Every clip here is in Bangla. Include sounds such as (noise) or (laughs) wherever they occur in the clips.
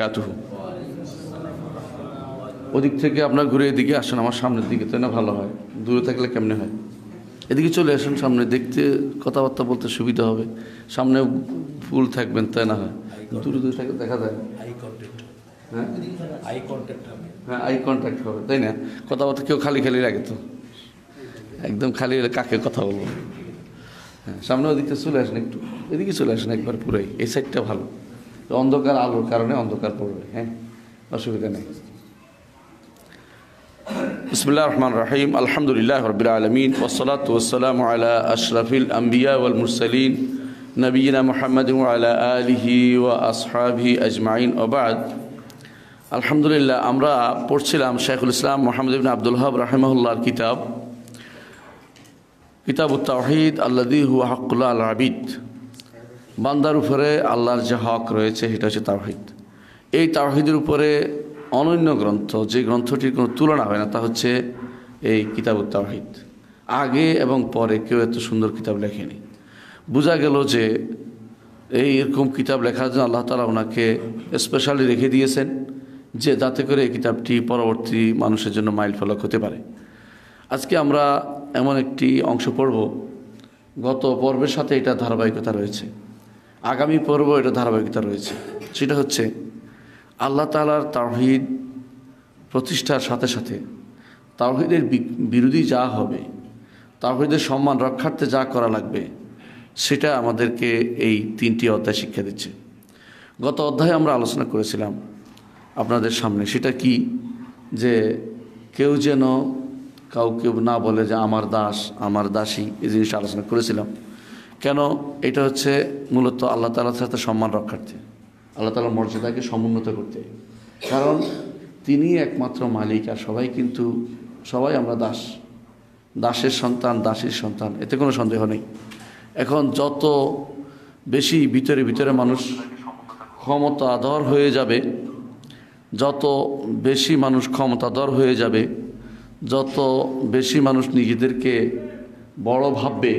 কাতুহু ওদিক থেকে আপনার ঘুরে এদিকে আসেন আমার সামনের দিকে তাই না ভালো হয় দূরে থাকলে কেমনে হয় এদিকে চলে আসেন সামনে দেখতে কথাবার্তা বলতে সুবিধা হবে সামনে ফুল থাকবেন তাই না হয় দূরে দূরে থাকলে দেখা যায় হ্যাঁ হ্যাঁ আই কন্ট্যাক্ট হবে তাই না কথাবার্তা কেউ খালি খালি লাগে তো একদম খালি কাকে কথা বলবো হ্যাঁ সামনে ওদিকটা চলে আসেন একটু এদিকে চলে আসেন একবার পুরাই এই সাইডটা ভালো অন্ধকার আলোর কারণে অন্ধকার পড়বে হ্যাঁ অসুবিধা নেই بسم الله الرحمن الرحيم الحمد لله رب العالمين والصلاة والسلام على أشرف الأنبياء والمرسلين نبينا محمد وعلى آله وأصحابه أجمعين وبعد الحمد لله أمرا পড়ছিলাম شيخ الإسلام محمد بن عبد الوهاب رحمه الله الكتاب كتاب التوحيد الذي هو حق الله العبيد বান্দার উপরে আল্লাহর যে হক রয়েছে সেটা হচ্ছে তাওহিদ এই তাওহিদের উপরে অনন্য গ্রন্থ যে গ্রন্থটির কোনো তুলনা হয় না তা হচ্ছে এই কিতাব তাওহিদ আগে এবং পরে কেউ এত সুন্দর কিতাব লেখেনি বোঝা গেল যে এই এরকম কিতাব লেখার জন্য আল্লাহ তালা ওনাকে স্পেশালি রেখে দিয়েছেন যে যাতে করে এই কিতাবটি পরবর্তী মানুষের জন্য মাইল ফলক হতে পারে আজকে আমরা এমন একটি অংশ পড়ব গত পর্বের সাথে এটা ধারাবাহিকতা রয়েছে আগামী পর্ব এটা ধারাবাহিকতা রয়েছে সেটা হচ্ছে আল্লাহ তালার তাওহিদ প্রতিষ্ঠার সাথে সাথে তাওহিদের বিরোধী যা হবে তাওহিদের সম্মান রক্ষার্থে যা করা লাগবে সেটা আমাদেরকে এই তিনটি অধ্যায় শিক্ষা দিচ্ছে গত অধ্যায়ে আমরা আলোচনা করেছিলাম আপনাদের সামনে সেটা কি যে কেউ যেন কাউকে না বলে যে আমার দাস আমার দাসী এই জিনিসটা আলোচনা করেছিলাম কেন এটা হচ্ছে মূলত আল্লাহ তালার সাথে সম্মান রক্ষার্থে আল্লাহ তালার মর্যাদাকে সমুন্নত করতে কারণ তিনি একমাত্র মালিক আর সবাই কিন্তু সবাই আমরা দাস দাসের সন্তান দাসের সন্তান এতে কোনো সন্দেহ নেই এখন যত বেশি ভিতরে ভিতরে মানুষ ক্ষমতাধর হয়ে যাবে যত বেশি মানুষ ক্ষমতাধর হয়ে যাবে যত বেশি মানুষ নিজেদেরকে বড় ভাববে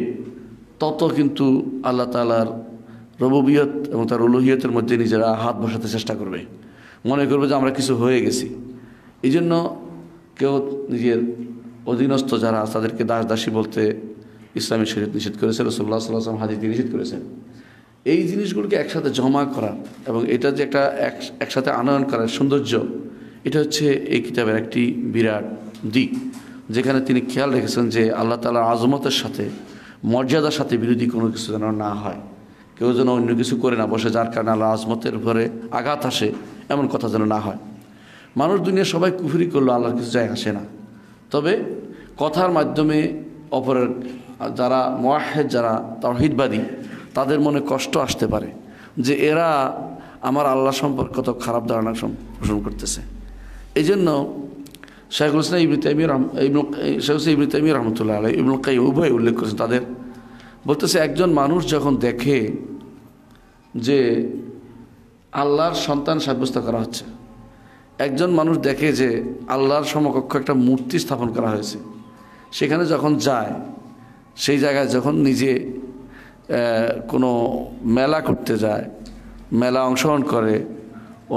তত কিন্তু আল্লাহ তালার রববিয়ত এবং তার উলুহিয়তের মধ্যে নিজেরা হাত বসাতে চেষ্টা করবে মনে করবে যে আমরা কিছু হয়ে গেছি এই জন্য কেউ নিজের অধীনস্থ যারা তাদেরকে দাস দাসী বলতে ইসলামী শরীর নিষেধ করেছে রসুল্লাহ সাল্লাম হাজিদি নিষেধ করেছেন এই জিনিসগুলোকে একসাথে জমা করা এবং এটা যে একটা একসাথে আনয়ন করার সৌন্দর্য এটা হচ্ছে এই কিতাবের একটি বিরাট দিক যেখানে তিনি খেয়াল রেখেছেন যে আল্লাহ তালার আজমতের সাথে মর্যাদার সাথে বিরোধী কোনো কিছু যেন না হয় কেউ যেন অন্য কিছু করে না বসে যার কারণে আল্লাহ আজমতের উপরে আঘাত আসে এমন কথা যেন না হয় মানুষ দুনিয়া সবাই কুফুরি করলো আল্লাহর কিছু যায় আসে না তবে কথার মাধ্যমে অপরের যারা মোয়াহেদ যারা তহিদবাদী তাদের মনে কষ্ট আসতে পারে যে এরা আমার আল্লাহ সম্পর্কে কত খারাপ ধারণা পোষণ করতেছে এই জন্য শাইখুল ইসলাম ইবনু তাইমি ইবনু ইসলাম ইবনু তাইমি রহমতুল্লাহ আলাই ইবনুল কাই উভয় উল্লেখ করেছেন তাদের বলতেছে একজন মানুষ যখন দেখে যে আল্লাহর সন্তান সাব্যস্ত করা হচ্ছে একজন মানুষ দেখে যে আল্লাহর সমকক্ষ একটা মূর্তি স্থাপন করা হয়েছে সেখানে যখন যায় সেই জায়গায় যখন নিজে কোনো মেলা করতে যায় মেলা অংশগ্রহণ করে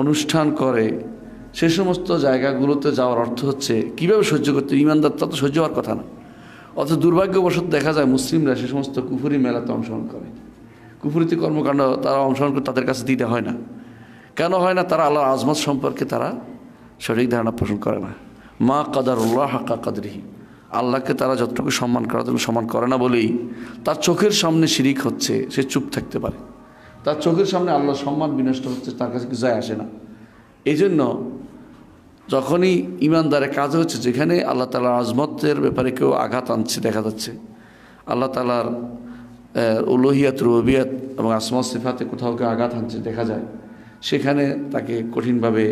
অনুষ্ঠান করে সে সমস্ত জায়গাগুলোতে যাওয়ার অর্থ হচ্ছে কীভাবে সহ্য করতে ইমানদার তত সহ্য হওয়ার কথা না অথচ দুর্ভাগ্যবশত দেখা যায় মুসলিমরা সে সমস্ত কুফুরি মেলাতে অংশগ্রহণ করে কুফুরিতে কর্মকাণ্ড তারা অংশগ্রহণ করে তাদের কাছে দিতে হয় না কেন হয় না তারা আল্লাহ আজমত সম্পর্কে তারা সঠিক ধারণা পোষণ করে না মা কাদার উল্লাহ হাক্কা কাদরিহি আল্লাহকে তারা যতটুকু সম্মান করার জন্য সম্মান করে না বলেই তার চোখের সামনে শিরিক হচ্ছে সে চুপ থাকতে পারে তার চোখের সামনে আল্লাহর সম্মান বিনষ্ট হচ্ছে তার কাছে কিছু যায় আসে না এই জন্য যখনই ইমানদারের কাজ হচ্ছে যেখানে আল্লাহ তালার আজমতের ব্যাপারে কেউ আঘাত আনছে দেখা যাচ্ছে আল্লাহ তালার উলহিয়াত রবিয়াত এবং আসমত সিফাতে কোথাও কেউ আঘাত আনছে দেখা যায় সেখানে তাকে কঠিনভাবে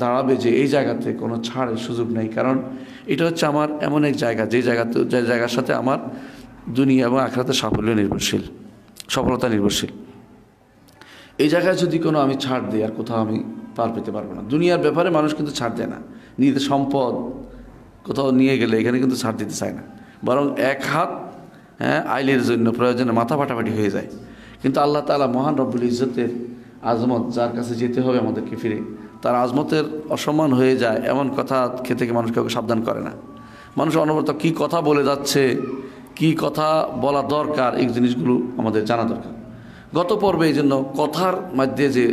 দাঁড়াবে যে এই জায়গাতে কোনো ছাড়ের সুযোগ নেই কারণ এটা হচ্ছে আমার এমন এক জায়গা যে জায়গাতে যে জায়গার সাথে আমার দুনিয়া এবং আখড়াতে সাফল্য নির্ভরশীল সফলতা নির্ভরশীল এই জায়গায় যদি কোনো আমি ছাড় দিই আর কোথাও আমি পার পেতে পারবে না দুনিয়ার ব্যাপারে মানুষ কিন্তু ছাড় দেয় না নিজেদের সম্পদ কোথাও নিয়ে গেলে এখানে কিন্তু ছাড় দিতে চায় না বরং এক হাত হ্যাঁ আইলের জন্য প্রয়োজনে মাথা ফাটাফাটি হয়ে যায় কিন্তু আল্লাহ তালা মহান রব্বুল ইজতের আজমত যার কাছে যেতে হবে আমাদেরকে ফিরে তার আজমতের অসম্মান হয়ে যায় এমন কথা খেয়ে থেকে মানুষ কাউকে সাবধান করে না মানুষ অনবরত কি কথা বলে যাচ্ছে কি কথা বলা দরকার এই জিনিসগুলো আমাদের জানা দরকার গত পর্বে এই জন্য কথার মধ্যে যে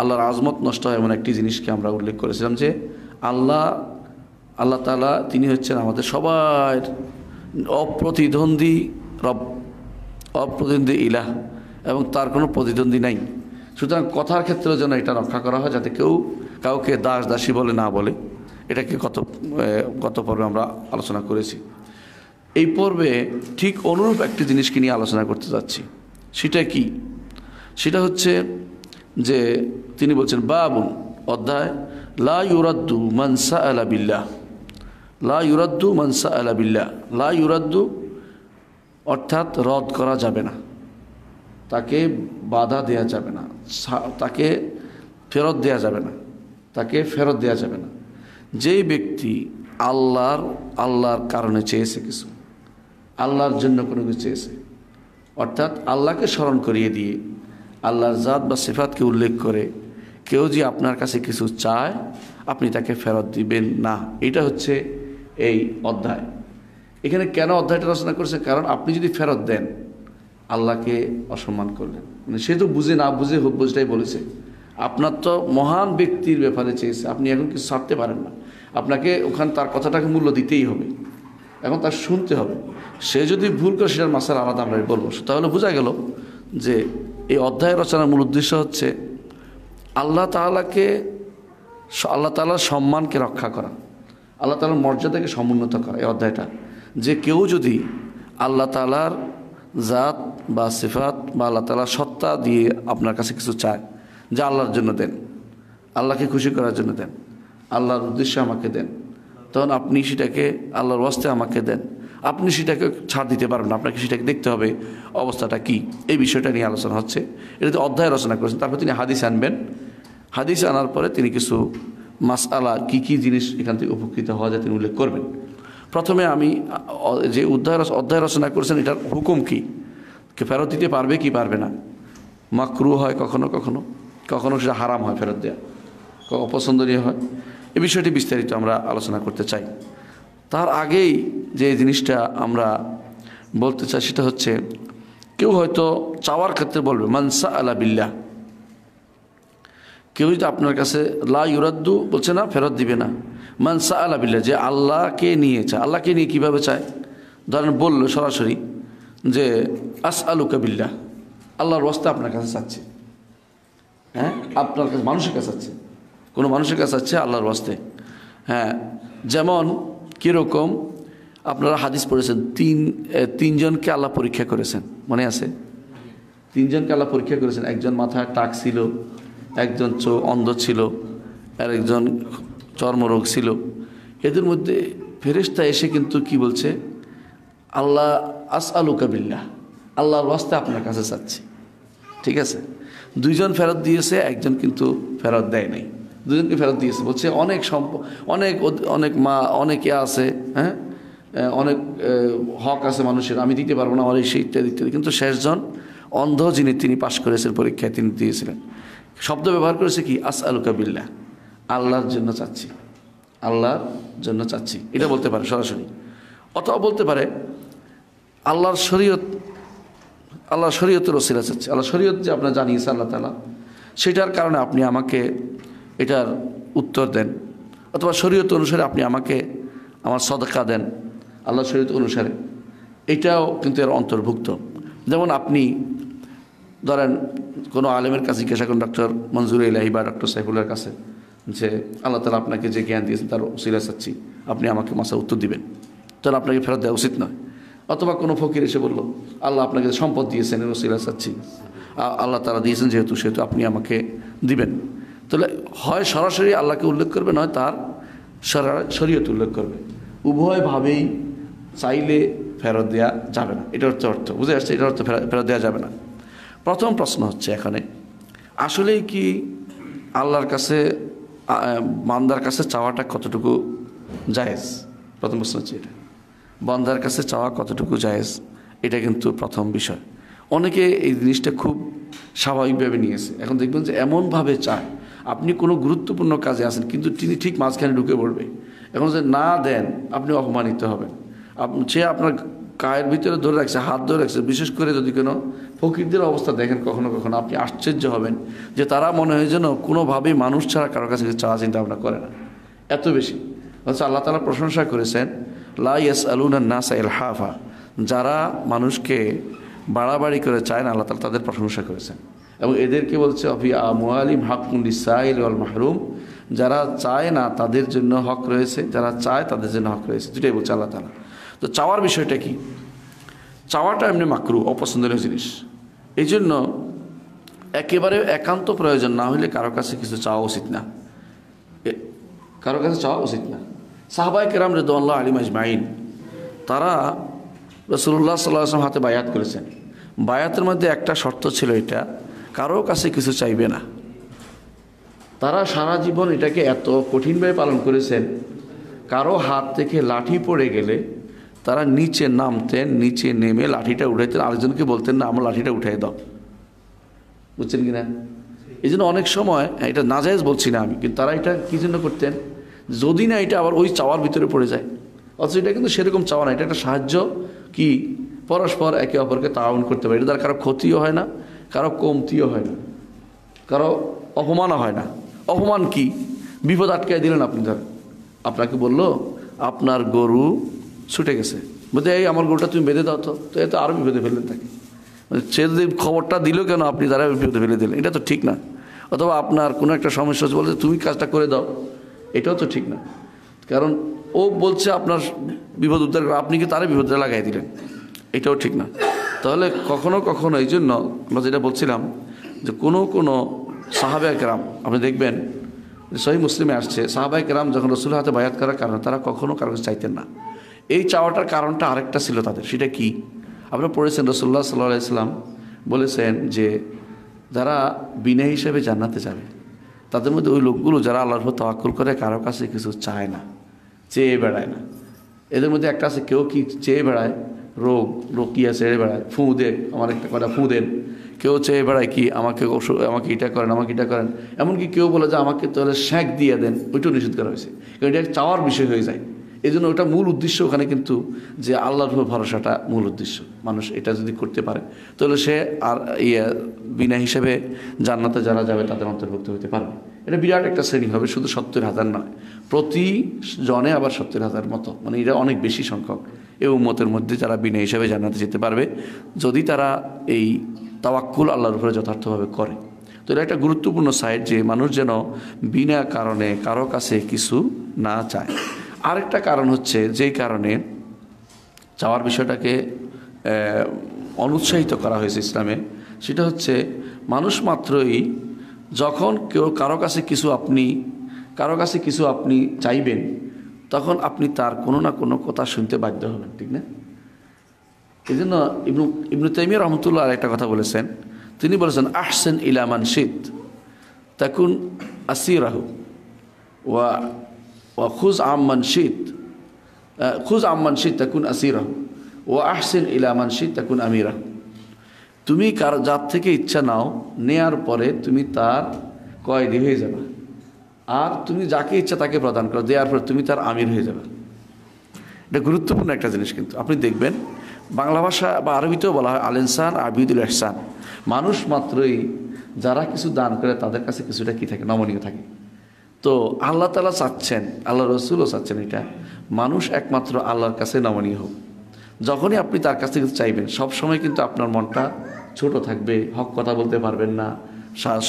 আল্লাহর আজমত নষ্ট হয় এমন একটি জিনিসকে আমরা উল্লেখ করেছিলাম যে আল্লাহ আল্লাহ তালা তিনি হচ্ছেন আমাদের সবার অপ্রতিদ্বন্দ্বী রব অপ্রতিদ্বন্দ্বী ইলাহ এবং তার কোনো প্রতিদ্বন্দ্বী নাই সুতরাং কথার ক্ষেত্রে যেন এটা রক্ষা করা হয় যাতে কেউ কাউকে দাস দাসী বলে না বলে এটাকে কত গত পর্বে আমরা আলোচনা করেছি এই পর্বে ঠিক অনুরূপ একটি জিনিসকে নিয়ে আলোচনা করতে যাচ্ছি সেটা কি সেটা হচ্ছে যে তিনি বলছেন বাবুন অধ্যায় লা ইউরাদ্দু মানসা আলা বিল্লাহ লা ইউরাদ্দু মানসা আলা বিল্লাহ লা ইউরাদ্দু অর্থাৎ রদ করা যাবে না তাকে বাধা দেয়া যাবে না তাকে ফেরত দেয়া যাবে না তাকে ফেরত দেয়া যাবে না যেই ব্যক্তি আল্লাহর আল্লাহর কারণে চেয়েছে কিছু আল্লাহর জন্য কোনো কিছু চেয়েছে অর্থাৎ আল্লাহকে স্মরণ করিয়ে দিয়ে আল্লাহর জাত বা সিফাতকে উল্লেখ করে কেউ যে আপনার কাছে কিছু চায় আপনি তাকে ফেরত দিবেন না এটা হচ্ছে এই অধ্যায় এখানে কেন অধ্যায়টা রচনা করছে কারণ আপনি যদি ফেরত দেন আল্লাহকে অসম্মান করলেন মানে সে তো বুঝে না বুঝে বুঝটাই বলেছে আপনার তো মহান ব্যক্তির ব্যাপারে চেয়েছে আপনি এখন কিছু ছাড়তে পারেন না আপনাকে ওখান তার কথাটাকে মূল্য দিতেই হবে এখন তার শুনতে হবে সে যদি ভুল করে সেটার মাসার আলাদা আমরা বলবো তাহলে বোঝা গেল যে এই অধ্যায় রচনার মূল উদ্দেশ্য হচ্ছে আল্লাহ তালাকে আল্লাহ তালার সম্মানকে রক্ষা করা আল্লাহ তালার মর্যাদাকে সমুন্নত করা এই অধ্যায়টা যে কেউ যদি আল্লাহ তালার জাত বা সিফাত বা আল্লাহ তালার সত্তা দিয়ে আপনার কাছে কিছু চায় যা আল্লাহর জন্য দেন আল্লাহকে খুশি করার জন্য দেন আল্লাহর উদ্দেশ্যে আমাকে দেন তখন আপনি সেটাকে আল্লাহর ওয়াস্তে আমাকে দেন আপনি সেটাকে ছাড় দিতে পারবেন আপনাকে সেটাকে দেখতে হবে অবস্থাটা কি এই বিষয়টা নিয়ে আলোচনা হচ্ছে এটাতে অধ্যায় রচনা করেছেন তারপর তিনি হাদিস আনবেন হাদিস আনার পরে তিনি কিছু মাসালা কি কি জিনিস এখান থেকে উপকৃত হওয়া যায় তিনি উল্লেখ করবেন প্রথমে আমি যে অধ্যায় অধ্যায় রচনা করেছেন এটার হুকুম কি ফেরত দিতে পারবে কি পারবে না ক্রু হয় কখনো কখনো কখনো সেটা হারাম হয় ফেরত দেওয়া অপছন্দনীয় হয় এ বিষয়টি বিস্তারিত আমরা আলোচনা করতে চাই তার আগেই যে জিনিসটা আমরা বলতে চাই সেটা হচ্ছে কেউ হয়তো চাওয়ার ক্ষেত্রে বলবে মানসা আলা বিল্লা কেউ যদি আপনার কাছে লা ইউরাদ্দু বলছে না ফেরত দিবে না মানসা আলা বিল্লা যে আল্লাহকে নিয়ে চায় আল্লাহকে নিয়ে কীভাবে চায় ধরেন বললো সরাসরি যে আস আলু কাবিল্লা আল্লাহর ওয়াস্তে আপনার কাছে চাচ্ছে হ্যাঁ আপনার কাছে মানুষের কাছে চাচ্ছে কোনো মানুষের কাছে চাচ্ছে আল্লাহর ওয়াস্তে হ্যাঁ যেমন কীরকম আপনারা হাদিস পড়েছেন তিন তিনজনকে আল্লাহ পরীক্ষা করেছেন মনে আছে তিনজনকে আল্লাহ পরীক্ষা করেছেন একজন মাথায় টাক ছিল একজন চো অন্ধ ছিল আর একজন চর্মরোগ ছিল এদের মধ্যে ফেরেস্তা এসে কিন্তু কি বলছে আল্লাহ আস আলু কাবিল্লা আল্লাহর ওয়াস্তে আপনার কাছে চাচ্ছি ঠিক আছে দুইজন ফেরত দিয়েছে একজন কিন্তু ফেরত দেয় নাই দুজনকে ফেরত দিয়েছে বলছে অনেক সম্প অনেক অনেক মা অনেকে আছে হ্যাঁ অনেক হক আছে মানুষের আমি দিতে পারবো না আমার এই সেই ইত্যাদি ইত্যাদি কিন্তু শেষজন অন্ধ যিনি তিনি পাশ করেছেন পরীক্ষায় তিনি দিয়েছিলেন শব্দ ব্যবহার করেছে কি আস কাবিল্লা আল্লাহর জন্য চাচ্ছি আল্লাহর জন্য চাচ্ছি এটা বলতে পারে সরাসরি অথবা বলতে পারে আল্লাহর শরীয়ত আল্লাহ শরীয়তের ওসিলা চাচ্ছে আল্লাহ শরীয়ত যে আপনার জানিয়েছে আল্লাহ তালা সেটার কারণে আপনি আমাকে এটার উত্তর দেন অথবা শরীয়ত অনুসারে আপনি আমাকে আমার সদকা দেন আল্লাহ শরীয়ত অনুসারে এটাও কিন্তু এর অন্তর্ভুক্ত যেমন আপনি ধরেন কোনো আলেমের কাছে জিজ্ঞাসা করেন ডক্টর মঞ্জুর ইলাহি বা ডক্টর সাইফুলের কাছে যে আল্লাহ তালা আপনাকে যে জ্ঞান দিয়েছেন তার সিরিয়াস আছি আপনি আমাকে মাসা উত্তর দিবেন তাহলে আপনাকে ফেরত দেওয়া উচিত নয় অথবা কোনো ফকির এসে বললো আল্লাহ আপনাকে সম্পদ দিয়েছেন এবং সিরিয়াস আছি আল্লাহ তারা দিয়েছেন যেহেতু সেহেতু আপনি আমাকে দিবেন তাহলে হয় সরাসরি আল্লাহকে উল্লেখ করবে নয় তার শরীয়ত উল্লেখ করবে উভয়ভাবেই চাইলে ফেরত দেওয়া যাবে না এটা হচ্ছে অর্থ বুঝে আসছে এটা অর্থ ফেরত দেওয়া যাবে না প্রথম প্রশ্ন হচ্ছে এখানে আসলে কি আল্লাহর কাছে বান্দার কাছে চাওয়াটা কতটুকু জায়েজ প্রথম প্রশ্ন হচ্ছে এটা বান্দার কাছে চাওয়া কতটুকু জায়েজ এটা কিন্তু প্রথম বিষয় অনেকে এই জিনিসটা খুব স্বাভাবিকভাবে নিয়েছে এখন দেখবেন যে এমনভাবে চায় আপনি কোনো গুরুত্বপূর্ণ কাজে আছেন কিন্তু তিনি ঠিক মাঝখানে ঢুকে পড়বে এখন যে না দেন আপনি অপমানিত হবেন সে আপনার কায়ের ভিতরে ধরে রাখছে হাত ধরে রাখছে বিশেষ করে যদি কোনো ফকিরদের অবস্থা দেখেন কখনো কখনো আপনি আশ্চর্য হবেন যে তারা মনে হয় যেন কোনোভাবেই মানুষ ছাড়া কারো কাছে চাওয়া চিন্তা ভাবনা করে না এত বেশি অথচ আল্লাহ তালা প্রশংসা করেছেন লা ইয়াস আলুনা নাসা এল হাফা যারা মানুষকে বাড়াবাড়ি করে চায় না আল্লাহ তালা তাদের প্রশংসা করেছেন এবং এদেরকে বলছে অফি আমুয়ালিম হাকুল ইসাইল অল মাহরুম যারা চায় না তাদের জন্য হক রয়েছে যারা চায় তাদের জন্য হক রয়েছে দুটাই বলছে আল্লাহ তালা তো চাওয়ার বিষয়টা কি চাওয়াটা এমনি মাকরু অপছন্দনীয় জিনিস এই জন্য একেবারে একান্ত প্রয়োজন না হলে কারো কাছে কিছু চাওয়া উচিত না কারো কাছে চাওয়া উচিত না সাহবাই কেরাম রেদুল্লাহ আলিম আজমাইন তারা রসুল্লাহ সাল্লাহ আসলাম হাতে বায়াত করেছেন বায়াতের মধ্যে একটা শর্ত ছিল এটা কারো কাছে কিছু চাইবে না তারা সারা জীবন এটাকে এত কঠিনভাবে পালন করেছেন কারো হাত থেকে লাঠি পড়ে গেলে তারা নিচে নামতেন নিচে নেমে লাঠিটা উঠাইতেন আরেকজনকে বলতেন না আমার লাঠিটা উঠাই দাও বুঝছেন কি না এই জন্য অনেক সময় এটা নাজায়জ বলছি না আমি কিন্তু তারা এটা কী জন্য করতেন যদি না এটা আবার ওই চাওয়ার ভিতরে পড়ে যায় অথচ এটা কিন্তু সেরকম চাওয়া না এটা একটা সাহায্য কি পরস্পর একে অপরকে তাওন করতে পারে এটা দ্বারা কারো ক্ষতিও হয় না কারো কমতিও হয় না কারো অপমানও হয় না অপমান কি বিপদ আটকাই দিলেন আপনি ধর আপনাকে বলল আপনার গরু ছুটে গেছে বলতে এই আমার গরুটা তুমি বেঁধে দাও তো তো এ আরও বিপদে ফেললেন তাকে সে যদি খবরটা দিল কেন আপনি তারা বিপদে ফেলে দিলেন এটা তো ঠিক না অথবা আপনার কোনো একটা সমস্যা হচ্ছে বলতে তুমি কাজটা করে দাও এটাও তো ঠিক না কারণ ও বলছে আপনার বিপদ উদ্ধার আপনি কি তারা বিপদে লাগাই দিলেন এটাও ঠিক না তাহলে কখনো কখনো এই জন্য আমরা যেটা বলছিলাম যে কোনো কোনো সাহাবায় গ্রাম আপনি দেখবেন সহি মুসলিমে আসছে সাহাবা গ্রাম যখন রসুল হাতে বায়াত করার কারণে তারা কখনো কারো কাছে চাইতেন না এই চাওয়াটার কারণটা আরেকটা ছিল তাদের সেটা কি আপনারা পড়েছেন রসুল্লাহ সাল্লাহ ইসলাম বলেছেন যে যারা বিনা হিসেবে জান্নাতে যাবে তাদের মধ্যে ওই লোকগুলো যারা আল্লাহর উপর করে কারো কাছে কিছু চায় না চেয়ে বেড়ায় না এদের মধ্যে একটা আছে কেউ কি চেয়ে বেড়ায় রোগ রোকিয়া ছেড়ে বেড়ায় ফু দে আমার একটা কথা ফু দেন কেউ চেয়ে বেড়ায় কি আমাকে আমাকে এটা করেন আমাকে এটা করেন এমনকি কেউ বলে যে আমাকে তাহলে শ্যাঁক দিয়ে দেন ওইটাও নিষেধ করা হয়েছে কারণ এটা চাওয়ার বিষয় হয়ে যায় এই জন্য ওটা মূল উদ্দেশ্য ওখানে কিন্তু যে আল্লাহর ভরসাটা মূল উদ্দেশ্য মানুষ এটা যদি করতে পারে তাহলে সে আর ইয়ে বিনা হিসেবে জান্নাতে যারা যাবে তাদের অন্তর্ভুক্ত হতে পারবে এটা বিরাট একটা শ্রেণী হবে শুধু সত্তর হাজার নয় প্রতি জনে আবার সত্তর হাজার মতো মানে এটা অনেক বেশি সংখ্যক এ উম্মতের মধ্যে যারা বিনয় হিসাবে জানাতে যেতে পারবে যদি তারা এই তাওয়াক্কুল আল্লাহর উপরে যথার্থভাবে করে তো এটা একটা গুরুত্বপূর্ণ সাইড যে মানুষ যেন বিনা কারণে কারো কাছে কিছু না চায় আরেকটা কারণ হচ্ছে যেই কারণে চাওয়ার বিষয়টাকে অনুৎসাহিত করা হয়েছে ইসলামে সেটা হচ্ছে মানুষ মাত্রই যখন কেউ কারো কাছে কিছু আপনি কারো কাছে কিছু আপনি চাইবেন তখন আপনি তার কোনো না কোনো কথা শুনতে বাধ্য হবেন ঠিক না এই জন্য ইবনু ইবনু তাইমিয়া রহমতুল্লাহ আর একটা কথা বলেছেন তিনি বলেছেন আহসেন ইলামান শীত তাকুন আসিরাহু ওয়া ওয়া খুজ আম্মান শীত খুজ আম্মান শীত তাকুন রাহু ও আহসেন ইলামান শীত তাকুন আমিরাহু তুমি কার যার থেকে ইচ্ছা নাও নেয়ার পরে তুমি তার কয়েদি হয়ে যাবে আর তুমি যাকে ইচ্ছা তাকে প্রদান করো দেওয়ার পর তুমি তার আমির হয়ে যাবে এটা গুরুত্বপূর্ণ একটা জিনিস কিন্তু আপনি দেখবেন বাংলা ভাষা বা আরবিতেও বলা হয় আলেনসান আবিদুল এহসান মানুষ মাত্রই যারা কিছু দান করে তাদের কাছে কিছুটা কী থাকে নমনীয় থাকে তো আল্লাহ তালা চাচ্ছেন আল্লাহ রসুলও চাচ্ছেন এটা মানুষ একমাত্র আল্লাহর কাছে নমনীয় হোক যখনই আপনি তার কাছ থেকে চাইবেন সব সময় কিন্তু আপনার মনটা ছোট থাকবে হক কথা বলতে পারবেন না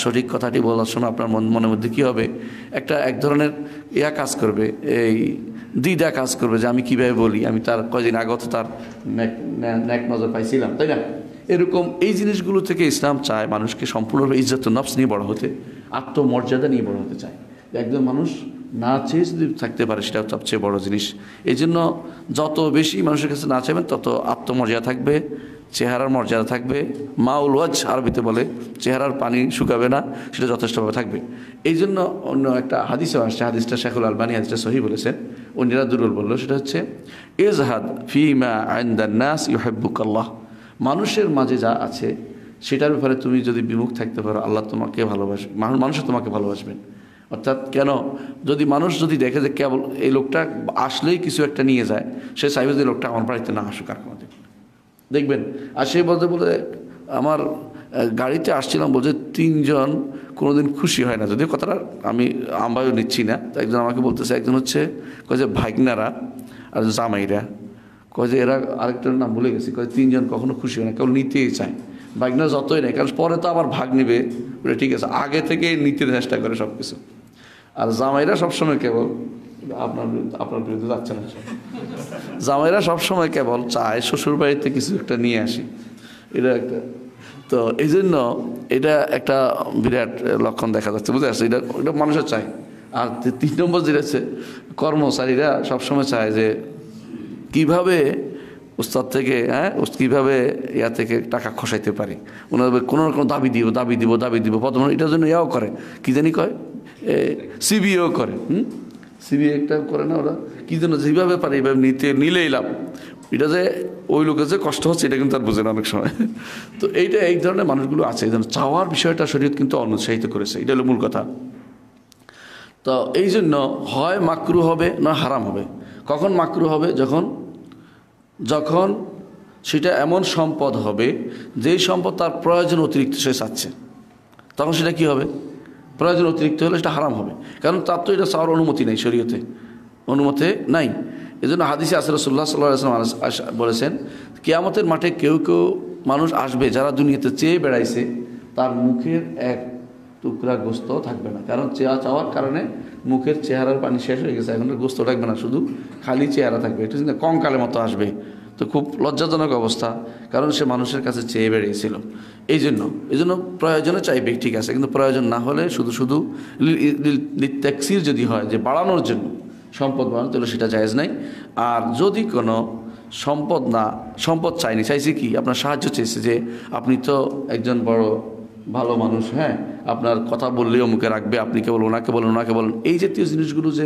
সঠিক কথাটি বলার সময় আপনার মন মনের মধ্যে কী হবে একটা এক ধরনের ইয়া কাজ করবে এই দ্বিধা কাজ করবে যে আমি কীভাবে বলি আমি তার কদিন আগত তার ন্যাক নজর পাইছিলাম তাই না এরকম এই জিনিসগুলো থেকে ইসলাম চায় মানুষকে সম্পূর্ণভাবে ইজ্জত নফস নিয়ে বড় হতে আত্মমর্যাদা নিয়ে বড় হতে চায় একজন মানুষ না চেয়ে যদি থাকতে পারে সেটা সবচেয়ে বড় জিনিস এই জন্য যত বেশি মানুষের কাছে না চাইবেন তত আত্মমর্যাদা থাকবে চেহারার মর্যাদা থাকবে মাউল ওয়াজ আরবিতে বলে চেহারার পানি শুকাবে না সেটা যথেষ্টভাবে থাকবে এই জন্য অন্য একটা হাদিসও আসছে হাদিসটা শেখুল আলবানি হাদিসটা সহি বলেছেন অন্যরা দুরুল বললো সেটা হচ্ছে এজহাদ ফিমা দ্য নাস আল্লাহ মানুষের মাঝে যা আছে সেটার ব্যাপারে তুমি যদি বিমুখ থাকতে পারো আল্লাহ তোমাকে ভালোবাসবে মানুষও তোমাকে ভালোবাসবেন অর্থাৎ কেন যদি মানুষ যদি দেখে যে কেবল এই লোকটা আসলেই কিছু একটা নিয়ে যায় সে চাইবে যে লোকটা আমার বাড়িতে না আসুক আর কোনোদিন দেখবেন আর সেই বলতে বলে আমার গাড়িতে আসছিলাম বলছে তিনজন কোনো দিন খুশি হয় না যদি কথাটা আমি আমরাও নিচ্ছি না তো একজন আমাকে বলতেছে একজন হচ্ছে কয়ে ভাইগনারা আর জামাইরা কয়ে এরা আরেকটার নাম ভুলে গেছি কয়ে তিনজন কখনো খুশি হয় না কেউ নিতেই চায় ভাগনা যতই নেই কারণ পরে তো আবার ভাগ নেবে ঠিক আছে আগে থেকে নিতে চেষ্টা করে সব কিছু আর জামাইরা সবসময় কেবল আপনার আপনার বিরুদ্ধে যাচ্ছে না জামাইরা সবসময় কেবল চায় শ্বশুর বাড়িতে কিছু একটা নিয়ে আসি এটা একটা তো এই জন্য এটা একটা বিরাট লক্ষণ দেখা যাচ্ছে বুঝতে পারছে এটা এটা মানুষের চাই আর তিন নম্বর যেটা আছে কর্মচারীরা সবসময় চায় যে কিভাবে উস্তাদ থেকে হ্যাঁ কীভাবে ইয়া থেকে টাকা খসাইতে পারি ওনাদের কোনো রকম দাবি দিব দাবি দিব দাবি দিব প্রথম এটার জন্য ইয়াও করে কী জানি কয় সিবিও করে হুম সিবিআই একটা করে না ওরা কী যেন যেভাবে পারে এইভাবে নিতে নিলেই লাভ এটা যে ওই লোকের যে কষ্ট হচ্ছে এটা কিন্তু তার বোঝে না অনেক সময় তো এইটা এই ধরনের মানুষগুলো আছে এই ধরনের চাওয়ার বিষয়টা শরীর কিন্তু অনুৎসাহিত করেছে এটা হলো মূল কথা তো এই জন্য হয় মাকরু হবে না হারাম হবে কখন মাকরু হবে যখন যখন সেটা এমন সম্পদ হবে যেই সম্পদ তার প্রয়োজন অতিরিক্ত সে চাচ্ছে তখন সেটা কি হবে প্রয়োজন অতিরিক্ত হলে সেটা হারাম হবে কারণ তার তো এটা চাওয়ার অনুমতি নেই শরীয়তে অনুমতি নাই এই জন্য হাদিসে আসল সাল্লাহ আসলাম বলেছেন কেয়ামতের মাঠে কেউ কেউ মানুষ আসবে যারা দুনিয়াতে চেয়ে বেড়াইছে তার মুখের এক টুকরা গোস্ত থাকবে না কারণ চেয়া চাওয়ার কারণে মুখের চেহারার পানি শেষ হয়ে গেছে এখন গোস্ত থাকবে না শুধু খালি চেহারা থাকবে এটা কঙ্কালের মতো আসবে তো খুব লজ্জাজনক অবস্থা কারণ সে মানুষের কাছে চেয়ে বেড়িয়েছিল এই জন্য এই জন্য প্রয়োজনে চাইবে ঠিক আছে কিন্তু প্রয়োজন না হলে শুধু শুধু ট্যাক্সির যদি হয় যে বাড়ানোর জন্য সম্পদ বাড়ানো তাহলে সেটা জায়জ নাই আর যদি কোনো সম্পদ না সম্পদ চাইনি চাইছে কি আপনার সাহায্য চেয়েছে যে আপনি তো একজন বড় ভালো মানুষ হ্যাঁ আপনার কথা বললেও মুখে রাখবে আপনি কেবল ওনাকে বলুন ওনাকে বলুন এই জাতীয় জিনিসগুলো যে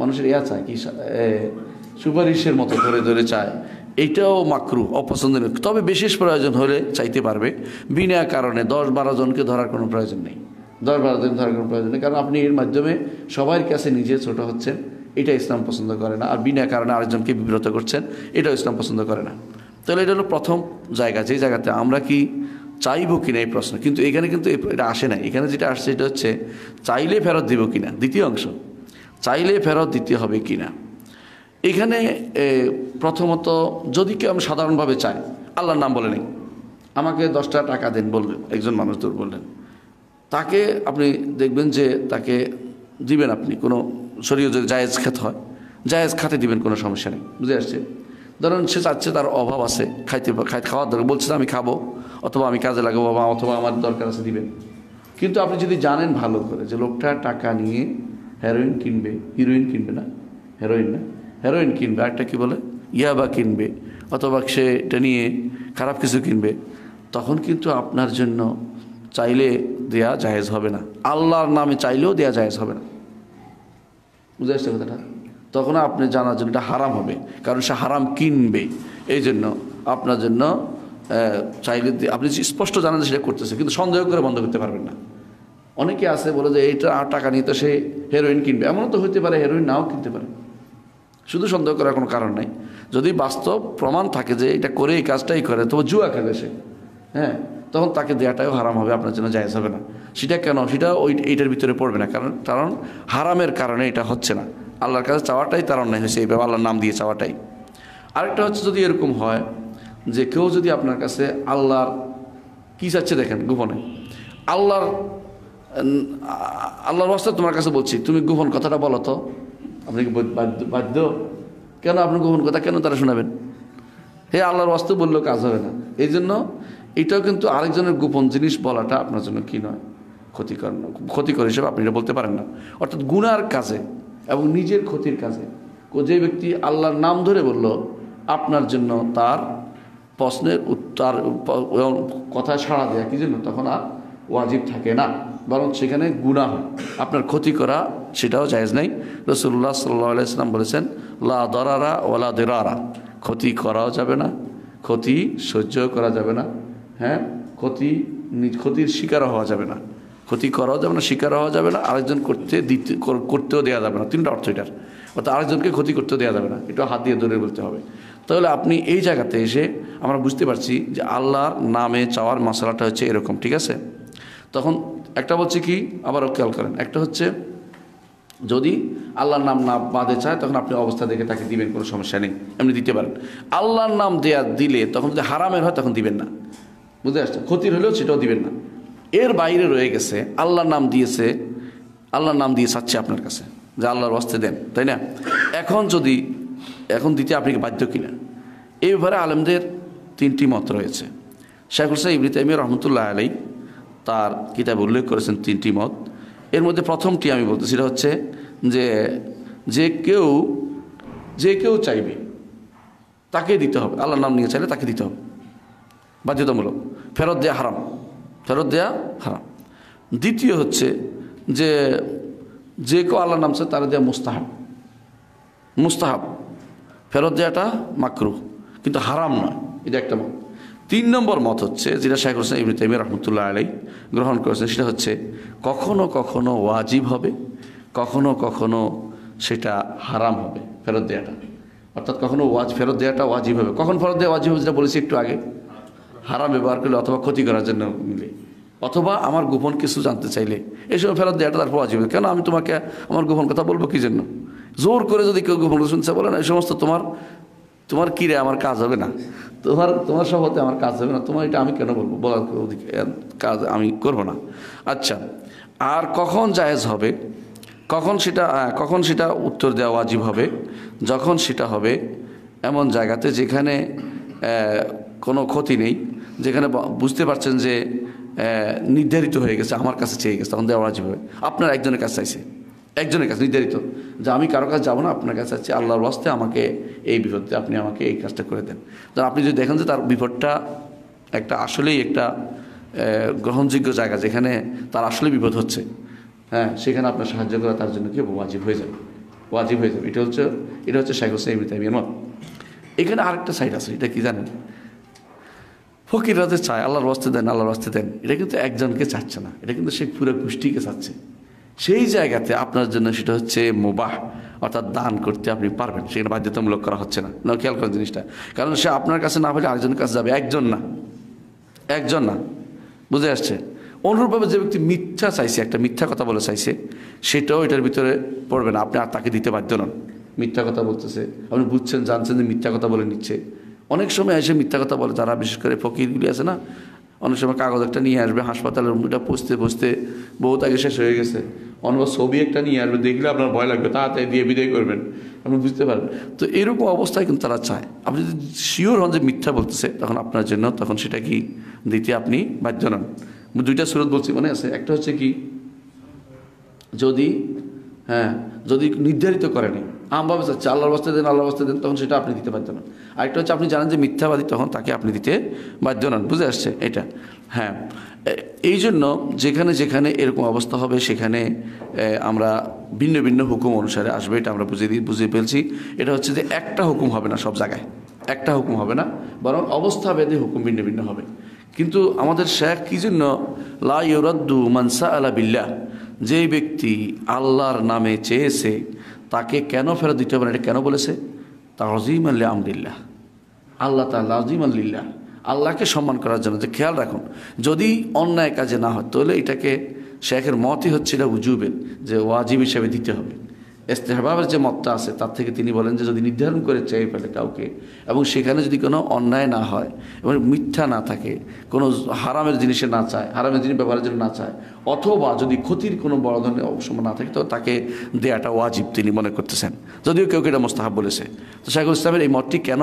মানুষের ইয়া চায় কি সুপারিশের মতো ধরে ধরে চায় এইটাও মাকরু অপছন্দনীয় তবে বিশেষ প্রয়োজন হলে চাইতে পারবে বিনা কারণে দশ বারো জনকে ধরার কোনো প্রয়োজন নেই দশ বারো জন ধরার কোনো প্রয়োজন নেই কারণ আপনি এর মাধ্যমে সবার কাছে নিজে ছোট হচ্ছেন এটা ইসলাম পছন্দ করে না আর বিনা কারণে আরেকজনকে বিব্রত করছেন এটাও ইসলাম পছন্দ করে না তাহলে এটা হলো প্রথম জায়গা যে জায়গাতে আমরা কি চাইবো কিনা এই প্রশ্ন কিন্তু এখানে কিন্তু এটা আসে না এখানে যেটা আসছে এটা হচ্ছে চাইলে ফেরত দিব কিনা দ্বিতীয় অংশ চাইলে ফেরত দিতে হবে কিনা এখানে প্রথমত যদি কেউ আমি সাধারণভাবে চাই আল্লাহর নাম বলে নেই আমাকে দশটা টাকা দিন বললেন একজন মানুষ দূর বললেন তাকে আপনি দেখবেন যে তাকে দিবেন আপনি কোনো শরীর যদি জায়েজ খেত হয় জায়েজ খাতে দিবেন কোনো সমস্যা নেই বুঝে আসছে ধরুন সে চাচ্ছে তার অভাব আছে খাইতে খাইতে খাওয়ার দরকার বলছে আমি খাবো অথবা আমি কাজে লাগাবো বা অথবা আমার দরকার আছে দিবেন কিন্তু আপনি যদি জানেন ভালো করে যে লোকটা টাকা নিয়ে হেরোইন কিনবে হিরোইন কিনবে না হেরোইন না হেরোইন কিনবে একটা কি বলে ইয়াবা কিনবে অথবা সে এটা নিয়ে খারাপ কিছু কিনবে তখন কিন্তু আপনার জন্য চাইলে দেয়া জায়েজ হবে না আল্লাহর নামে চাইলেও দেয়া জায়েজ হবে না বুঝে আসছে কথাটা তখন আপনি জানার জন্য এটা হারাম হবে কারণ সে হারাম কিনবে এই জন্য আপনার জন্য চাইলে আপনি স্পষ্ট জানা যে সেটা করতেছে কিন্তু সন্দেহ করে বন্ধ করতে পারবেন না অনেকে আছে বলে যে এইটা টাকা নিয়ে তো সে হেরোইন কিনবে এমনও তো হইতে পারে হেরোইন নাও কিনতে পারে শুধু সন্দেহ করার কোনো কারণ নেই যদি বাস্তব প্রমাণ থাকে যে এটা করে এই কাজটাই করে তবু জুয়া খেলে সে হ্যাঁ তখন তাকে দেয়াটাও হারাম হবে আপনার জন্য জায়জ হবে না সেটা কেন সেটা ওই এইটার ভিতরে পড়বে না কারণ কারণ হারামের কারণে এটা হচ্ছে না আল্লাহর কাছে চাওয়াটাই তার অন্যায় হয়েছে এইভাবে আল্লাহর নাম দিয়ে চাওয়াটাই আরেকটা হচ্ছে যদি এরকম হয় যে কেউ যদি আপনার কাছে আল্লাহর কী চাচ্ছে দেখেন গোপনে আল্লাহর আল্লাহর অবস্থা তোমার কাছে বলছি তুমি গোপন কথাটা বলো তো আপনি কি বাধ্য কেন আপনি গোপন কথা কেন তারা শোনাবেন হে আল্লাহর বাস্তব বললেও কাজ হবে না এই জন্য এটাও কিন্তু আরেকজনের গোপন জিনিস বলাটা আপনার জন্য কী নয় ক্ষতিকর ক্ষতিকর হিসেবে আপনি এটা বলতে পারেন না অর্থাৎ গুনার কাজে এবং নিজের ক্ষতির কাজে যে ব্যক্তি আল্লাহর নাম ধরে বলল আপনার জন্য তার প্রশ্নের উত্তর কথা সাড়া দেয়া কি জন্য তখন আর ওয়াজিব থাকে না বরং সেখানে গুণা আপনার ক্ষতি করা সেটাও জায়জ নেই রসুল্লাহ সাল্লাহ ইসলাম বলেছেন লা দরারা ওলা দেরারা ক্ষতি করাও যাবে না ক্ষতি সহ্য করা যাবে না হ্যাঁ ক্ষতি ক্ষতির শিকার হওয়া যাবে না ক্ষতি করাও যাবে না শিকার হওয়া যাবে না আরেকজন করতে দিতে করতেও দেওয়া যাবে না তিনটা অর্থ এটার অর্থাৎ আরেকজনকে ক্ষতি করতেও দেওয়া যাবে না এটা হাত দিয়ে ধরে বলতে হবে তাহলে আপনি এই জায়গাতে এসে আমরা বুঝতে পারছি যে আল্লাহর নামে চাওয়ার মশলাটা হচ্ছে এরকম ঠিক আছে তখন একটা বলছে কি আবারও খেয়াল করেন একটা হচ্ছে যদি আল্লাহর নাম না বাঁধে চায় তখন আপনি অবস্থা দেখে তাকে দিবেন কোনো সমস্যা নেই এমনি দিতে পারেন আল্লাহর নাম দেয়া দিলে তখন যদি হারামের হয় তখন দিবেন না বুঝতে পারছে ক্ষতির হলেও সেটাও দিবেন না এর বাইরে রয়ে গেছে আল্লাহর নাম দিয়েছে আল্লাহর নাম দিয়ে সাচ্ছে আপনার কাছে যে আল্লাহর অস্তে দেন তাই না এখন যদি এখন দিতে আপনি বাধ্য কিনা এই ব্যাপারে আলেমদের তিনটি মত রয়েছে শেখ হুসাইব ইবরি তাইমিয়া রহমতুল্লাহ আলাই তার কিতাব উল্লেখ করেছেন তিনটি মত এর মধ্যে প্রথমটি আমি বলতে সেটা হচ্ছে যে যে কেউ যে কেউ চাইবে তাকে দিতে হবে আল্লাহর নাম নিয়ে চাইলে তাকে দিতে হবে বাধ্যতামূলক ফেরত দেয়া হারাম ফেরত দেয়া হারাম দ্বিতীয় হচ্ছে যে যে কেউ আল্লাহ চায় তারা দেয়া মুস্তাহাব মুস্তাহাব ফেরত দেওয়াটা মাকরু কিন্তু হারাম নয় এটা একটা মত তিন নম্বর মত হচ্ছে যেটা শেখ হোসেন ইবনে তাইমিয়া রহমতুল্লাহ আলাই গ্রহণ করেছেন সেটা হচ্ছে কখনো কখনো ওয়াজিব হবে কখনো কখনো সেটা হারাম হবে ফেরত দেওয়াটা অর্থাৎ কখনো ওয়াজ ফেরত দেওয়াটা ওয়াজিব হবে কখন ফেরত দেওয়া ওয়াজিব হবে যেটা বলেছি একটু আগে হারাম ব্যবহার করলে অথবা ক্ষতি করার জন্য মিলে অথবা আমার গোপন কিছু জানতে চাইলে এসব ফেরত দেওয়াটা তারপর ওয়াজিব হবে কেন আমি তোমাকে আমার গোপন কথা বলবো কী জন্য জোর করে যদি কেউ গোপন শুনছে বলে না এই সমস্ত তোমার তোমার কী রে আমার কাজ হবে না তোমার তোমার সভাতে আমার কাজ হবে না তোমার এটা আমি কেন বলবো বলার কাজ আমি করব না আচ্ছা আর কখন জায়েজ হবে কখন সেটা কখন সেটা উত্তর দেওয়া আজীব হবে যখন সেটা হবে এমন জায়গাতে যেখানে কোনো ক্ষতি নেই যেখানে বুঝতে পারছেন যে নির্ধারিত হয়ে গেছে আমার কাছে চেয়ে গেছে তখন দেওয়া আজীব হবে আপনার একজনের কাছে চাইছে একজনের কাছে নির্ধারিত যে আমি কারো কাছে যাবো না আপনার কাছে আছে আল্লাহর ওয়াস্তে আমাকে এই বিপদে আপনি আমাকে এই কাজটা করে দেন যেন আপনি যদি দেখেন যে তার বিপদটা একটা আসলেই একটা গ্রহণযোগ্য জায়গা যেখানে তার আসলে বিপদ হচ্ছে হ্যাঁ সেখানে আপনার সাহায্য করা তার জন্য কি ওয়াজিব হয়ে যাবে ওয়াজিব হয়ে যাবে এটা হচ্ছে এটা হচ্ছে শেখ হোসেন ইবনে মত এখানে আরেকটা সাইড আছে এটা কি জানেন ফকিররা যে চায় আল্লাহর ওয়াস্তে দেন আল্লাহর ওয়াস্তে দেন এটা কিন্তু একজনকে চাচ্ছে না এটা কিন্তু সে পুরো গোষ্ঠীকে চাচ্ছে সেই জায়গাতে আপনার জন্য সেটা হচ্ছে মোবাহ অর্থাৎ দান করতে আপনি পারবেন সেখানে বাধ্যতামূলক করা হচ্ছে না না খেয়াল করেন জিনিসটা কারণ সে আপনার কাছে না হলে আরেকজনের কাছে যাবে একজন না একজন না বুঝে আসছে অনুরূপভাবে যে ব্যক্তি মিথ্যা চাইছে একটা মিথ্যা কথা বলে চাইছে সেটাও এটার ভিতরে পড়বে না আপনি আর তাকে দিতে বাধ্য নন মিথ্যা কথা বলতেছে আপনি বুঝছেন জানছেন যে মিথ্যা কথা বলে নিচ্ছে অনেক সময় এসে মিথ্যা কথা বলে যারা বিশেষ করে ফকিরগুলি আছে না অনেক সময় কাগজ একটা নিয়ে আসবে হাসপাতালের রুমটা পুষতে পুষতে বহুত আগে শেষ হয়ে গেছে অনেক ছবি একটা নিয়ে আসবে দেখলে আপনার ভয় লাগবে তাড়াতাড়ি দিয়ে বিদায় করবেন আপনি বুঝতে পারবেন তো এরকম অবস্থায় কিন্তু তারা চায় আপনি যদি শিওর হন যে মিথ্যা বলতেছে তখন আপনার জন্য তখন সেটা কি দিতে আপনি বাধ্য নন দুইটা সুরত বলছি মনে আছে একটা হচ্ছে কি যদি হ্যাঁ যদি নির্ধারিত করেনি আমভাবে চাচ্ছে আল্লাহর বাস্তে দেন আল্লাহর বাস্তে দেন তখন সেটা আপনি দিতে বাধ্য না আরেকটা হচ্ছে আপনি জানেন যে মিথ্যাবাদী তখন তাকে আপনি দিতে বাধ্য নন বুঝে আসছে এটা হ্যাঁ এই জন্য যেখানে যেখানে এরকম অবস্থা হবে সেখানে আমরা ভিন্ন ভিন্ন হুকুম অনুসারে আসবে এটা আমরা বুঝিয়ে দিই বুঝিয়ে ফেলছি এটা হচ্ছে যে একটা হুকুম হবে না সব জায়গায় একটা হুকুম হবে না বরং অবস্থা ভেদে হুকুম ভিন্ন ভিন্ন হবে কিন্তু আমাদের শেখ কী জন্য লা মানসা আলা বিল্লা যেই ব্যক্তি আল্লাহর নামে চেয়েছে তাকে কেন ফেরত দিতে হবে না এটা কেন বলেছে তাজিম আল্লাহ আমদিল্লাহ আল্লাহ তাল্লাহ আজিম আল্লিল্লাহ আল্লাহকে সম্মান করার জন্য যে খেয়াল রাখুন যদি অন্যায় কাজে না হয় তাহলে এটাকে শেখের মতই হচ্ছিল উজুবেন যে ওয়াজিব হিসেবে দিতে হবে ইস্তেহবাবের যে মতটা আছে তার থেকে তিনি বলেন যে যদি নির্ধারণ করে চেয়ে ফেলে কাউকে এবং সেখানে যদি কোনো অন্যায় না হয় এবং মিথ্যা না থাকে কোনো হারামের জিনিসে না চায় হারামের জিনিস ব্যবহারের জন্য না চায় অথবা যদি ক্ষতির কোনো বড় ধরনের অবসম্ভব না থাকে তো তাকে দেয়াটা ওয়াজিব তিনি মনে করতেছেন যদিও কেউ এটা মোস্তাহাব বলেছে তো শাহুল ইসলামের এই মতটি কেন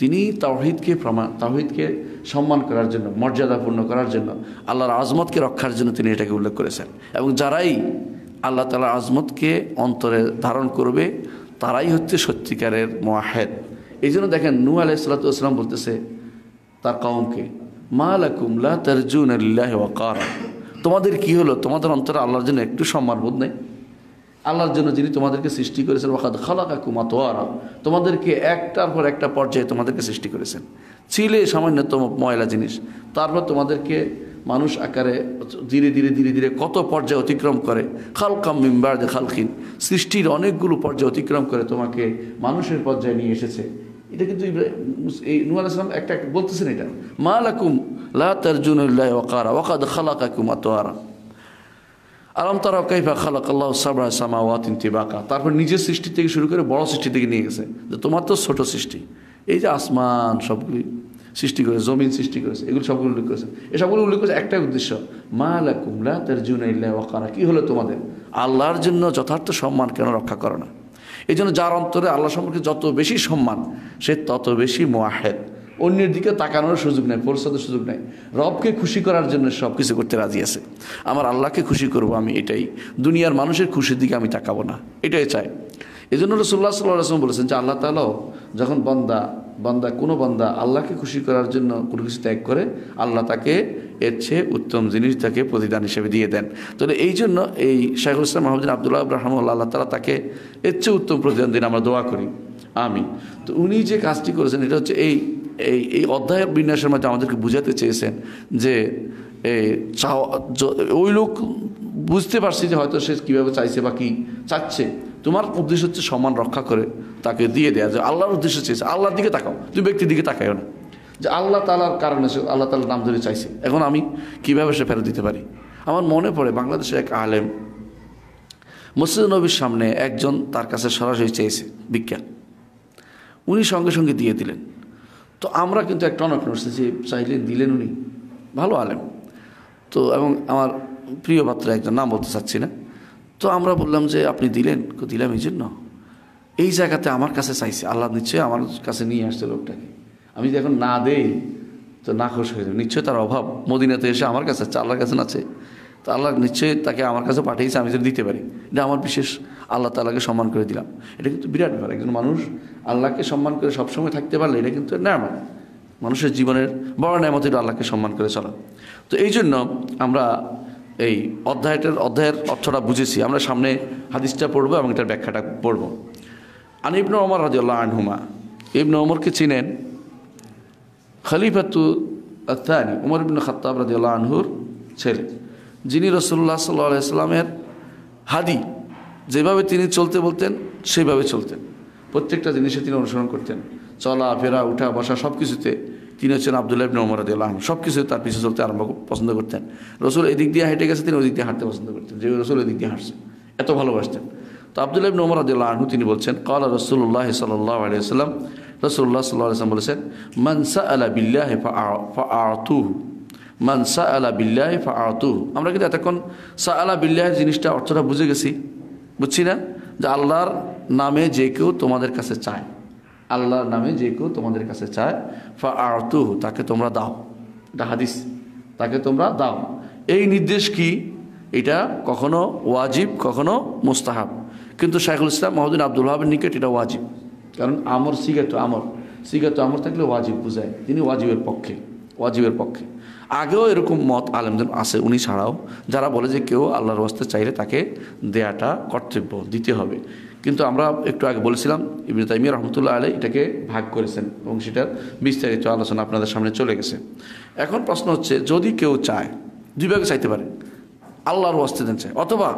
তিনি তাওহিদকে প্রমাণ তাওহিদকে সম্মান করার জন্য মর্যাদাপূর্ণ করার জন্য আল্লাহর আজমতকে রক্ষার জন্য তিনি এটাকে উল্লেখ করেছেন এবং যারাই আল্লাহ তালা আজমতকে অন্তরে ধারণ করবে তারাই হচ্ছে সত্যিকারের মহেদ এই জন্য দেখেন নু ইসলাম বলতেছে তার কমকে মা লাকুমলা তার জুন আল্লাহ তোমাদের কি হলো তোমাদের অন্তরে আল্লাহর জন্য একটু সম্মানবোধ নেই আল্লাহর জন্য যিনি তোমাদেরকে সৃষ্টি করেছেন ওখাদ খালাকা কুমা তোয়ারা তোমাদেরকে একটার পর একটা পর্যায়ে তোমাদেরকে সৃষ্টি করেছেন ছিলে সামান্যতম ময়লা জিনিস তারপর তোমাদেরকে মানুষ আকারে ধীরে ধীরে ধীরে ধীরে কত পর্যায়ে অতিক্রম করে খালকাম মেম্বার যে খালকিন সৃষ্টির অনেকগুলো পর্যায়ে অতিক্রম করে তোমাকে মানুষের পর্যায়ে নিয়ে এসেছে এটা কিন্তু এই নুয়াল ইসলাম একটা বলতেছেন এটা মা লাকুম লা তার্জুনুল্লাহ ওকারা ওকাদ খালাকাকুম তোয়ারা আলম তারা কাইফা খালাক আল্লাহ সাবরা সামাওয়াতিন তিবাকা তারপর নিজের সৃষ্টি থেকে শুরু করে বড় সৃষ্টি থেকে নিয়ে গেছে যে তোমার তো ছোট সৃষ্টি এই যে আসমান সবগুলি সৃষ্টি করে জমিন সৃষ্টি করেছে এগুলো সবগুলো উল্লেখ করেছে এসবগুলো উল্লেখ করেছে একটাই উদ্দেশ্য মা আলা কুমলা তার জুন ওয়াকারা কী হলো তোমাদের আল্লাহর জন্য যথার্থ সম্মান কেন রক্ষা করো না এই জন্য যার অন্তরে আল্লাহ সম্পর্কে যত বেশি সম্মান সে তত বেশি মোয়াহেদ অন্যের দিকে তাকানোর সুযোগ নেই পরিশ্রমের সুযোগ নেই রবকে খুশি করার জন্য সব কিছু করতে রাজি আছে আমার আল্লাহকে খুশি করব আমি এটাই দুনিয়ার মানুষের খুশির দিকে আমি তাকাবো না এটাই চাই এই জন্য রসুল্লাহ সাল্লাহ আসলাম বলেছেন যে আল্লাহ তালাও যখন বন্দা বন্দা কোনো বন্দা আল্লাহকে খুশি করার জন্য কোনো কিছু ত্যাগ করে আল্লাহ তাকে এর চেয়ে উত্তম জিনিস তাকে প্রতিদান হিসেবে দিয়ে দেন তাহলে এই জন্য এই শাহুল ইসলাম মাহমুদিন আবদুল্লাহ আব্রাহম আল্লাহ তালা তাকে এর চেয়ে উত্তম প্রতিদান দিন আমরা দোয়া করি আমি তো উনি যে কাজটি করেছেন এটা হচ্ছে এই এই এই অধ্যায় বিন্যাসের মধ্যে আমাদেরকে বুঝাতে চেয়েছেন যে এই চাওয়া ওই লোক বুঝতে পারছি যে হয়তো সে কীভাবে চাইছে বা কী চাচ্ছে তোমার উদ্দেশ্য হচ্ছে সম্মান রক্ষা করে তাকে দিয়ে দেওয়া যে আল্লাহর উদ্দেশ্য চেয়েছে আল্লাহর দিকে তাকাও তুমি ব্যক্তির দিকে তাকাইও না যে আল্লাহ তালার কারণে সে আল্লাহ তালার নাম ধরে চাইছে এখন আমি কীভাবে সে ফেরত দিতে পারি আমার মনে পড়ে বাংলাদেশে এক আলেম মসজিদ নবীর সামনে একজন তার কাছে সরাসরি চেয়েছে বিজ্ঞান উনি সঙ্গে সঙ্গে দিয়ে দিলেন তো আমরা কিন্তু একটা অনেক নড়ছি যে চাইলেন দিলেন উনি ভালো আলেম তো এবং আমার প্রিয় পাত্র একজন নাম বলতে চাচ্ছি না তো আমরা বললাম যে আপনি দিলেন দিলাম এই জন্য এই জায়গাতে আমার কাছে চাইছে আল্লাহ নিশ্চয়ই আমার কাছে নিয়ে আসছে লোকটাকে আমি যদি এখন না দেই তো না খুশ হয়ে যাবে নিশ্চয়ই তার অভাব মদিনাতে এসে আমার কাছে আছে আল্লাহর কাছে আছে তো আল্লাহ নিশ্চয়ই তাকে আমার কাছে পাঠিয়েছে আমি যদি দিতে পারি এটা আমার বিশেষ আল্লাহ তালাকে সম্মান করে দিলাম এটা কিন্তু বিরাট ব্যাপার একজন মানুষ আল্লাহকে সম্মান করে সবসময় থাকতে পারলে এটা কিন্তু ন্যামত মানুষের জীবনের বড় ন্যামত এটা আল্লাহকে সম্মান করে চলা তো এই জন্য আমরা এই অধ্যায়টার অধ্যায়ের অর্থটা বুঝেছি আমরা সামনে হাদিসটা পড়বো এবং এটার ব্যাখ্যাটা পড়ব আন ইবনু ওমর রাজিউল্লাহ আনহুমা ইবন ওমরকে চিনেন খলিফাতু আত্মানি উমর ইবনু খাত্তাব রাজিউল্লাহ আনহুর ছেলে যিনি রসুল্লাহ সাল্লাহ সাল্লামের হাদি যেভাবে তিনি চলতে বলতেন সেইভাবে চলতেন প্রত্যেকটা জিনিসে তিনি অনুসরণ করতেন চলা ফেরা উঠা বসা সব কিছুতে তিনি হচ্ছেন আবদুল্লাহ নমর আলহাম সব কিছু তার পিছিয়ে চলতে আরম্ভ পছন্দ করতেন রসুল এদিক দিয়ে হেঁটে গেছে তিনি ওদিক দিয়ে হাঁটতে পছন্দ করতেন যে রসুল এদিক দিয়ে হাঁটছে এত ভালোবাসতেন তো আবদুল্লাহ নমর আদুল্লাহ তিনি বলছেন কলা রসুল্লাহ সাল্লাহ আলিয়াল্লাম রসুল্লাহ সাল্লাহ আসলাম বলেছেন মানসা আলা বিল্লাহ আতুহ মানসা আলা বিল্লাহ আতু আমরা কিন্তু এতক্ষণ সা আলা বিল্লাহের জিনিসটা অর্থটা বুঝে গেছি বুঝছি না যে আল্লাহর নামে যে কেউ তোমাদের কাছে চায় আল্লাহর নামে যে কেউ তোমাদের কাছে চায় ফা আর্তুহ তাকে তোমরা দাও এটা হাদিস তাকে তোমরা দাও এই নির্দেশ কি এটা কখনো ওয়াজিব কখনো মুস্তাহাব কিন্তু শাইখুল ইসলাম মহদিন আব্দুল হাবের নিকট এটা ওয়াজিব কারণ আমর সিগাতো আমর সিগাতো আমর থাকলে ওয়াজিব বুঝায় তিনি ওয়াজিবের পক্ষে ওয়াজিবের পক্ষে আগেও এরকম মত আলেমদের আছে উনি ছাড়াও যারা বলে যে কেউ আল্লাহর ওয়াস্তে চাইলে তাকে দেয়াটা কর্তব্য দিতে হবে কিন্তু আমরা একটু আগে বলেছিলাম ইবনে তাইমিয়া রহমতুল্লাহ আলী এটাকে ভাগ করেছেন এবং সেটার বিস্তারিত আলোচনা আপনাদের সামনে চলে গেছে এখন প্রশ্ন হচ্ছে যদি কেউ চায় দুইভাবে চাইতে পারে আল্লাহর ওয়াস্তে দেন চায় অথবা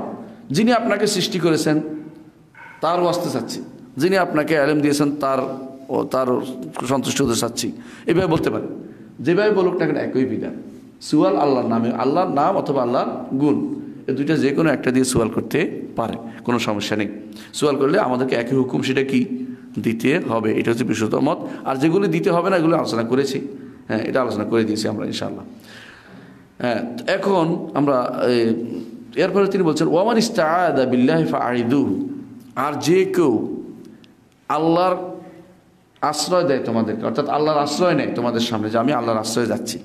যিনি আপনাকে সৃষ্টি করেছেন তার ওয়াস্তে চাচ্ছি যিনি আপনাকে অ্যালেম দিয়েছেন তার ও তার সন্তুষ্ট হতে চাচ্ছি এভাবে বলতে পারে যেভাবে বলুক না কেন একই বিধান সুয়াল আল্লাহর নামে আল্লাহর নাম অথবা আল্লাহর গুণ এ দুইটা যে কোনো একটা দিয়ে সুয়াল করতে পারে কোনো সমস্যা নেই সুয়াল করলে আমাদেরকে একই হুকুম সেটা কি দিতে হবে এটা হচ্ছে বিশুদ্ধ মত আর যেগুলি দিতে হবে না এগুলো আলোচনা করেছি হ্যাঁ এটা আলোচনা করে দিয়েছি আমরা ইনশাআল্লাহ হ্যাঁ এখন আমরা এরপরে তিনি বলছেন ওয়ামান ইস্তা আদা বিল্লাহ আর যে কেউ আল্লাহর আশ্রয় দেয় তোমাদেরকে অর্থাৎ আল্লাহর আশ্রয় নেয় তোমাদের সামনে যে আমি আল্লাহর আশ্রয় যাচ্ছি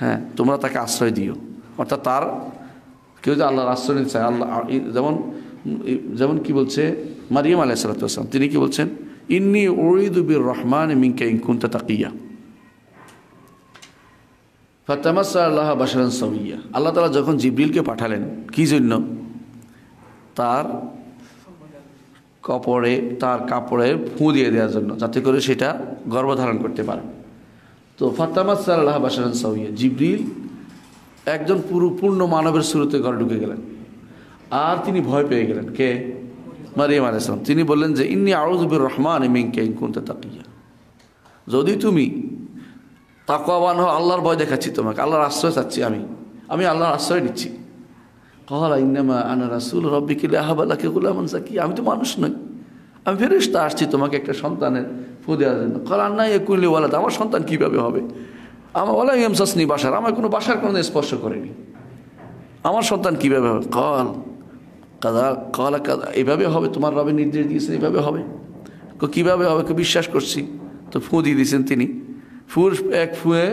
হ্যাঁ তোমরা তাকে আশ্রয় দিও অর্থাৎ তার কেউ যে আল্লাহর আশ্রয় নিতে চায় আল্লাহ যেমন যেমন কি বলছে মারিয়াম আলাহ সালাতাম তিনি কি বলছেন ইন্নি ওইদুবির রহমান মিঙ্কা ইনকুন্তা তাকিয়া ফাতামাসা আল্লাহ বাসারান সামিয়া আল্লাহ তালা যখন জিব্রিলকে পাঠালেন কি জন্য তার কপড়ে তার কাপড়ে ফুঁ দিয়ে দেওয়ার জন্য যাতে করে সেটা গর্ভধারণ করতে পারে তো ফাতামাত সাল্লাহ বাসান সাউিয়া জিবরিল একজন পুরো পূর্ণ মানবের শুরুতে ঘরে ঢুকে গেলেন আর তিনি ভয় পেয়ে গেলেন কে মারিয়াম ইসলাম তিনি বললেন যে ইন্নি আউজুবুর রহমান ইমিনকে ইনকুনতে তাকিয়া যদি তুমি তাকওয়াবান হও আল্লাহর ভয় দেখাচ্ছি তোমাকে আল্লাহর আশ্রয় চাচ্ছি আমি আমি আল্লাহর আশ্রয় নিচ্ছি কহলা ইন্নামা আনা রাসুল রব্বিকিল আহাবালাকে গুলামান সাকি আমি তো মানুষ নই আমি ফেরিস্তা আসছি তোমাকে একটা সন্তানের ফু দেওয়ার জন্য কলার নাই কুলি ওয়ালাদ আমার সন্তান কীভাবে হবে আমার ওলা নি বাসার আমার কোনো বাসার কোনো স্পর্শ করেনি আমার সন্তান কীভাবে হবে কল কাদা কলা কাদা এভাবে হবে তোমার রবে নির্দেশ দিয়েছেন এভাবে হবে কীভাবে হবে বিশ্বাস করছি তো ফু দিয়ে দিয়েছেন তিনি ফুর এক ফুয়ে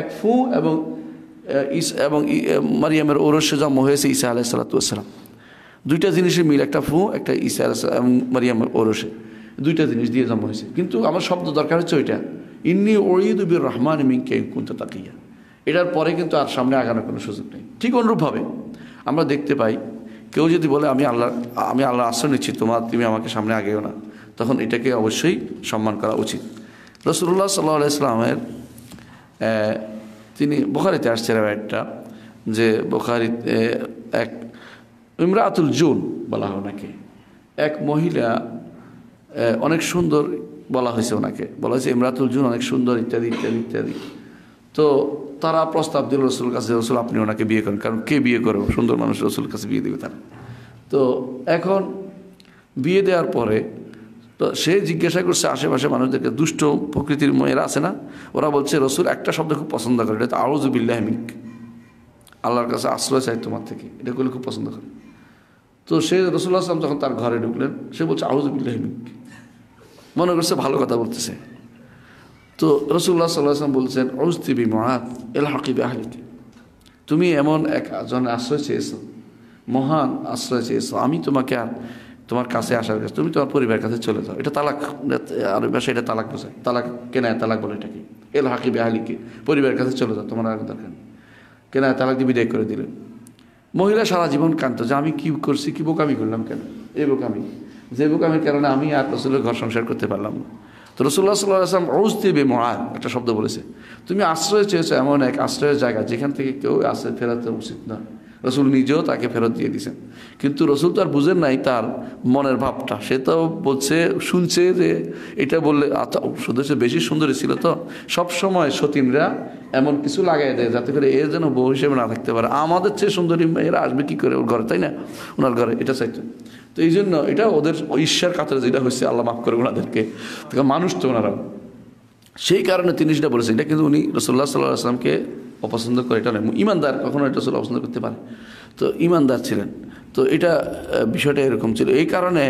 এক ফু এবং ইস এবং মারিয়ামের ওরসে জন্ম হয়েছে ঈসা আলাহ সালাতাম দুইটা জিনিসের মিল একটা ফু একটা ঈসা আলাহ এবং মারিয়ামের ওরসে দুইটা জিনিস দিয়ে জন্ম হয়েছে কিন্তু আমার শব্দ দরকার হচ্ছে ওইটা ইন্নি ওঈদ রহমান মিংকে কুন্তা তাকিয়া এটার পরে কিন্তু আর সামনে আগানোর কোনো সুযোগ নেই ঠিক অনুরূপভাবে আমরা দেখতে পাই কেউ যদি বলে আমি আল্লাহ আমি আল্লাহ আশ্রয় নিচ্ছি তোমার তুমি আমাকে সামনে আগেও না তখন এটাকে অবশ্যই সম্মান করা উচিত রসুল্লাহ সাল্লাহ আলাইসলামের তিনি বোখারিতে আসছেন একটা যে বোখারিতে এক ইমরাতুল জুন বলা হয় ওনাকে এক মহিলা অনেক সুন্দর বলা হয়েছে ওনাকে বলা হয়েছে ইমরাতুল জুন অনেক সুন্দর ইত্যাদি ইত্যাদি ইত্যাদি তো তারা প্রস্তাব দিল রসুল কাছে রসুল আপনি ওনাকে বিয়ে করেন কারণ কে বিয়ে করে সুন্দর মানুষ রসুল কাছে বিয়ে দেবে তার তো এখন বিয়ে দেওয়ার পরে তো সে জিজ্ঞাসা করছে আশেপাশে মানুষদেরকে দুষ্ট প্রকৃতির মেয়েরা আছে না ওরা বলছে রসুল একটা শব্দ খুব পছন্দ করে এটা তো আউজুবিল্লাহমিক আল্লাহর কাছে আশ্রয় চাই তোমার থেকে এটা করলে খুব পছন্দ করে তো সে রসুল আসলাম যখন তার ঘরে ঢুকলেন সে বলছে আউজুবিল্লাহমিক মনে করছে ভালো কথা বলতেছে তো রসুল্লাহ সাল্লাহ আসলাম বলছেন ঔস্তিবি মহাত এল হাকিবি আহলিকে তুমি এমন এক জনে আশ্রয় চেয়েছো মহান আশ্রয় চেয়েছো আমি তোমাকে আর তোমার কাছে আসার কাছে তুমি তোমার পরিবারের কাছে চলে যাও এটা তালাক আর ব্যবসা এটা তালাক বোঝায় তালাক কেনায় তালাক বলে এটাকে এল হাকিবে আহলিকে পরিবারের কাছে চলে যাও তোমার আর দরকার নেই কেনায় তালাক দিয়ে বিদায় করে দিলেন মহিলা সারা জীবন কান্ত যে আমি কী করছি কী বোকামি করলাম কেন এই বোকামি যে বোকামির কারণে আমি আর রসুলের ঘর সংসার করতে পারলাম না তো রসুল্লাহ সাল্লাহ আসলাম রোজ দেবে মহান একটা শব্দ বলেছে তুমি আশ্রয় চেয়েছো এমন এক আশ্রয়ের জায়গা যেখান থেকে কেউ আশ্রয় ফেরাতে উচিত না রসুল নিজেও তাকে ফেরত দিয়ে দিছেন কিন্তু রসুল তো আর বুঝেন নাই তার মনের ভাবটা সে তো বলছে শুনছে যে এটা বললে আচ্ছা শুধু সে বেশি সুন্দরী ছিল তো সব সময় সতীনরা এমন কিছু লাগাই দেয় যাতে করে এর যেন বউ হিসেবে না থাকতে পারে আমাদের চেয়ে সুন্দরী মেয়েরা আসবে কী করে ওর ঘরে তাই না ওনার ঘরে এটা চাইতো তো এই জন্য এটা ওদের ঈশ্বর কাতারে যেটা হয়েছে আল্লাহ মাফ করে ওনাদেরকে মানুষ তো ওনারা সেই কারণে তিনি সেটা বলেছেন এটা কিন্তু উনি রসল্লাহ সাল্লাহ আসলামকে অপছন্দ করে এটা নয় ইমানদার কখনো এটা রসুল অপছন্দ করতে পারে তো ইমানদার ছিলেন তো এটা বিষয়টা এরকম ছিল এই কারণে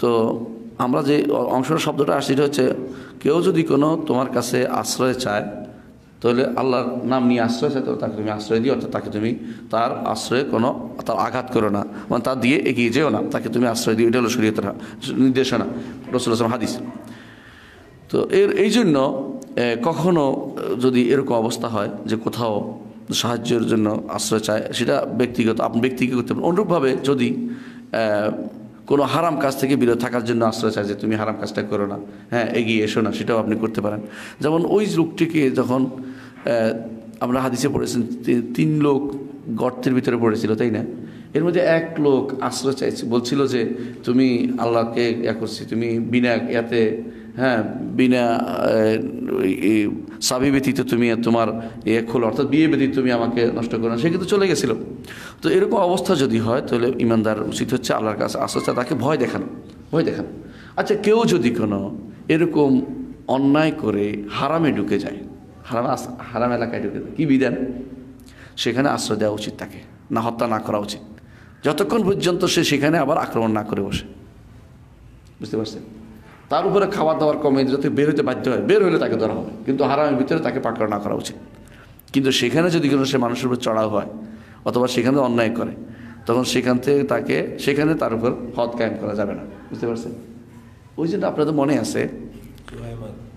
তো আমরা যে অংশটা শব্দটা আসছি এটা হচ্ছে কেউ যদি কোনো তোমার কাছে আশ্রয় চায় তাহলে আল্লাহর নাম নিয়ে আশ্রয় চায় তাহলে তাকে তুমি আশ্রয় দিও অর্থাৎ তাকে তুমি তার আশ্রয়ে কোনো তার আঘাত করো না মানে তার দিয়ে এগিয়ে যেও না তাকে তুমি আশ্রয় দিও এটা হলো শরীয়তের নির্দেশনা রসুল হাদিস তো এর এই জন্য কখনো যদি এরকম অবস্থা হয় যে কোথাও সাহায্যের জন্য আশ্রয় চায় সেটা ব্যক্তিগত আপনি ব্যক্তিকে করতে পারেন অনুরূপভাবে যদি কোনো হারাম কাজ থেকে বিরত থাকার জন্য আশ্রয় চায় যে তুমি হারাম কাজটা করো না হ্যাঁ এগিয়ে এসো না সেটাও আপনি করতে পারেন যেমন ওই লোকটিকে যখন আমরা হাদিসে পড়েছেন তিন লোক গর্তের ভিতরে পড়েছিল তাই না এর মধ্যে এক লোক আশ্রয় চাইছে বলছিল যে তুমি আল্লাহকে ইয়া করছি তুমি বিনা ইয়াতে হ্যাঁ বিনা সাবি ব্যতীত তুমি তোমার এ খোল অর্থাৎ বিয়ে ব্যতীত তুমি আমাকে নষ্ট করো সে কিন্তু চলে গেছিলো তো এরকম অবস্থা যদি হয় তাহলে ইমানদার উচিত হচ্ছে আল্লাহর কাছে আশ্বাস তাকে ভয় দেখানো ভয় দেখানো আচ্ছা কেউ যদি কোনো এরকম অন্যায় করে হারামে ঢুকে যায় হারাম হারাম এলাকায় ঢুকে যায় কী বিধান সেখানে আশ্রয় দেওয়া উচিত তাকে না হত্যা না করা উচিত যতক্ষণ পর্যন্ত সে সেখানে আবার আক্রমণ না করে বসে বুঝতে পারছেন তার উপরে খাওয়া দাওয়ার কমে যাতে বের হতে বাধ্য হয় বের হলে তাকে ধরা হবে কিন্তু হারামের ভিতরে তাকে পাকড় না করা উচিত কিন্তু সেখানে যদি কোনো সে মানুষের উপর চড়াও হয় অথবা সেখানে অন্যায় করে তখন সেখান থেকে তাকে সেখানে তার উপর হদ কায়েম করা যাবে না বুঝতে পারছেন ওই জন্য আপনাদের মনে আছে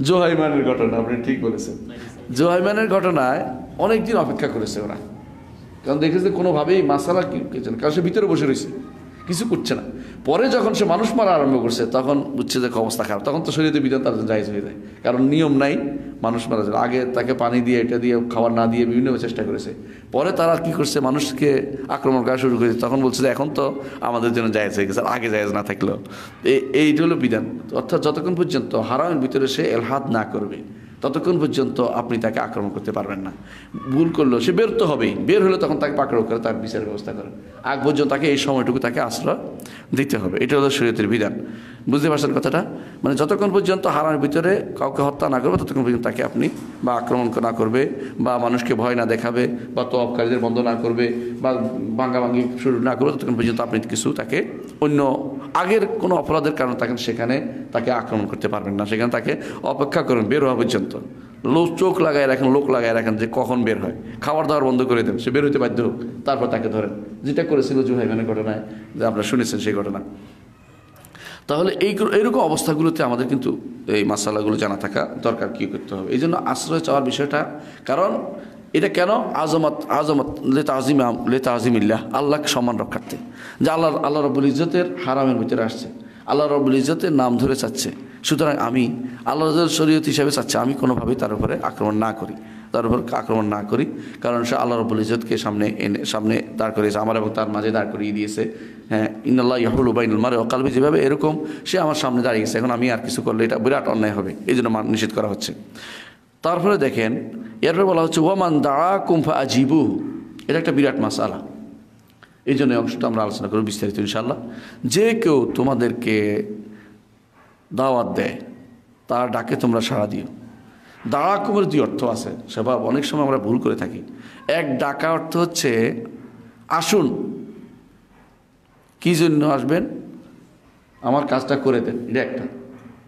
জোহাইমানের ঘটনা আপনি ঠিক বলেছেন জোহাইমানের ঘটনায় অনেকদিন অপেক্ষা করেছে ওরা কারণ দেখেছে কোনোভাবেই মাসালা কি কারণ সে ভিতরে বসে রয়েছে কিছু করছে না পরে যখন সে মানুষ মারা আরম্ভ করছে তখন বুঝছে যে অবস্থা খারাপ তখন তো শরীরে বিধান তার জন্য জায়জ হয়ে যায় কারণ নিয়ম নাই মানুষ মারা যায় আগে তাকে পানি দিয়ে এটা দিয়ে খাবার না দিয়ে বিভিন্ন চেষ্টা করেছে পরে তারা কি করছে মানুষকে আক্রমণ করা শুরু করেছে তখন বলছে যে এখন তো আমাদের জন্য জায়েজ হয়ে গেছে আগে জায়েজ না থাকলেও এইটা হলো বিধান অর্থাৎ যতক্ষণ পর্যন্ত হারামের ভিতরে সে এলহাত না করবে ততক্ষণ পর্যন্ত আপনি তাকে আক্রমণ করতে পারবেন না ভুল করলো সে বের তো হবেই বের হলে তখন তাকে পাকড় করে তার বিচার ব্যবস্থা করেন আগ পর্যন্ত তাকে এই সময়টুকু তাকে আশ্রয় দিতে হবে এটা হলো শরীয়তের বিধান বুঝতে পারছেন কথাটা মানে যতক্ষণ পর্যন্ত হারানোর ভিতরে কাউকে হত্যা না করবে ততক্ষণ পর্যন্ত তাকে আপনি বা আক্রমণ না করবে বা মানুষকে ভয় না দেখাবে বা তপকারীদের বন্ধ না করবে বা ভাঙ্গাভাঙ্গি শুরু না করবে ততক্ষণ পর্যন্ত আপনি কিছু তাকে অন্য আগের কোনো অপরাধের কারণে তাকে সেখানে তাকে আক্রমণ করতে পারবেন না সেখানে তাকে অপেক্ষা করুন বের হওয়া পর্যন্ত লোক চোখ লাগায় রাখেন লোক লাগায় রাখেন যে কখন বের হয় খাবার দাবার বন্ধ করে দেন সে বের হইতে বাধ্য হোক তারপর তাকে ধরেন যেটা করেছিল জুহাইমানের ঘটনায় যে আপনারা শুনেছেন সেই ঘটনা তাহলে এই এইরকম অবস্থাগুলোতে আমাদের কিন্তু এই মশালাগুলো জানা থাকা দরকার কী করতে হবে এই জন্য আশ্রয় চাওয়ার বিষয়টা কারণ এটা কেন আজমত আজমত লেতা আজিম লেতা আজিমিল্লাহ আল্লাহকে সম্মান রক্ষার্থে যা আল্লাহ আল্লাহ রবুল ইজতের হারামের ভিতরে আসছে আল্লাহ রবুল ইজতের নাম ধরে চাচ্ছে সুতরাং আমি আল্লাহ শরীয়ত হিসাবে চাচ্ছে আমি কোনোভাবেই তার উপরে আক্রমণ না করি তার উপর আক্রমণ না করি কারণ সে আল্লাহ রবুল ইজতকে সামনে এনে সামনে দাঁড় করিয়েছে আমার এবং তার মাঝে দাঁড় করিয়ে দিয়েছে হ্যাঁ ইন্নাল্লাহ ইহুল উবাইনুল মারে অকালবি যেভাবে এরকম সে আমার সামনে দাঁড়িয়ে গেছে এখন আমি আর কিছু করলে এটা বিরাট অন্যায় হবে এই জন্য নিষেধ করা হচ্ছে তারপরে দেখেন এরপরে বলা হচ্ছে ওয়ামান দা কুম্ফা আজিবু এটা একটা বিরাট মাসালা এই জন্য অংশটা আমরা আলোচনা করব বিস্তারিত ইনশাল্লাহ যে কেউ তোমাদেরকে দাওয়াত দেয় তার ডাকে তোমরা সাড়া দিও দাঁড়া কুমের দুই অর্থ আছে সেভাব অনেক সময় আমরা ভুল করে থাকি এক ডাকা অর্থ হচ্ছে আসুন কি জন্য আসবেন আমার কাজটা করে দেন এটা একটা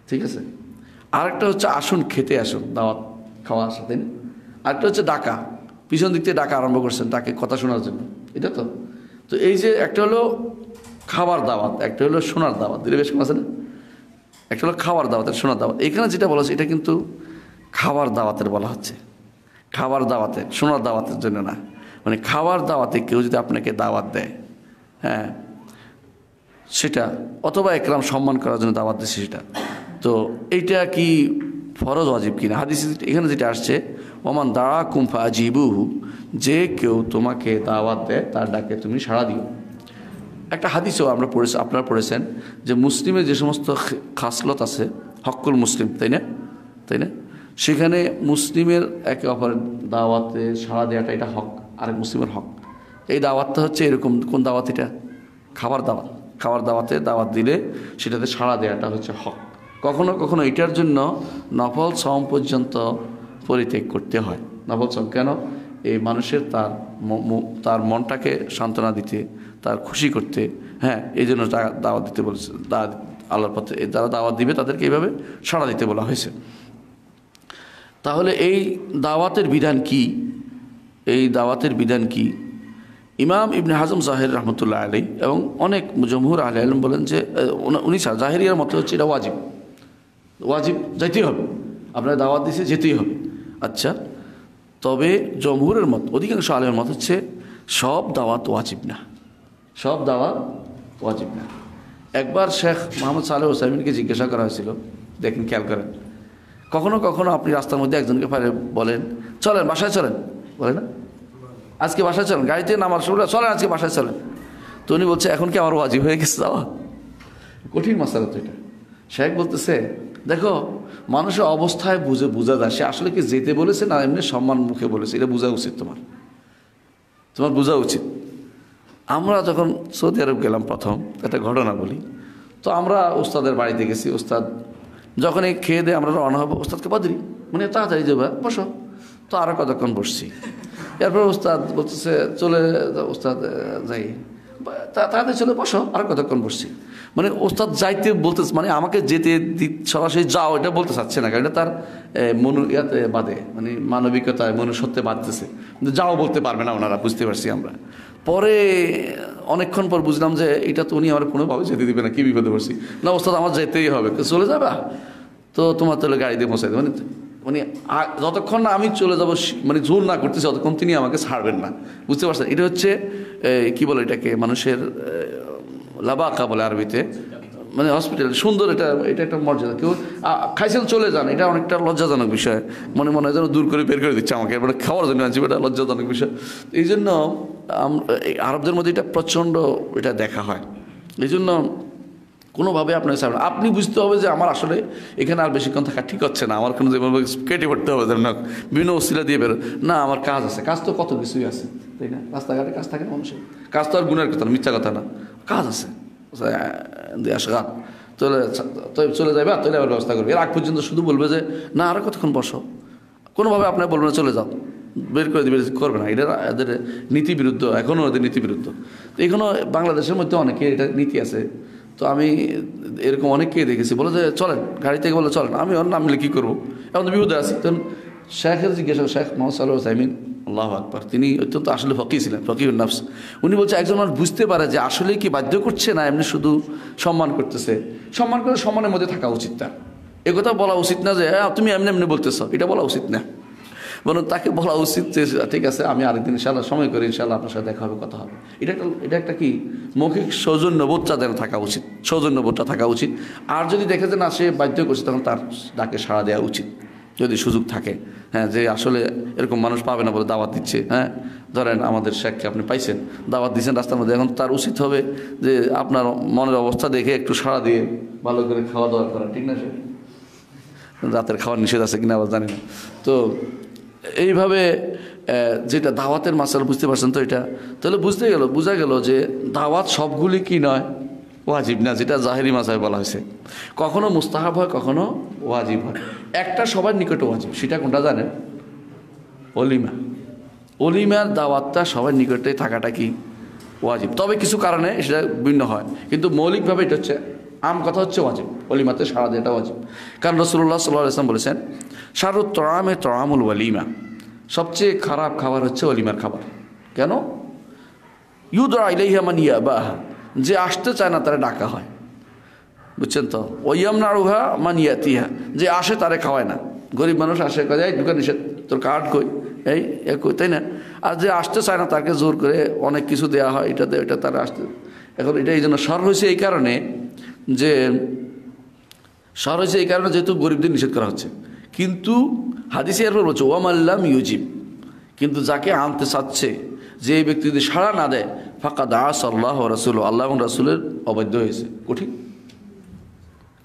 ঠিক আছে আরেকটা হচ্ছে আসুন খেতে আসুন দাওয়াত খাওয়া আসা তাই না আরেকটা হচ্ছে ডাকা পিছন দিক থেকে ডাকা আরম্ভ করছেন তাকে কথা শোনার জন্য এটা তো তো এই যে একটা হলো খাবার দাওয়াত একটা হলো সোনার দাওয়াত দিলে বেশ কম আছে না একটা হলো খাবার দাওয়াত সোনার দাওয়াত এখানে যেটা বলা হচ্ছে এটা কিন্তু খাবার দাওয়াতের বলা হচ্ছে খাবার দাওয়াতে সোনার দাওয়াতের জন্য না মানে খাবার দাওয়াতে কেউ যদি আপনাকে দাওয়াত দেয় হ্যাঁ সেটা অথবা একরাম সম্মান করার জন্য দাওয়াত দিচ্ছে সেটা তো এইটা কি ফরজ অজীব কিনা হাদিস এখানে যেটা আসছে ওমান দাঁড়া কুম্ফা আজিবু যে কেউ তোমাকে দাওয়াত দেয় তার ডাকে তুমি সাড়া দিও একটা হাদিসও আমরা পড়েছি আপনারা পড়েছেন যে মুসলিমের যে সমস্ত খাসলত আছে হকুল মুসলিম তাই না তাই না সেখানে মুসলিমের একে অপরের দাওয়াতে সাড়া দেওয়াটা এটা হক আরেক মুসলিমের হক এই দাওয়াতটা হচ্ছে এরকম কোন দাওয়াত এটা খাবার দাওয়াত খাবার দাওয়াতে দাওয়াত দিলে সেটাতে সাড়া দেওয়াটা হচ্ছে হক কখনো কখনো এটার জন্য নফল সম পর্যন্ত পরিত্যাগ করতে হয় না বলছেন কেন এই মানুষের তার তার মনটাকে সান্ত্বনা দিতে তার খুশি করতে হ্যাঁ এই জন্য দাওয়াত দিতে বলেছে আল্লাহর পথে যারা দাওয়াত দিবে তাদেরকে এইভাবে সাড়া দিতে বলা হয়েছে তাহলে এই দাওয়াতের বিধান কি এই দাওয়াতের বিধান কি ইমাম ইবনে হাজম জাহের রহমতুল্লাহ আলী এবং অনেক জমহুর আলী আলম বলেন যে উনি জাহেরিয়ার মতে হচ্ছে এটা ওয়াজিব ওয়াজিব যেতেই হবে আপনার দাওয়াত দিছে যেতেই হবে আচ্ছা তবে জমহুরের মত অধিকাংশ আলেমের মত হচ্ছে সব দাওয়াত ওয়াজিব না সব দাওয়াত ওয়াজিব না একবার শেখ মোহাম্মদ সালেহ হোসাইমিনকে জিজ্ঞাসা করা হয়েছিল দেখেন খেয়াল করেন কখনো কখনো আপনি রাস্তার মধ্যে একজনকে পারে বলেন চলেন বাসায় চলেন বলে না আজকে বাসায় চলেন গাড়িতে নামার শুরু চলেন আজকে বাসায় চলেন তো উনি বলছে এখন কি আমার ওয়াজিব হয়ে গেছে দাওয়া কঠিন মাসালা তো এটা শেখ বলতেছে দেখো মানুষের অবস্থায় বুঝে বোঝা যায় সে আসলে কি যেতে বলেছে না এমনি সম্মান মুখে বলেছে এটা বোঝা উচিত তোমার তোমার বোঝা উচিত আমরা যখন সৌদি আরব গেলাম প্রথম একটা ঘটনা বলি তো আমরা ওস্তাদের বাড়িতে গেছি ওস্তাদ যখন এই খেয়ে দেয় আমরা রওনা হবো ওস্তাদকে বদরি মানে তাড়াতাড়ি যাবে বসো তো আরও কতক্ষণ বসছি এরপর ওস্তাদ বলতেছে চলে ওস্তাদ যাই তাড়াতাড়ি চলে বসো আরও কতক্ষণ বসছি মানে ওস্তাদ যাইতে বলতে মানে আমাকে যেতে সরাসরি যাও এটা বলতে চাচ্ছে না কারণ এটা তার মনু ইয়াতে বাদে মানে মানবিকতায় সত্যে বাঁধতেছে কিন্তু যাও বলতে পারবে না ওনারা বুঝতে পারছি আমরা পরে অনেকক্ষণ পর বুঝলাম যে এটা তো উনি আমার কোনোভাবে যেতে দিবে না কী বিপদে পড়ছি না ওস্তাদ আমার যেতেই হবে চলে যাবা তো তোমার তাহলে গাড়ি দিয়ে পৌঁছাই মানে মানে যতক্ষণ না আমি চলে যাবো মানে ঝোল না করতেছি ততক্ষণ তিনি আমাকে ছাড়বেন না বুঝতে পারছেন এটা হচ্ছে কি বলে এটাকে মানুষের লাবাকা বলে আরবিতে মানে হসপিটাল সুন্দর এটা এটা একটা মর্যাদা কেউ খাইছেন চলে যান এটা অনেকটা লজ্জাজনক বিষয় মনে মনে হয় যেন দূর করে বের করে দিচ্ছে আমাকে এবার মানে খাওয়ার জন্য আনছি এটা লজ্জাজনক বিষয় এই জন্য আরবদের মধ্যে এটা প্রচণ্ড এটা দেখা হয় এই জন্য কোনোভাবে আপনার সামনে আপনি বুঝতে হবে যে আমার আসলে এখানে আর বেশিক্ষণ থাকা ঠিক হচ্ছে না আমার কোনো যেভাবে কেটে পড়তে হবে না বিভিন্ন অস্থিরা দিয়ে বেরো না আমার কাজ আছে কাজ তো কত কিছুই আছে তাই না রাস্তাঘাটে কাজ থাকে মানুষের কাজ তো আর গুণের কথা না মিথ্যা কথা না কাজ আছে চলে চলে যাবে আর তৈরি আবার ব্যবস্থা করবে এর আগ পর্যন্ত শুধু বলবে যে না আরও কতক্ষণ বসো কোনোভাবে আপনার বলবে না চলে যাও বের করে দেবে করবে না এটা এদের নীতি বিরুদ্ধ এখনও এদের নীতি বিরুদ্ধ তো এখনও বাংলাদেশের মধ্যে অনেকে এটা নীতি আছে তো আমি এরকম অনেককেই দেখেছি বলে যে চলেন গাড়ি থেকে বলে চলেন আমি ওর নামলে কী করবো এখন তো বিপদে আছি তখন শেখের জিজ্ঞাসা শেখ মোহাম্মদ সাল্লাহ সাইমিন আল্লাহ আকবর তিনি অত্যন্ত আসলে ফকি ছিলেন ফকির নাফস উনি বলছে একজন মানুষ বুঝতে পারে যে আসলে কি বাধ্য করছে না এমনি শুধু সম্মান করতেছে সম্মান করে সম্মানের মধ্যে থাকা উচিত তার একথা বলা উচিত না যে হ্যাঁ তুমি এমনি এমনি বলতেছ এটা বলা উচিত না বরং তাকে বলা উচিত যে ঠিক আছে আমি আরেকদিন ইনশাল্লাহ সময় করি ইনশাল্লাহ আপনার সাথে দেখা হবে কথা হবে এটা একটা এটা একটা কি মৌখিক সৌজন্যবোধটা যেন থাকা উচিত সৌজন্যবোধটা থাকা উচিত আর যদি দেখে যে না সে বাধ্য করছে তখন তার ডাকে সাড়া দেওয়া উচিত যদি সুযোগ থাকে হ্যাঁ যে আসলে এরকম মানুষ পাবে না বলে দাওয়াত দিচ্ছে হ্যাঁ ধরেন আমাদের শেখকে আপনি পাইছেন দাওয়াত দিচ্ছেন রাস্তার মধ্যে এখন তার উচিত হবে যে আপনার মনের অবস্থা দেখে একটু সাড়া দিয়ে ভালো করে খাওয়া দাওয়া করা ঠিক না সে রাতের খাওয়ার নিষেধ আছে কিনা আবার জানি না তো এইভাবে যেটা দাওয়াতের মাসাল বুঝতে পারছেন তো এটা তাহলে বুঝতে গেল বোঝা গেল যে দাওয়াত সবগুলি কি নয় ওয়াজিব না যেটা জাহেরি মাজায় বলা হয়েছে কখনো মুস্তাহাব হয় কখনো ওয়াজিব হয় একটা সবার নিকট ওয়াজিব সেটা কোনটা জানেন অলিমা অলিমার দাওয়াতটা সবার নিকটে থাকাটা কি ওয়াজিব তবে কিছু কারণে সেটা ভিন্ন হয় কিন্তু মৌলিকভাবে এটা হচ্ছে আম কথা হচ্ছে ওয়াজিব অলিমাতে সারা দেওয়াটা ওয়াজিব কারণ রসুল্লাহ সাল্লাহ ইসলাম বলেছেন সারু তরামে তরামুল ওয়ালিমা সবচেয়ে খারাপ খাবার হচ্ছে অলিমার খাবার কেন ইউদরা ইলাইহা বা যে আসতে চায় না তারা ডাকা হয় বুঝছেন তো ওইয়াম না উহা তিয়া যে আসে তারে খাওয়ায় না গরিব মানুষ আসে কাজে দোকান নিষেধ তোর কার্ড কই এই এ কই তাই না আর যে আসতে চায় না তাকে জোর করে অনেক কিছু দেয়া হয় এটা দেয় এটা তারা আসতে এখন এটা এই জন্য সর হয়েছে এই কারণে যে সর হয়েছে এই কারণে যেহেতু গরিবদের নিষেধ করা হচ্ছে কিন্তু হাদিসে এরপর বলছে ওয়ামাল্লাম ইউজিব কিন্তু যাকে আনতে চাচ্ছে যে ব্যক্তি যদি সাড়া না দেয় ফাঁকা দাস আল্লাহ রাসুল আল্লাহ এবং রাসুলের অবৈধ হয়েছে কঠিন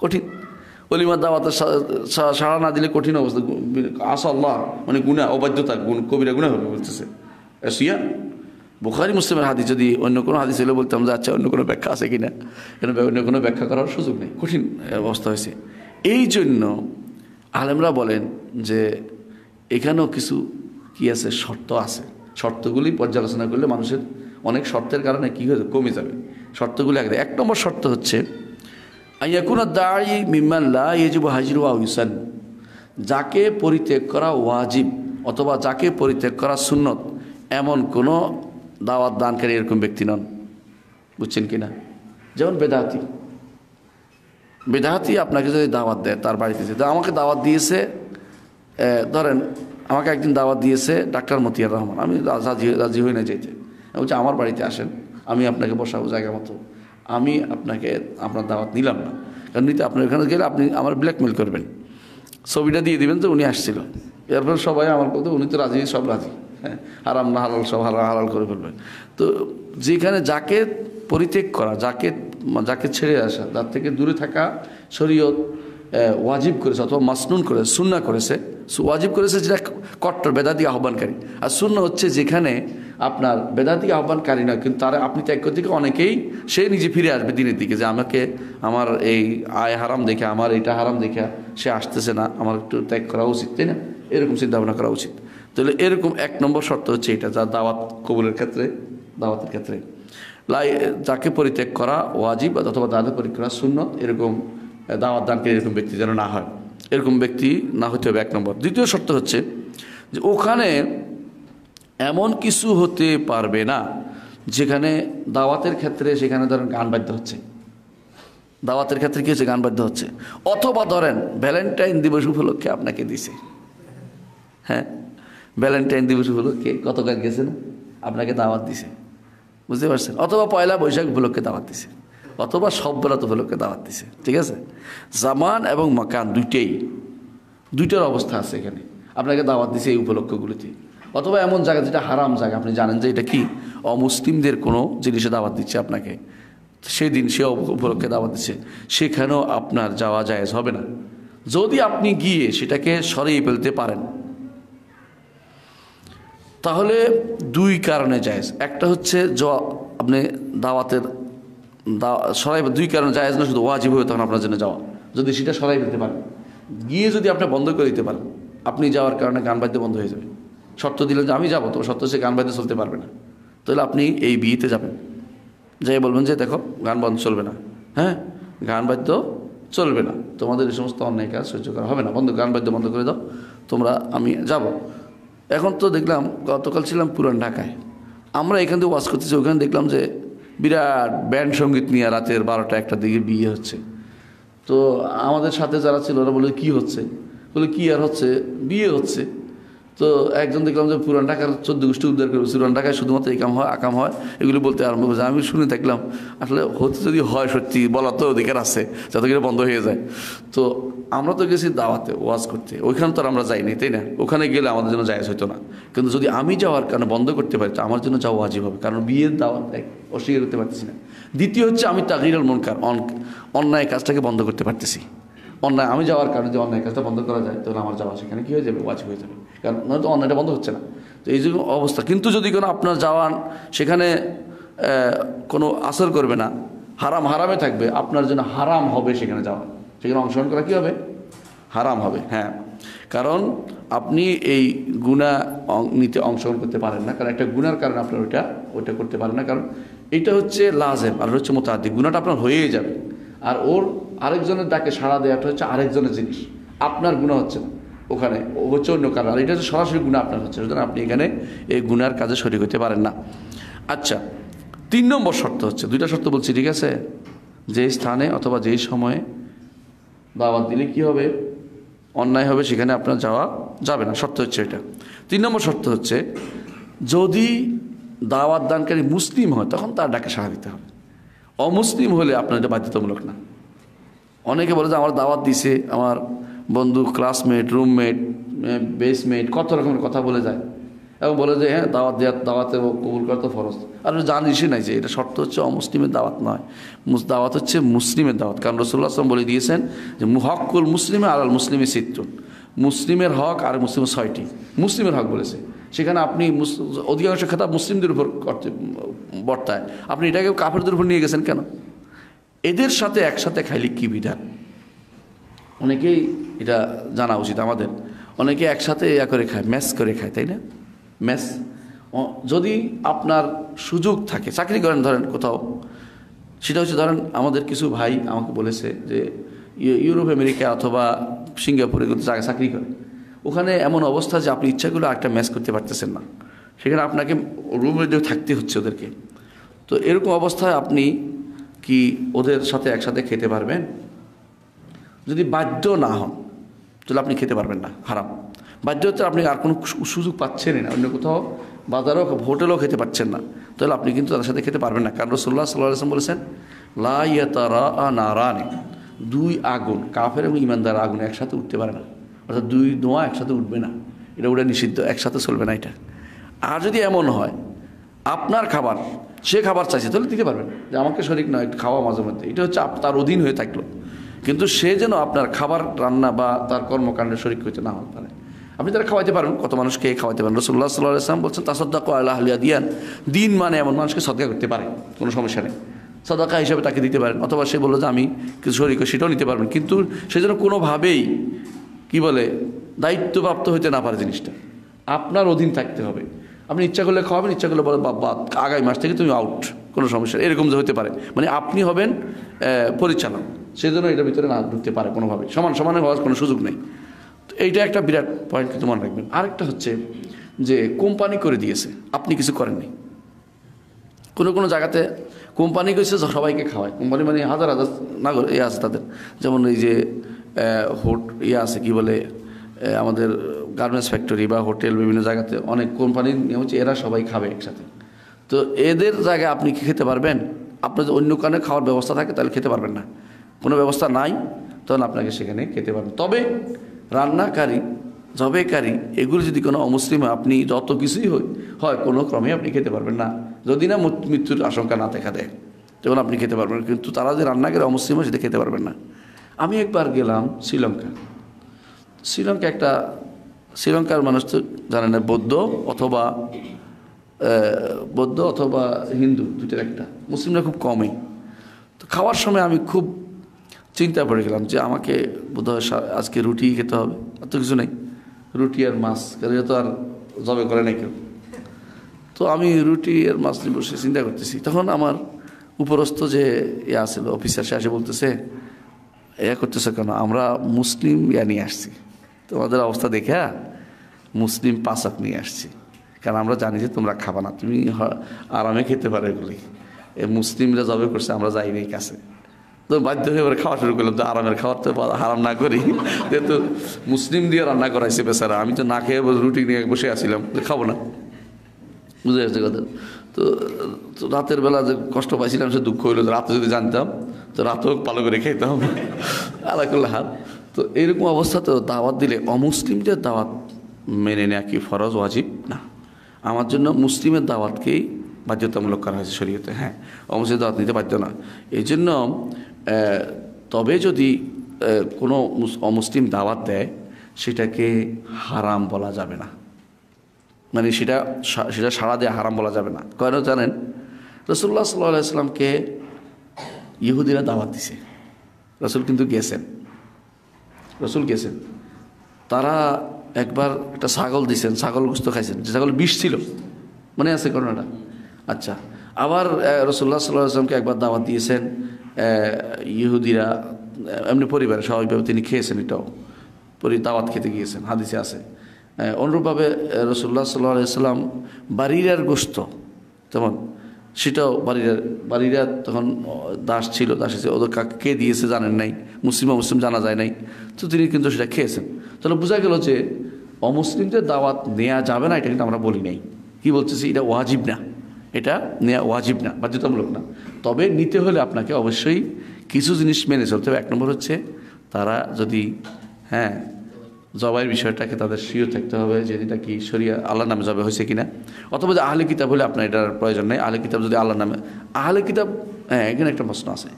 কঠিন অলিমা দাওয়াতে সাড়া না দিলে কঠিন অবস্থা আস আল্লাহ মানে গুণা অবাধ্যতা গুণ কবিরা গুণা হবে বলতেছে সিয়া বুখারি মুসলিমের হাদিস যদি অন্য কোনো হাদিস হলে বলতাম যে আচ্ছা অন্য কোনো ব্যাখ্যা আছে কি না কেন অন্য কোনো ব্যাখ্যা করার সুযোগ নেই কঠিন অবস্থা হয়েছে এই জন্য আলেমরা বলেন যে এখানেও কিছু কি আছে শর্ত আছে শর্তগুলি পর্যালোচনা করলে মানুষের অনেক শর্তের কারণে কী হয়ে কমে যাবে শর্তগুলো একদম এক নম্বর শর্ত হচ্ছে আইয়াকুনা দাঁড়ি মিম্মাল্লা ইয়েজুব হাজিরুয়া ওয়াউসান যাকে পরিত্যাগ করা ওয়াজিব অথবা যাকে পরিত্যাগ করা সুন্নত এমন কোনো দাওয়াত দানকারী এরকম ব্যক্তি নন বুঝছেন কি না যেমন বেদাহাতি বেদাহাতি আপনাকে যদি দাওয়াত দেয় তার বাড়িতে যেতে আমাকে দাওয়াত দিয়েছে ধরেন আমাকে একদিন দাওয়াত দিয়েছে ডাক্তার মতিয়ার রহমান আমি রাজি হয়ে রাজি হয়ে না যেতে হ্যাঁ, বলছে আমার বাড়িতে আসেন আমি আপনাকে বসাবো জায়গা মতো আমি আপনাকে আপনার দাওয়াত নিলাম না কারণ নিতে আপনার ওখানে গেলে আপনি আমার ব্ল্যাকমেল করবেন ছবিটা দিয়ে দিবেন তো উনি আসছিল এরপর সবাই আমার কথা উনি তো রাজি সব রাজি হ্যাঁ হারাম না হালাল সব হালাল হালাল করে ফেলবেন তো যেখানে যাকে পরিত্যাগ করা যাকে যাকে ছেড়ে আসা তার থেকে দূরে থাকা শরীয়ত ওয়াজিব করেছে অথবা মাসনুন করে সুন্না করেছে ওয়াজিব করেছে যেটা কট্টর বেদাতি আহ্বানকারী আর শূন্য হচ্ছে যেখানে আপনার বেদাতি আহ্বানকারী নয় কিন্তু তারা আপনি ত্যাগ করতে অনেকেই সে নিজে ফিরে আসবে দিনের দিকে যে আমাকে আমার এই আয় হারাম দেখে আমার এটা হারাম দেখে সে আসতেছে না আমার একটু ত্যাগ করা উচিত তাই না এরকম চিন্তাভাবনা করা উচিত তাহলে এরকম এক নম্বর শর্ত হচ্ছে এটা যা দাওয়াত কবুলের ক্ষেত্রে দাওয়াতের ক্ষেত্রে লাই যাকে পরিত্যাগ করা ওয়াজিব অথবা দাদা পরিত্যাগ করা শূন্য এরকম দাওয়াত দানকে এরকম ব্যক্তি যেন না হয় এরকম ব্যক্তি না হতে হবে এক নম্বর দ্বিতীয় শর্ত হচ্ছে যে ওখানে এমন কিছু হতে পারবে না যেখানে দাওয়াতের ক্ষেত্রে সেখানে ধরেন গান বাদ্য হচ্ছে দাওয়াতের ক্ষেত্রে কী হচ্ছে গান বাদ্য হচ্ছে অথবা ধরেন ভ্যালেন্টাইন দিবস উপলক্ষে আপনাকে দিছে হ্যাঁ ভ্যালেন্টাইন দিবস উপলক্ষে কতকাল গেছে না আপনাকে দাওয়াত দিছে বুঝতে পারছেন অথবা পয়লা বৈশাখ উপলক্ষে দাওয়াত দিছে অথবা সব বেলা তোফেলকে দাঁড়াত দিছে ঠিক আছে জামান এবং মাকান দুইটাই দুইটার অবস্থা আছে এখানে আপনাকে দাওয়াত দিছে এই উপলক্ষগুলিতে অথবা এমন জায়গা যেটা হারাম জায়গা আপনি জানেন যে এটা কি অমুসলিমদের কোনো জিনিসে দাওয়াত দিচ্ছে আপনাকে সেদিন সে উপলক্ষে দাওয়াত দিচ্ছে সেখানেও আপনার যাওয়া জায়েজ হবে না যদি আপনি গিয়ে সেটাকে সরিয়ে ফেলতে পারেন তাহলে দুই কারণে জায়েজ একটা হচ্ছে জ আপনি দাওয়াতের সরাই দুই কারণে যায় না শুধু ওয়াজিব হবে তখন আপনার জন্য যাওয়া যদি সেটা সরাই ফেলতে পারেন গিয়ে যদি আপনি বন্ধ করে দিতে পারেন আপনি যাওয়ার কারণে গান বাদ্য বন্ধ হয়ে যাবে শর্ত দিলেন যে আমি যাবো তো শর্ত সে গান বাদ্য চলতে পারবে না তাহলে আপনি এই বিয়েতে যাবেন যাই বলবেন যে দেখো গান বন্ধ চলবে না হ্যাঁ গান বাদ্য চলবে না তোমাদের এই সমস্ত অন্যায় কাজ সহ্য করা হবে না বন্ধ গান বাদ্য বন্ধ করে দাও তোমরা আমি যাব এখন তো দেখলাম গতকাল ছিলাম পুরান ঢাকায় আমরা এখান থেকে ওয়াশ করতেছি ওখানে দেখলাম যে বিরাট ব্যান্ড সঙ্গীত নিয়ে রাতের বারোটা একটা দিকে বিয়ে হচ্ছে তো আমাদের সাথে যারা ছিল ওরা বলে কি হচ্ছে বলে কি আর হচ্ছে বিয়ে হচ্ছে তো একজন দেখলাম যে পুরান ঢাকার চোদ্দ গোষ্ঠী উদ্ধার করবে পুরান ঢাকায় শুধুমাত্র এই কাম হয় আকাম হয় এগুলো বলতে আরম্ভ করছে আমি শুনে থাকলাম আসলে হতে যদি হয় সত্যি বলা তো অধিকার আছে যাতে করে বন্ধ হয়ে যায় তো আমরা তো গেছি দাওয়াতে ওয়াজ করতে ওইখানে তো আর আমরা যাইনি তাই না ওখানে গেলে আমাদের জন্য জায়জ হতো না কিন্তু যদি আমি যাওয়ার কারণে বন্ধ করতে পারি তো আমার জন্য যাওয়া ওয়াজিব হবে কারণ বিয়ের দাওয়াত অস্বীকার করতে পারতেছি না দ্বিতীয় হচ্ছে আমি তাগিরাল মনকার অন্যায় কাজটাকে বন্ধ করতে পারতেছি অন্যায় আমি যাওয়ার কারণে যে অন্যায় কাজটা বন্ধ করা যায় তাহলে আমার যাওয়া সেখানে কী হয়ে যাবে ওয়াজিব হয়ে যাবে কারণ নয়তো অন্যায়টা বন্ধ হচ্ছে না তো এই যে অবস্থা কিন্তু যদি কোনো আপনার যাওয়ান সেখানে কোনো আসর করবে না হারাম হারামে থাকবে আপনার জন্য হারাম হবে সেখানে যাওয়া সেখানে অংশগ্রহণ করা কী হবে হারাম হবে হ্যাঁ কারণ আপনি এই গুণা নিতে অংশগ্রহণ করতে পারেন না কারণ একটা গুণার কারণে আপনার ওইটা ওইটা করতে পারেন না কারণ এটা হচ্ছে লাজেম আর হচ্ছে মোতাহাদি গুণাটা আপনার হয়েই যাবে আর ওর আরেকজনের ডাকে সাড়া দেওয়াটা হচ্ছে আরেকজনের জিনিস আপনার গুণা হচ্ছে না ওখানে হচ্ছে অন্য কারণ আর এটা হচ্ছে সরাসরি গুণা আপনার হচ্ছে সুতরাং আপনি এখানে এই গুণার কাজে শরিক হতে পারেন না আচ্ছা তিন নম্বর শর্ত হচ্ছে দুইটা শর্ত বলছি ঠিক আছে যে স্থানে অথবা যেই সময়ে দাওয়াত দিলে কি হবে অন্যায় হবে সেখানে আপনার যাওয়া যাবে না শর্ত হচ্ছে এটা তিন নম্বর শর্ত হচ্ছে যদি দাওয়াত দানকারী মুসলিম হয় তখন তার ডাকে সাড়া দিতে হবে অমুসলিম হলে আপনার এটা বাধ্যতামূলক না অনেকে বলে যে আমার দাওয়াত দিছে আমার বন্ধু ক্লাসমেট রুমমেট বেসমেট কত রকমের কথা বলে যায় এবং বলে যে হ্যাঁ দাওয়াত দেওয়ার দাওয়াতে কবুল করা তো ফরজ আর জানিসই নাই যে এটা শর্ত হচ্ছে অমুসলিমের দাওয়াত নয় দাওয়াত হচ্ছে মুসলিমের দাওয়াত কারণ রসুল্লাহ আসলাম বলে দিয়েছেন যে হকুল মুসলিমে আর মুসলিমের চিত্র সিত্তুন মুসলিমের হক আর মুসলিমের ছয়টি মুসলিমের হক বলেছে সেখানে আপনি অধিকাংশ খেতাব মুসলিমদের উপর বর্তায় আপনি এটাকে কাফেরদের উপর নিয়ে গেছেন কেন এদের সাথে একসাথে খাইলে কি বিধান অনেকেই এটা জানা উচিত আমাদের অনেকে একসাথে ইয়া করে খায় ম্যাচ করে খায় তাই না ম্যাচ যদি আপনার সুযোগ থাকে চাকরি করেন ধরেন কোথাও সেটা হচ্ছে ধরেন আমাদের কিছু ভাই আমাকে বলেছে যে ইউরোপ আমেরিকা অথবা সিঙ্গাপুরে কিন্তু চাকরি করে ওখানে এমন অবস্থা যে আপনি ইচ্ছাগুলো একটা ম্যাচ করতে পারতেছেন না সেখানে আপনাকে রুমে থাকতে হচ্ছে ওদেরকে তো এরকম অবস্থায় আপনি কি ওদের সাথে একসাথে খেতে পারবেন যদি বাধ্য না হন তাহলে আপনি খেতে পারবেন না হারাম বাধ্য হচ্ছে আপনি আর কোনো সুযোগ পাচ্ছেনই না অন্য কোথাও বাজারও হোটেলও খেতে পাচ্ছেন না তাহলে আপনি কিন্তু তাদের সাথে খেতে পারবেন না কারণ রসোল্লা সাল্লাহ বলেছেন লাইয়াতারা নারানে দুই আগুন কাফের এবং ইমানদার আগুন একসাথে উঠতে পারে না অর্থাৎ দুই দোয়া একসাথে উঠবে না এটা উঠে নিষিদ্ধ একসাথে চলবে না এটা আর যদি এমন হয় আপনার খাবার সে খাবার চাইছে তাহলে দিতে পারবেন যে আমাকে শরিক নয় খাওয়া মাঝে মধ্যে এটা হচ্ছে তার অধীন হয়ে থাকলো কিন্তু সে যেন আপনার খাবার রান্না বা তার কর্মকাণ্ডে শরিক হইতে না হতে পারে আপনি তারা খাওয়াইতে পারেন কত মানুষকে খাওয়াতে পারেন রসুল্লাহ সাল্লাহ ইসলাম বলছেন তা সদ্দা আল্লাহ আলিয়া দিয়ান দিন মানে এমন মানুষকে সদকা করতে পারে কোনো সমস্যা নেই সদাকা হিসাবে তাকে দিতে পারেন অথবা সে বললো যে আমি কিছু শরিক সেটাও নিতে পারবেন কিন্তু সে যেন কোনোভাবেই কি বলে দায়িত্বপ্রাপ্ত হইতে না পারে জিনিসটা আপনার অধীন থাকতে হবে আপনি ইচ্ছা করলে খাওয়াবেন ইচ্ছা করলে বলেন বাবা আগামী মাস থেকে তুমি আউট কোনো সমস্যা এরকম যে হতে পারে মানে আপনি হবেন পরিচালক সেই জন্য এটার ভিতরে না ঢুকতে পারে কোনোভাবে সমান সমানে হওয়ার কোনো সুযোগ নেই তো এইটা একটা বিরাট পয়েন্ট কিন্তু মনে রাখবেন আরেকটা হচ্ছে যে কোম্পানি করে দিয়েছে আপনি কিছু করেননি কোনো কোনো জায়গাতে কোম্পানি করেছে সবাইকে খাওয়ায় কোম্পানি মানে হাজার হাজার নাগর ইয়ে আছে তাদের যেমন এই যে হোট ইয়ে আছে কি বলে আমাদের গার্মেন্টস ফ্যাক্টরি বা হোটেল বিভিন্ন জায়গাতে অনেক কোম্পানি হচ্ছে এরা সবাই খাবে একসাথে তো এদের জায়গায় আপনি কি খেতে পারবেন আপনার যদি অন্য কারণে খাওয়ার ব্যবস্থা থাকে তাহলে খেতে পারবেন না কোনো ব্যবস্থা নাই তখন আপনাকে সেখানে খেতে পারবেন তবে রান্নাকারী জবেকারী এগুলো যদি কোনো অমুসলিম আপনি যত কিছুই হয় কোনো ক্রমে আপনি খেতে পারবেন না যদি না মৃত্যুর আশঙ্কা না দেখা দেয় তখন আপনি খেতে পারবেন কিন্তু তারা যে রান্না করে অমুসলিম হয় সেটা খেতে পারবেন না আমি একবার গেলাম শ্রীলঙ্কা শ্রীলঙ্কা একটা শ্রীলঙ্কার মানুষ তো জানে না বৌদ্ধ অথবা বৌদ্ধ অথবা হিন্দু দুটার একটা মুসলিমরা খুব কমই তো খাওয়ার সময় আমি খুব চিন্তা পড়ে গেলাম যে আমাকে বোধহয় আজকে রুটি খেতে হবে এত কিছু নেই রুটি আর মাছ কারণ তো আর জবে করে নাই কেউ তো আমি রুটি আর মাছ নিয়ে বসে চিন্তা করতেছি তখন আমার উপরস্থ যে ইয়ে আসে অফিসার সে আসে বলতেছে এ করতেছে কেন আমরা মুসলিম ইয়া নিয়ে আসছি তোমাদের অবস্থা দেখে হ্যাঁ? মুসলিম পাশাক নিয়ে আসছি কারণ আমরা জানি যে তোমরা খাবো না তুমি আরামে খেতে পারো এগুলি এই মুসলিমরা জবে করছে আমরা যাই নাই কাছে তো বাধ্য হয়ে এবার খাওয়া শুরু করলাম তো আরামের খাওয়ার তো আরাম না করি (laughs) যেহেতু মুসলিম দিয়ে রান্না করাইছে বেচারা আমি তো না খেয়ে রুটি নিয়ে বসে আসছিলাম খাবো না বুঝে গেছে কথা তো তো রাতের বেলা যে কষ্ট পাইছিলাম সে দুঃখ হইলো রাতে যদি জানতাম তো রাতেও পালো করে খেতাম (laughs) আলাকুল্লাহ তো এরকম অবস্থাতে দাওয়াত দিলে অমুসলিমদের দাওয়াত মেনে নেয়া কি ফরজ ওয়াজিব না আমার জন্য মুসলিমের দাওয়াতকেই বাধ্যতামূলক করা হয়েছে শরীয়তে হ্যাঁ অমুসলিম দাওয়াত নিতে বাধ্য না এই জন্য তবে যদি কোনো অমুসলিম দাওয়াত দেয় সেটাকে হারাম বলা যাবে না মানে সেটা সেটা সাড়া দেওয়া হারাম বলা যাবে না কেন জানেন রসুল্লাহ সাল্লাহ সাল্লামকে ইহুদিরা দাওয়াত দিছে রসুল কিন্তু গেছেন রসুল গেছেন তারা একবার একটা ছাগল দিছেন ছাগল গুস্ত খাইছেন যে ছাগল বিষ ছিল মনে আছে ঘটনাটা আচ্ছা আবার রসুল্লাহ সাল্লাহ আসলামকে একবার দাওয়াত দিয়েছেন ইহুদিরা এমনি পরিবারে স্বাভাবিকভাবে তিনি খেয়েছেন এটাও পরি দাওয়াত খেতে গিয়েছেন হাদিসে আছে অনুরূপভাবে রসুল্লাহ সাল্লাহ সাল্লাম বারিরার গোস্ত তেমন সেটাও বাড়িরা বাড়িরা তখন দাস ছিল দাস হিসেবে ওদের কাকে কে দিয়েছে জানেন নাই মুসলিম মুসলিম জানা যায় নাই তো তিনি কিন্তু সেটা খেয়েছেন তাহলে বোঝা গেল যে অমুসলিমদের দাওয়াত নেওয়া যাবে না এটা কিন্তু আমরা বলি নাই কি বলতেছি এটা ওয়াজিব না এটা নেওয়া ওয়াজিব না বাধ্যতামূলক না তবে নিতে হলে আপনাকে অবশ্যই কিছু জিনিস মেনে চলতে হবে এক নম্বর হচ্ছে তারা যদি হ্যাঁ জবাইয়ের বিষয়টাকে তাদের শিও থাকতে হবে যে এটা কি শরিয়া আল্লাহ নামে জবাই হয়েছে কিনা অথবা যে আহলে কিতাব হলে আপনার এটার প্রয়োজন নেই আহলে কিতাব যদি আল্লাহ নামে আহলে কিতাব হ্যাঁ এখানে একটা প্রশ্ন আছে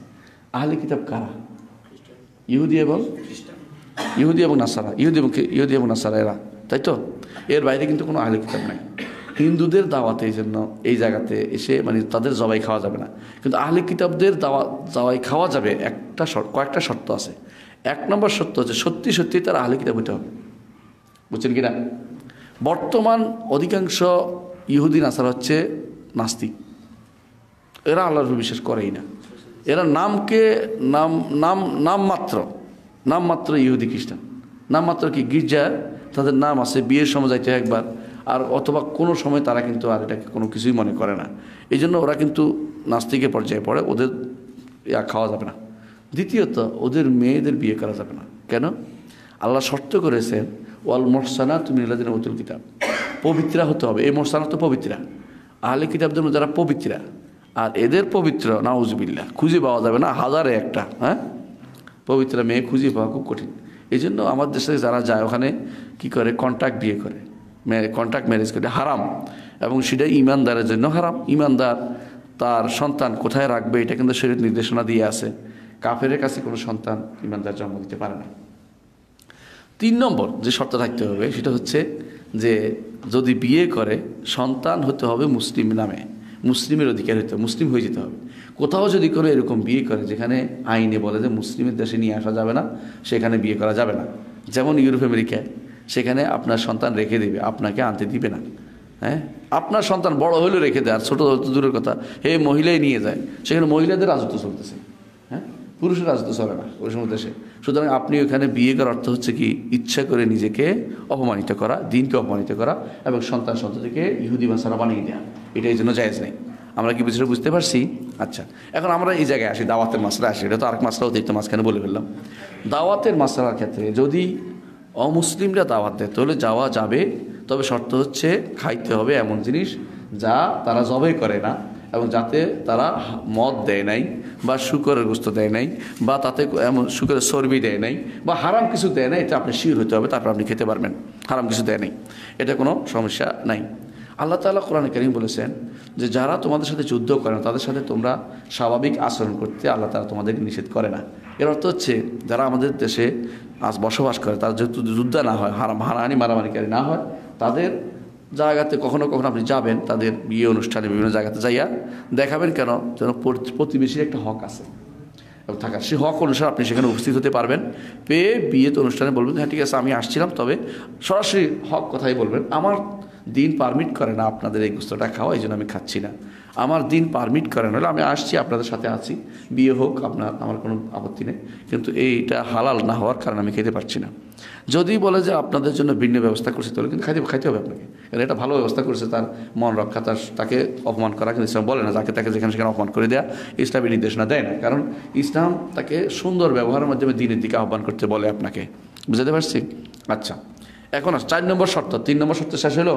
আহলে কিতাব কারা ইহুদি এবং ইহুদি এবং নাসারা ইহুদি এবং ইহুদি এবং নাসারা এরা তাই তো এর বাইরে কিন্তু কোনো আহলে কিতাব নাই হিন্দুদের দাওয়াতে এই জন্য এই জায়গাতে এসে মানে তাদের জবাই খাওয়া যাবে না কিন্তু আহলে কিতাবদের দাওয়া জবাই খাওয়া যাবে একটা শর্ত কয়েকটা শর্ত আছে এক নম্বর সত্য হচ্ছে সত্যি সত্যি তারা আহলে কিতাব হইতে হবে বুঝছেন কি না বর্তমান অধিকাংশ ইহুদিন আসার হচ্ছে নাস্তিক এরা আল্লাহর বিশ্বাস করেই না এরা নামকে নাম নাম নাম মাত্র নাম মাত্র ইহুদি খ্রিস্টান নাম মাত্র কি গির্জা তাদের নাম আছে বিয়ের সময় যাইতে একবার আর অথবা কোনো সময় তারা কিন্তু আর এটাকে কোনো কিছুই মনে করে না এই জন্য ওরা কিন্তু নাস্তিকের পর্যায়ে পড়ে ওদের খাওয়া যাবে না দ্বিতীয়ত ওদের মেয়েদের বিয়ে করা যাবে না কেন আল্লাহ শর্ত করেছেন ওয়াল মোরসানা তুমি নীলাদিন কিতাব পবিত্রা হতে হবে এই মোরসানা তো পবিত্রা আহলে কিতাবদের মধ্যে যারা পবিত্রা আর এদের পবিত্র নাউজবিল্লা খুঁজে পাওয়া যাবে না হাজারে একটা হ্যাঁ পবিত্র মেয়ে খুঁজে পাওয়া খুব কঠিন এই জন্য আমার দেশে যারা যায় ওখানে কি করে কন্ট্রাক্ট বিয়ে করে কন্ট্রাক্ট ম্যারেজ করে হারাম এবং সেটা ইমানদারের জন্য হারাম ইমানদার তার সন্তান কোথায় রাখবে এটা কিন্তু শরীর নির্দেশনা দিয়ে আছে কাফের কাছে কোনো সন্তান ইমানদার জন্ম দিতে পারে না তিন নম্বর যে শর্ত থাকতে হবে সেটা হচ্ছে যে যদি বিয়ে করে সন্তান হতে হবে মুসলিম নামে মুসলিমের অধিকার হতে মুসলিম হয়ে যেতে হবে কোথাও যদি কোনো এরকম বিয়ে করে যেখানে আইনে বলে যে মুসলিমের দেশে নিয়ে আসা যাবে না সেখানে বিয়ে করা যাবে না যেমন ইউরোপ আমেরিকায় সেখানে আপনার সন্তান রেখে দেবে আপনাকে আনতে দিবে না হ্যাঁ আপনার সন্তান বড় হলেও রেখে দেয় আর ছোটো দূরের কথা হে মহিলাই নিয়ে যায় সেখানে মহিলাদের রাজত্ব চলতেছে হ্যাঁ পুরুষ তো চলে না ওই সময় দেশে সুতরাং আপনি ওখানে বিয়ে করার অর্থ হচ্ছে কি ইচ্ছা করে নিজেকে অপমানিত করা দিনকে অপমানিত করা এবং সন্তান সন্ততিকে ইহুদি ভাষারা বানিয়ে দেওয়া এটা এই জন্য জায়জ নেই আমরা কি বিষয়টা বুঝতে পারছি আচ্ছা এখন আমরা এই জায়গায় আসি দাওয়াতের মাসলা আসি এটা তো আরেক মাসলা অতিরিক্ত মাঝখানে বলে ফেললাম দাওয়াতের মাসলার ক্ষেত্রে যদি অমুসলিমরা দাওয়াত দেয় তাহলে যাওয়া যাবে তবে শর্ত হচ্ছে খাইতে হবে এমন জিনিস যা তারা জবে করে না এবং যাতে তারা মদ দেয় নাই বা শুকরের গুস্ত দেয় নাই বা তাতে এমন শুকরের চর্বি দেয় নাই বা হারাম কিছু দেয় নাই এটা আপনি শিওর হতে হবে তারপর আপনি খেতে পারবেন হারাম কিছু দেয় নাই এটা কোনো সমস্যা নাই আল্লাহ তালা কোরআন করিম বলেছেন যে যারা তোমাদের সাথে যুদ্ধ করে না তাদের সাথে তোমরা স্বাভাবিক আচরণ করতে আল্লাহ তালা তোমাদের নিষেধ করে না এর অর্থ হচ্ছে যারা আমাদের দেশে আজ বসবাস করে তারা যেহেতু যুদ্ধ না হয় হারাম হারাহানি মারামারিকারী না হয় তাদের জায়গাতে কখনো কখনো আপনি যাবেন তাদের বিয়ে অনুষ্ঠানে বিভিন্ন জায়গাতে যাইয়া দেখাবেন কেন যেন প্রতিবেশীর একটা হক আছে থাকার সেই হক অনুসারে আপনি সেখানে উপস্থিত হতে পারবেন পেয়ে বিয়েতে অনুষ্ঠানে বলবেন হ্যাঁ ঠিক আছে আমি আসছিলাম তবে সরাসরি হক কথাই বলবেন আমার দিন পারমিট করে না আপনাদের এই গুস্তটা খাওয়া এই জন্য আমি খাচ্ছি না আমার দিন পারমিট করে নাহলে আমি আসছি আপনাদের সাথে আছি বিয়ে হোক আপনার আমার কোনো আপত্তি নেই কিন্তু এইটা হালাল না হওয়ার কারণে আমি খেতে পারছি না যদি বলে যে আপনাদের জন্য ভিন্ন ব্যবস্থা করছে তাহলে কিন্তু খাইতে খাইতে হবে আপনাকে কারণ এটা ভালো ব্যবস্থা করেছে তার মন রক্ষা তার তাকে অপমান করা কিন্তু ইসলাম বলে না যাকে তাকে যেখানে সেখানে অপমান করে দেয়া ইসলামের নির্দেশনা দেয় না কারণ ইসলাম তাকে সুন্দর ব্যবহারের মাধ্যমে দিনের দিকে আহ্বান করতে বলে আপনাকে বুঝাতে পারছি আচ্ছা এখন চার নম্বর শর্ত তিন নম্বর শর্ত শেষ হলো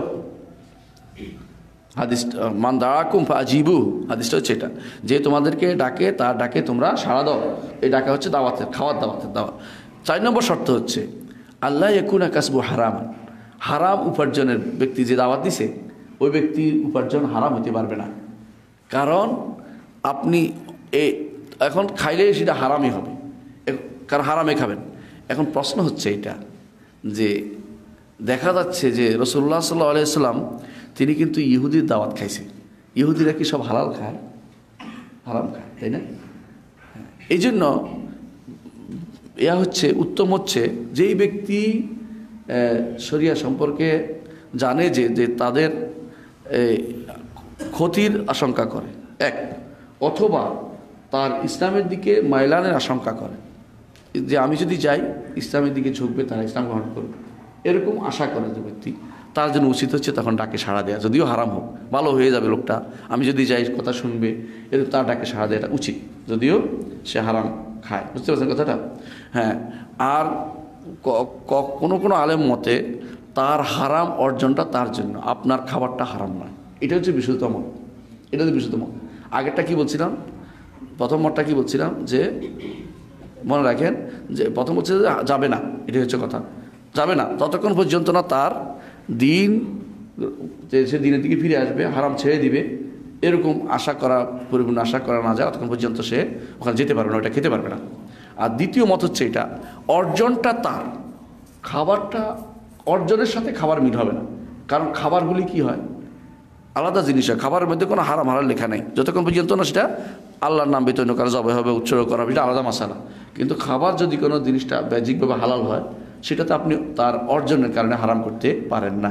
হাদিস মান দাঁড়াকুম আজিবু হাদিসটা হচ্ছে এটা যে তোমাদেরকে ডাকে তার ডাকে তোমরা সাড়া দাও এই ডাকা হচ্ছে দাওয়াতের খাওয়ার দাওয়াতের দাওয়া চার নম্বর শর্ত হচ্ছে আল্লাহ একুনা কাসবু হারাম হারাম উপার্জনের ব্যক্তি যে দাওয়াত দিছে ওই ব্যক্তি উপার্জন হারাম হতে পারবে না কারণ আপনি এ এখন খাইলে সেটা হারামই হবে কারণ হারামে খাবেন এখন প্রশ্ন হচ্ছে এটা যে দেখা যাচ্ছে যে রসুল্লাহ সাল্লাহ আলাইসাল্লাম তিনি কিন্তু ইহুদির দাওয়াত খাইছে ইহুদিরা কি সব হালাল খায় হারাম খায় তাই না হ্যাঁ, এই জন্য ইয়া হচ্ছে উত্তম হচ্ছে যেই ব্যক্তি শরিয়া সম্পর্কে জানে যে যে তাদের ক্ষতির আশঙ্কা করে এক অথবা তার ইসলামের দিকে মাইলানের আশঙ্কা করে যে আমি যদি যাই ইসলামের দিকে ঝুঁকবে তারা ইসলাম গ্রহণ করবে এরকম আশা করে যে ব্যক্তি তার জন্য উচিত হচ্ছে তখন ডাকে সাড়া দেয়া যদিও হারাম হোক ভালো হয়ে যাবে লোকটা আমি যদি যাই কথা শুনবে এর তার ডাকে সাড়া দেওয়াটা উচিত যদিও সে হারাম খায় বুঝতে পারছেন কথাটা হ্যাঁ আর কোনো কোনো আলেম মতে তার হারাম অর্জনটা তার জন্য আপনার খাবারটা হারাম নয় এটা হচ্ছে বিশুদ্ধতম এটা হচ্ছে বিশুদ্ধতম আগেরটা কি বলছিলাম প্রথম মতটা কি বলছিলাম যে মনে রাখেন যে প্রথম হচ্ছে যাবে না এটাই হচ্ছে কথা যাবে না ততক্ষণ পর্যন্ত না তার দিন যে সে দিনের দিকে ফিরে আসবে হারাম ছেড়ে দিবে এরকম আশা করা পরিপূর্ণ আশা করা না যায় অতক্ষণ পর্যন্ত সে ওখানে যেতে পারবে না ওটা খেতে পারবে না আর দ্বিতীয় মত হচ্ছে এটা অর্জনটা তার খাবারটা অর্জনের সাথে খাবার মিল হবে না কারণ খাবারগুলি কি হয় আলাদা জিনিস হয় খাবারের মধ্যে কোনো হারাম হারার লেখা নেই যতক্ষণ পর্যন্ত না সেটা আল্লাহর নাম বেতন করা জবাই হবে উৎসর্গ করা হবে এটা আলাদা মশালা কিন্তু খাবার যদি কোনো জিনিসটা ব্যাজিকভাবে হালাল হয় সেটা তো আপনি তার অর্জনের কারণে হারাম করতে পারেন না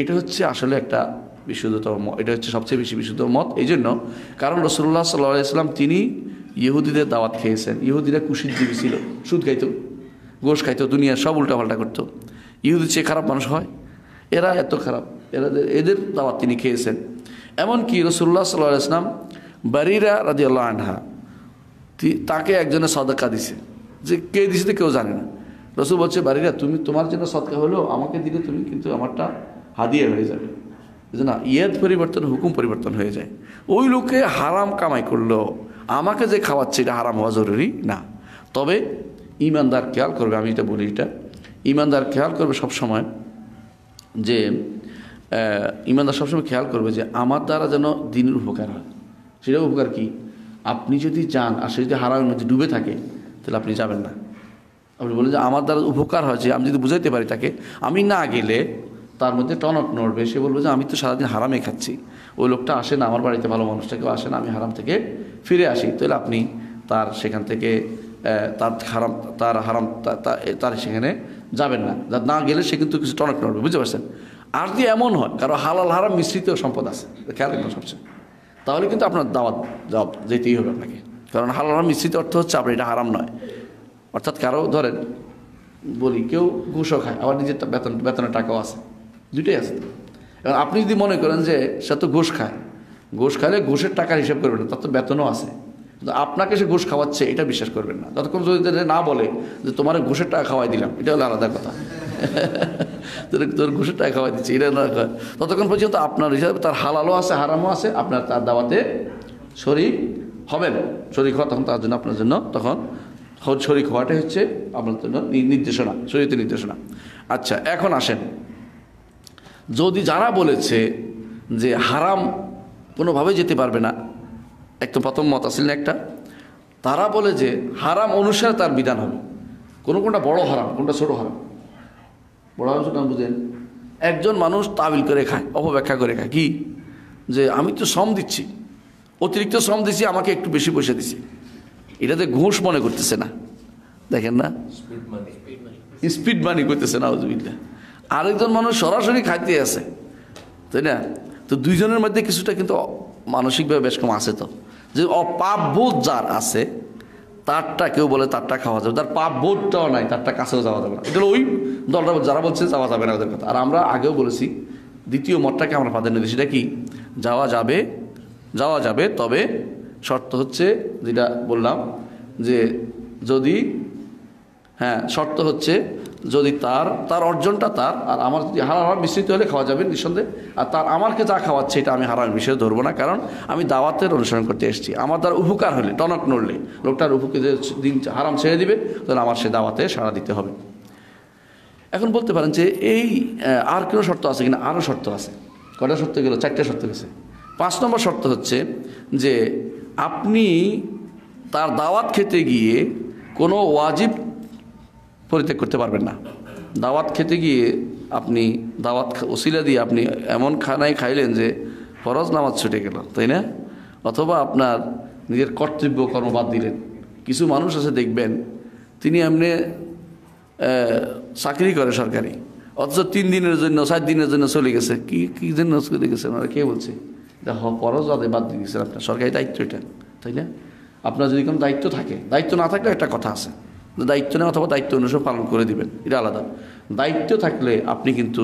এটা হচ্ছে আসলে একটা বিশুদ্ধতম এটা হচ্ছে সবচেয়ে বেশি বিশুদ্ধ মত এই জন্য কারণ রসুল্লাহ সাল্লাহ ইসলাম তিনি ইহুদিদের দাওয়াত খেয়েছেন ইহুদিরা কুশিদজীবী ছিল সুদ খাইত গোশ খাইত দুনিয়া সব উল্টাপাল্টা করতো ইহুদি চেয়ে খারাপ মানুষ হয় এরা এত খারাপ এরা এদের দাওয়াত তিনি খেয়েছেন এমনকি রসুল্লাহ সাল্লাহ ইসলাম বারিরা রাজি আল্লাহ আনহা তাকে একজনে সদাকা দিছে যে কে দিছে তো কেউ জানে না রসুল বলছে বাড়িরা তুমি তোমার জন্য সৎকা হলেও আমাকে দিলে তুমি কিন্তু আমারটা হাদিয়ে হয়ে যাবে না ইয়েদ পরিবর্তন হুকুম পরিবর্তন হয়ে যায় ওই লোকে হারাম কামাই করলো আমাকে যে খাওয়াচ্ছে এটা হারাম হওয়া জরুরি না তবে ইমানদার খেয়াল করবে আমি এটা বলি এটা ইমানদার খেয়াল করবে সবসময় যে ইমানদার সবসময় খেয়াল করবে যে আমার দ্বারা যেন দিনের উপকার হয় সেটা উপকার কি আপনি যদি যান আর সে যদি হারামের মধ্যে ডুবে থাকে তাহলে আপনি যাবেন না আপনি বলেন যে আমার দ্বারা উপকার হয়েছে আমি যদি বুঝাইতে পারি তাকে আমি না গেলে তার মধ্যে টনক নড়বে সে বলবে যে আমি তো সারাদিন হারামে খাচ্ছি ওই লোকটা আসে না আমার বাড়িতে ভালো মানুষটা কেউ আসে না আমি হারাম থেকে ফিরে আসি তাহলে আপনি তার সেখান থেকে তার হারাম তার হারাম তার সেখানে যাবেন না যা না গেলে সে কিন্তু কিছু টনক নড়বে বুঝতে পারছেন আর যদি এমন হয় কারণ হালাল হারাম মিশ্রিত সম্পদ আছে খেয়াল রাখবেন সবচেয়ে তাহলে কিন্তু আপনার দাওয়াত জবাব যেতেই হবে আপনাকে কারণ হালাল হারাম মিশ্রিত অর্থ হচ্ছে আপনি এটা হারাম নয় অর্থাৎ কারো ধরেন বলি কেউ ঘুষও খায় আবার নিজের বেতন বেতনের টাকাও আছে দুইটাই আছে এবার আপনি যদি মনে করেন যে সে তো ঘুষ খায় ঘুষ খাইলে ঘুষের টাকার হিসেব করবে না তার তো বেতনও আছে কিন্তু আপনাকে সে ঘুষ খাওয়াচ্ছে এটা বিশ্বাস করবেন না যতক্ষণ যদি না বলে যে তোমার ঘুষের টাকা খাওয়াই দিলাম এটা হলো আলাদা কথা (laughs) তোর তোর ঘুষের টাকা খাওয়াই দিচ্ছে এটা না ততক্ষণ পর্যন্ত আপনার হিসাবে তার হালালও আছে হারামও আছে আপনার তার দাওয়াতে হবে হবেন শরীর হওয়া তখন তার জন্য আপনার জন্য তখন শরিক হওয়াটাই হচ্ছে আপনার নির্দেশনা শরীয়তের নির্দেশনা আচ্ছা এখন আসেন যদি যারা বলেছে যে হারাম কোনোভাবে যেতে পারবে না একদম প্রথম মত আসলে না একটা তারা বলে যে হারাম অনুসারে তার বিধান হবে কোন কোনটা বড় হারাম কোনটা ছোট হারাম বড় হারাম সেটা বুঝেন একজন মানুষ তাবিল করে খায় অপব্যাখ্যা করে খায় কি যে আমি তো শ্রম দিচ্ছি অতিরিক্ত শ্রম দিছি আমাকে একটু বেশি পয়সা দিছি এটাতে ঘুষ মনে করতেছে না দেখেন না স্পিড মানি করতেছে না আউজবিল্লা আরেকজন মানুষ সরাসরি খাইতে আছে তাই না তো দুইজনের মধ্যে কিছুটা কিন্তু মানসিকভাবে বেশ কম আছে তো যে অপাপ বোধ যার আছে তারটা কেউ বলে তারটা খাওয়া যাবে তার পাপ বোধটাও নাই তারটা কাছেও যাওয়া যাবে না এটা ওই দলটা যারা বলছে যাওয়া যাবে না ওদের কথা আর আমরা আগেও বলেছি দ্বিতীয় মতটাকে আমরা প্রাধান্য দিই সেটা কি যাওয়া যাবে যাওয়া যাবে তবে শর্ত হচ্ছে যেটা বললাম যে যদি হ্যাঁ শর্ত হচ্ছে যদি তার তার অর্জনটা তার আর আমার যদি হারাম হারাম মিশ্রিত হলে খাওয়া যাবে নিঃসন্দেহে আর তার আমারকে যা খাওয়াচ্ছে এটা আমি হারাম বিষয়ে ধরবো না কারণ আমি দাওয়াতের অনুসরণ করতে এসেছি আমার তার উপকার হলে টনক নড়লে লোকটার উপকে যে দিন হারাম ছেড়ে দিবে তাহলে আমার সে দাওয়াতে সাড়া দিতে হবে এখন বলতে পারেন যে এই আর কোনো শর্ত আছে কিনা আরও শর্ত আছে কটা শর্ত গেল চারটে শর্ত গেছে পাঁচ নম্বর শর্ত হচ্ছে যে আপনি তার দাওয়াত খেতে গিয়ে কোনো ওয়াজিব পরিত্যাগ করতে পারবেন না দাওয়াত খেতে গিয়ে আপনি দাওয়াত ওসিলা দিয়ে আপনি এমন খানায় খাইলেন যে ফরজ নামাজ ছুটে গেল তাই না অথবা আপনার নিজের কর্তব্য কর্ম বাদ দিলেন কিছু মানুষ আছে দেখবেন তিনি এমনি চাকরি করে সরকারি অথচ তিন দিনের জন্য সাত দিনের জন্য চলে গেছে কি কী জন্য চলে গেছে ওনারা কে বলছে এটা ফরজ আদে বাদ দিয়ে দিয়েছেন আপনার সরকারি দায়িত্ব এটা তাই না আপনার যদি কোনো দায়িত্ব থাকে দায়িত্ব না থাকলে একটা কথা আছে দায়িত্ব নেওয়া অথবা দায়িত্ব অনুসারে পালন করে দিবেন এটা আলাদা দায়িত্ব থাকলে আপনি কিন্তু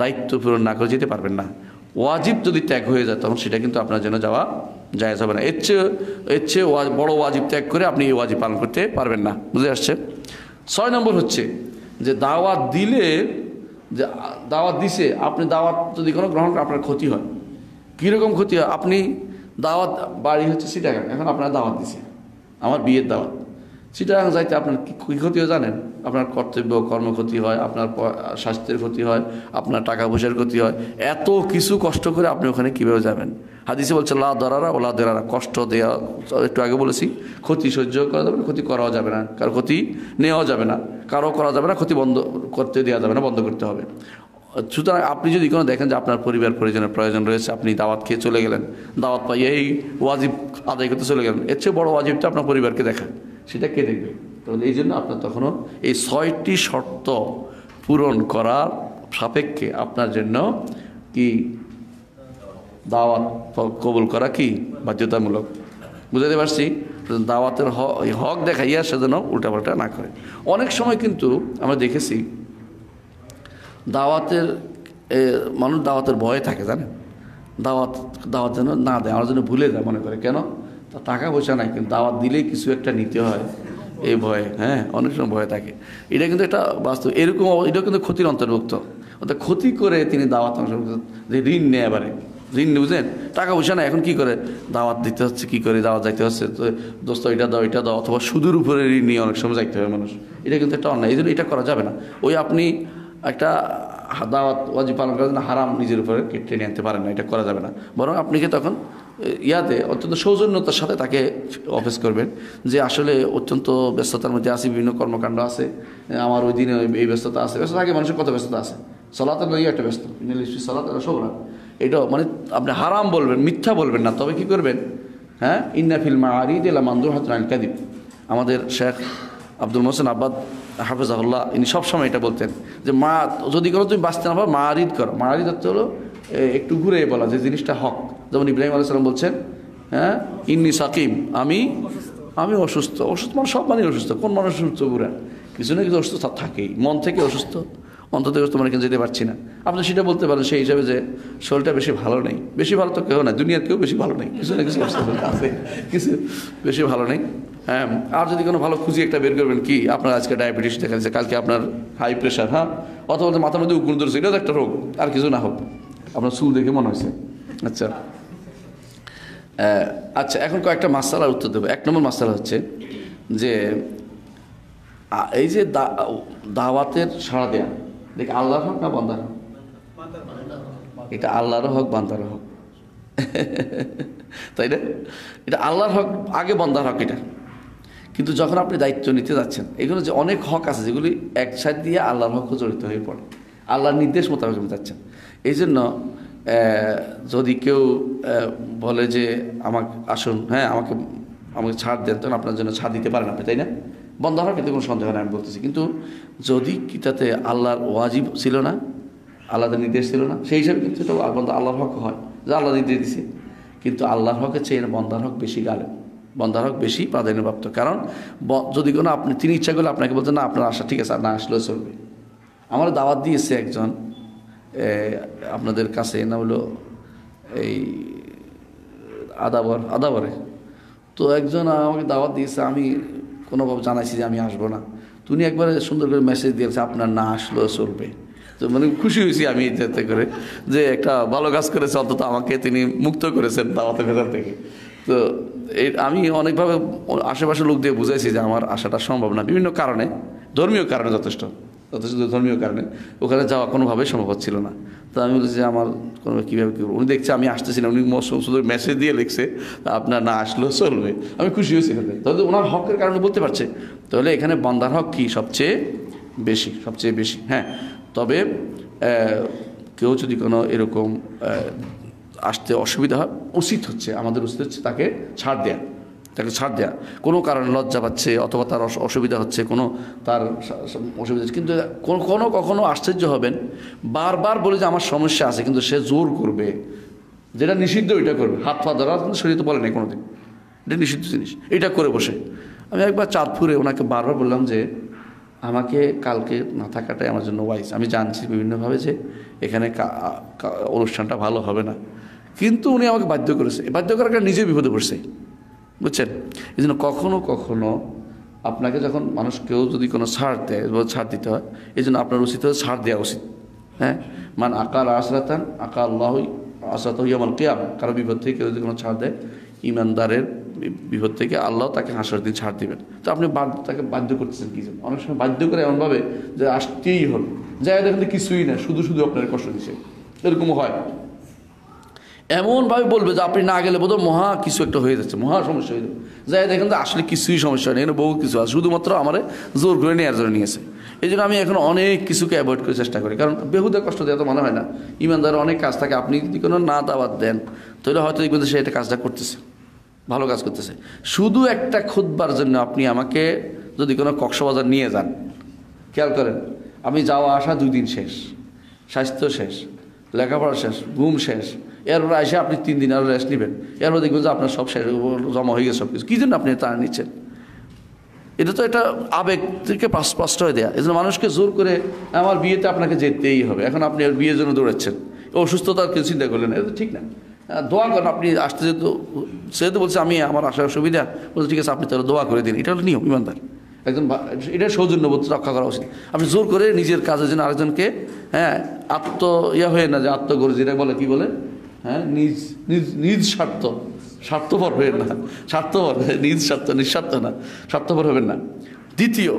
দায়িত্ব পূরণ না করে যেতে পারবেন না ওয়াজিব যদি ত্যাগ হয়ে যায় তখন সেটা কিন্তু আপনার জন্য যাওয়া যায় হবে না এর চেয়ে এর চেয়ে বড়ো ওয়াজিব ত্যাগ করে আপনি এই ওয়াজিব পালন করতে পারবেন না বুঝে আসছে ছয় নম্বর হচ্ছে যে দাওয়াত দিলে যে দাওয়াত দিছে আপনি দাওয়াত যদি কোনো গ্রহণ আপনার ক্ষতি হয় কীরকম ক্ষতি হয় আপনি দাওয়াত বাড়ি হচ্ছে সিটাগাং এখন আপনার দাওয়াত দিছে আমার বিয়ের দাওয়াত সিটাগাং যাইতে আপনার কী ক্ষতিও জানেন আপনার কর্তব্য কর্ম ক্ষতি হয় আপনার স্বাস্থ্যের ক্ষতি হয় আপনার টাকা পয়সার ক্ষতি হয় এত কিছু কষ্ট করে আপনি ওখানে কীভাবে যাবেন হাদিসে বলছে লা দরারা ও লা দেরারা কষ্ট দেওয়া একটু আগে বলেছি ক্ষতি সহ্য করা যাবে না ক্ষতি করাও যাবে না কারো ক্ষতি নেওয়া যাবে না কারো করা যাবে না ক্ষতি বন্ধ করতে দেওয়া যাবে না বন্ধ করতে হবে সুতরাং আপনি যদি কোনো দেখেন যে আপনার পরিবার পরিজনের প্রয়োজন রয়েছে আপনি দাওয়াত খেয়ে চলে গেলেন দাওয়াত পাই এই ওয়াজিব আদায় করতে চলে গেলেন এর চেয়ে বড়ো ওয়াজিবটা আপনার পরিবারকে দেখান সেটা কে দেখবে তাহলে এই জন্য আপনার তখনও এই ছয়টি শর্ত পূরণ করার সাপেক্ষে আপনার জন্য কি দাওয়াত কবুল করা কি বাধ্যতামূলক বুঝাতে পারছি দাওয়াতের হক দেখাইয়া সেজন্য উল্টাপাল্টা না করে অনেক সময় কিন্তু আমরা দেখেছি দাওয়াতের মানুষ দাওয়াতের ভয়ে থাকে জানেন দাওয়াত দাওয়াত যেন না দেয় আমার জন্য ভুলে যায় মনে করে কেন তা টাকা পয়সা নাই কিন্তু দাওয়াত দিলেই কিছু একটা নিতে হয় এই ভয়ে হ্যাঁ অনেক সময় ভয়ে থাকে এটা কিন্তু একটা বাস্তব এরকম এটা কিন্তু ক্ষতির অন্তর্ভুক্ত অর্থাৎ ক্ষতি করে তিনি দাওয়াত অংশ যে ঋণ নেয় এবারে ঋণ বুঝলেন টাকা পয়সা নেয় এখন কি করে দাওয়াত দিতে হচ্ছে কি করে দাওয়াত যাইতে হচ্ছে তো দোস্ত এটা দাও এটা দাও অথবা সুদুর উপরে ঋণ নিয়ে অনেক সময় যাইতে হবে মানুষ এটা কিন্তু একটা অন্যায় এই জন্য এটা করা যাবে না ওই আপনি একটা দাওয়াত ওয়াজি পালন করার জন্য হারাম নিজের উপরে টেনে আনতে পারেন না এটা করা যাবে না বরং আপনি কি তখন ইয়াতে অত্যন্ত সৌজন্যতার সাথে তাকে অফিস করবেন যে আসলে অত্যন্ত ব্যস্ততার মধ্যে আছে বিভিন্ন কর্মকাণ্ড আছে আমার ওই দিনে এই ব্যস্ততা আছে ব্যস্ততা থাকে মানুষের কত ব্যস্ততা আছে সলাতে নয় একটা ব্যস্ত সলাত সৌরা এটাও এটা মানে আপনি হারাম বলবেন মিথ্যা বলবেন না তবে কি করবেন হ্যাঁ ইন্নাফিল মা আরিদ এলা মান্দুর হাত আমাদের শেখ আব্দুল মোহসেন আব্বাদ হাফেজাহুল্লাহ ইনি সবসময় এটা বলতেন যে মা যদি কোনো তুমি বাঁচতে না পারো মা আরিদ করো মা আরিদ হচ্ছে হলো একটু ঘুরে বলা যে জিনিসটা হক যেমন ইব্রাহিম আলাইসালাম বলছেন হ্যাঁ ইন্নি সাকিম আমি আমি অসুস্থ অসুস্থ মানে সব মানুষ অসুস্থ কোন মানুষ অসুস্থ ঘুরে কিছু না কিছু অসুস্থ থাকেই মন থেকে অসুস্থ অন্তত তোমার এখানে যেতে পারছি না আপনি সেটা বলতে পারেন সেই হিসাবে যে শরীরটা বেশি ভালো নেই বেশি ভালো তো কেউ না দুনিয়ার কেউ বেশি ভালো নেই কিছু না কিছু আছে কিছু বেশি ভালো নেই হ্যাঁ আর যদি কোনো ভালো খুঁজি একটা বের করবেন কি আপনার আজকে ডায়াবেটিস দেখা যাচ্ছে কালকে আপনার হাই প্রেশার হ্যাঁ অথবা মাথার মধ্যে উগুণ ধরছে এটাও একটা রোগ আর কিছু না হোক আপনার চুল দেখে মনে হয়েছে আচ্ছা আচ্ছা এখন কয়েকটা মাসালার উত্তর দেবো এক নম্বর মাসালা হচ্ছে যে এই যে দাওয়াতের সাড়া দেয়া দেখি আল্লাহর হক না বান্দার হক এটা আল্লাহর হক বান্দার হক তাই না এটা আল্লাহর হক আগে বন্দার হক এটা কিন্তু যখন আপনি দায়িত্ব নিতে যাচ্ছেন এগুলো যে অনেক হক আছে যেগুলি এক সাইড দিয়ে আল্লাহর হক জড়িত হয়ে পড়ে আল্লাহর নির্দেশ মোতাবেক আপনি যাচ্ছেন এই জন্য যদি কেউ বলে যে আমাকে আসুন হ্যাঁ আমাকে আমাকে ছাড় দেন তখন আপনার জন্য ছাড় দিতে পারেন আপনি তাই না বন্ধ হওয়ার কিন্তু কোনো সন্দেহ নেই আমি বলতেছি কিন্তু যদি কিতাতে আল্লাহর ওয়াজিব ছিল না আল্লাহদের নির্দেশ ছিল না সেই হিসাবে কিন্তু সেটা বন্ধ আল্লাহর হক হয় যে আল্লাহ নির্দেশ দিছে কিন্তু আল্লাহর হকের চেয়ে বন্ধার হক বেশি গালে বন্ধার হক বেশি প্রাধান্যপ্রাপ্ত কারণ যদি কোনো আপনি তিনি ইচ্ছা করলে আপনাকে বলতেন না আপনার আশা ঠিক আছে না আসলেও চলবে আমার দাওয়াত দিয়েছে একজন আপনাদের কাছে না হলো এই আদাবর আদাবরে তো একজন আমাকে দাওয়াত দিয়েছে আমি কোনোভাবে জানাইছি যে আমি আসবো না তুমি একবার সুন্দর করে মেসেজ দিয়েছে আপনার না আসলেও চলবে তো মানে খুশি হয়েছি আমি এতে করে যে একটা ভালো কাজ করেছে অন্তত আমাকে তিনি মুক্ত করেছেন দাওয়াতে ভেতর থেকে তো এই আমি অনেকভাবে আশেপাশে লোক দিয়ে বুঝাইছি যে আমার আসাটা সম্ভব না বিভিন্ন কারণে ধর্মীয় কারণে যথেষ্ট অথচ ধর্মীয় কারণে ওখানে যাওয়া কোনোভাবে সম্ভব ছিল না তো আমি বলছি যে আমার কোনো কীভাবে কী উনি দেখছে আমি আসতেছিলাম উনি শুধু মেসেজ দিয়ে লিখছে আপনার না আসলেও চলবে আমি খুশি হয়েছি এখানে তাহলে ওনার হকের কারণে বলতে পারছে তাহলে এখানে বান্দার হক কী সবচেয়ে বেশি সবচেয়ে বেশি হ্যাঁ তবে কেউ যদি কোনো এরকম আসতে অসুবিধা হয় উচিত হচ্ছে আমাদের উচিত হচ্ছে তাকে ছাড় দেয়া তাকে ছাড় দেয়া কোনো কারণে লজ্জা পাচ্ছে অথবা তার অসুবিধা হচ্ছে কোনো তার অসুবিধা কিন্তু কোনো কখনো আশ্চর্য হবেন বারবার বলে যে আমার সমস্যা আছে কিন্তু সে জোর করবে যেটা নিষিদ্ধ ওইটা করবে হাত ফাত ধরা কিন্তু শরীরে বলে নাই কোনো দিন এটা নিষিদ্ধ জিনিস এটা করে বসে আমি একবার চাঁদপুরে ওনাকে বারবার বললাম যে আমাকে কালকে না থাকাটাই আমার জন্য ওয়াইস আমি জানছি বিভিন্নভাবে যে এখানে অনুষ্ঠানটা ভালো হবে না কিন্তু উনি আমাকে বাধ্য করেছে বাধ্য করার কারণে নিজে বিপদে পড়ছে বুঝছেন এই জন্য কখনো কখনো আপনাকে যখন মানুষ কেউ যদি কোনো ছাড় দেয় ছাড় দিতে হয় এই জন্য আপনার উচিত হচ্ছে ছাড় দেওয়া উচিত হ্যাঁ মান আকাল আসরাতান আকা আল্লাহ আসরাত ইয়ামাল কেয়াম কারো বিপদ থেকে কেউ যদি কোনো ছাড় দেয় ইমানদারের বিপদ থেকে আল্লাহ তাকে হাসার দিন ছাড় দেবেন তো আপনি বাধ্য তাকে বাধ্য করতেছেন কি জন্য অনেক সময় বাধ্য করে এমনভাবে যে আসতেই হবে যাই দেখেন কিছুই না শুধু শুধু আপনার কষ্ট দিচ্ছে এরকম হয় এমনভাবে বলবে যে আপনি না গেলে বোধহয় মহা কিছু একটা হয়ে যাচ্ছে মহা সমস্যা হয়ে যাবে যাই দেখেন যে আসলে কিছুই সমস্যা নেই বহু কিছু আছে শুধুমাত্র আমার জোর করে নেওয়ার জন্য নিয়েছে এই জন্য আমি এখন অনেক কিছুকে অ্যাভয়েড করার চেষ্টা করি কারণ বেহুদা কষ্ট দেওয়া তো মনে হয় না ইমানদার অনেক কাজ থাকে আপনি যদি কোনো না দাওয়াত দেন তাহলে হয়তো দেখবেন সে এটা কাজটা করতেছে ভালো কাজ করতেছে শুধু একটা খুদবার জন্য আপনি আমাকে যদি কোনো কক্সবাজার নিয়ে যান খেয়াল করেন আমি যাওয়া আসা দুই দিন শেষ স্বাস্থ্য শেষ লেখাপড়া শেষ ঘুম শেষ এরপরে এসে আপনি তিন দিন আরও রেস্ট নেবেন এরপর দেখবেন যে আপনার সব শেষ জমা হয়ে গেছে সব কিছু কী জন্য আপনি তা নিচ্ছেন এটা তো এটা আবেগ থেকে স্পষ্ট দেয়া দেওয়া এজন্য মানুষকে জোর করে আমার বিয়েতে আপনাকে যেতেই হবে এখন আপনি বিয়ের জন্য দৌড়াচ্ছেন অসুস্থতার কেউ চিন্তা করলেন এটা ঠিক না দোয়া করেন আপনি আসতে যেহেতু সেহেতু বলছে আমি আমার আসার সুবিধা বলছে ঠিক আছে আপনি তাহলে দোয়া করে দিন এটা হলো নিয়ম ইমানদার একজন এটা সৌজন্যবোধ রক্ষা করা উচিত আপনি জোর করে নিজের কাজের জন্য আরেকজনকে হ্যাঁ আত্ম ইয়া হয়ে না যে আত্মগর্জি বলে কী বলে হ্যাঁ নিজ নিজ নিজ স্বার্থ স্বার্থপর হবেন না স্বার্থপর নিজ স্বার্থ নিঃস্বার্থ না স্বার্থপর হবেন না দ্বিতীয়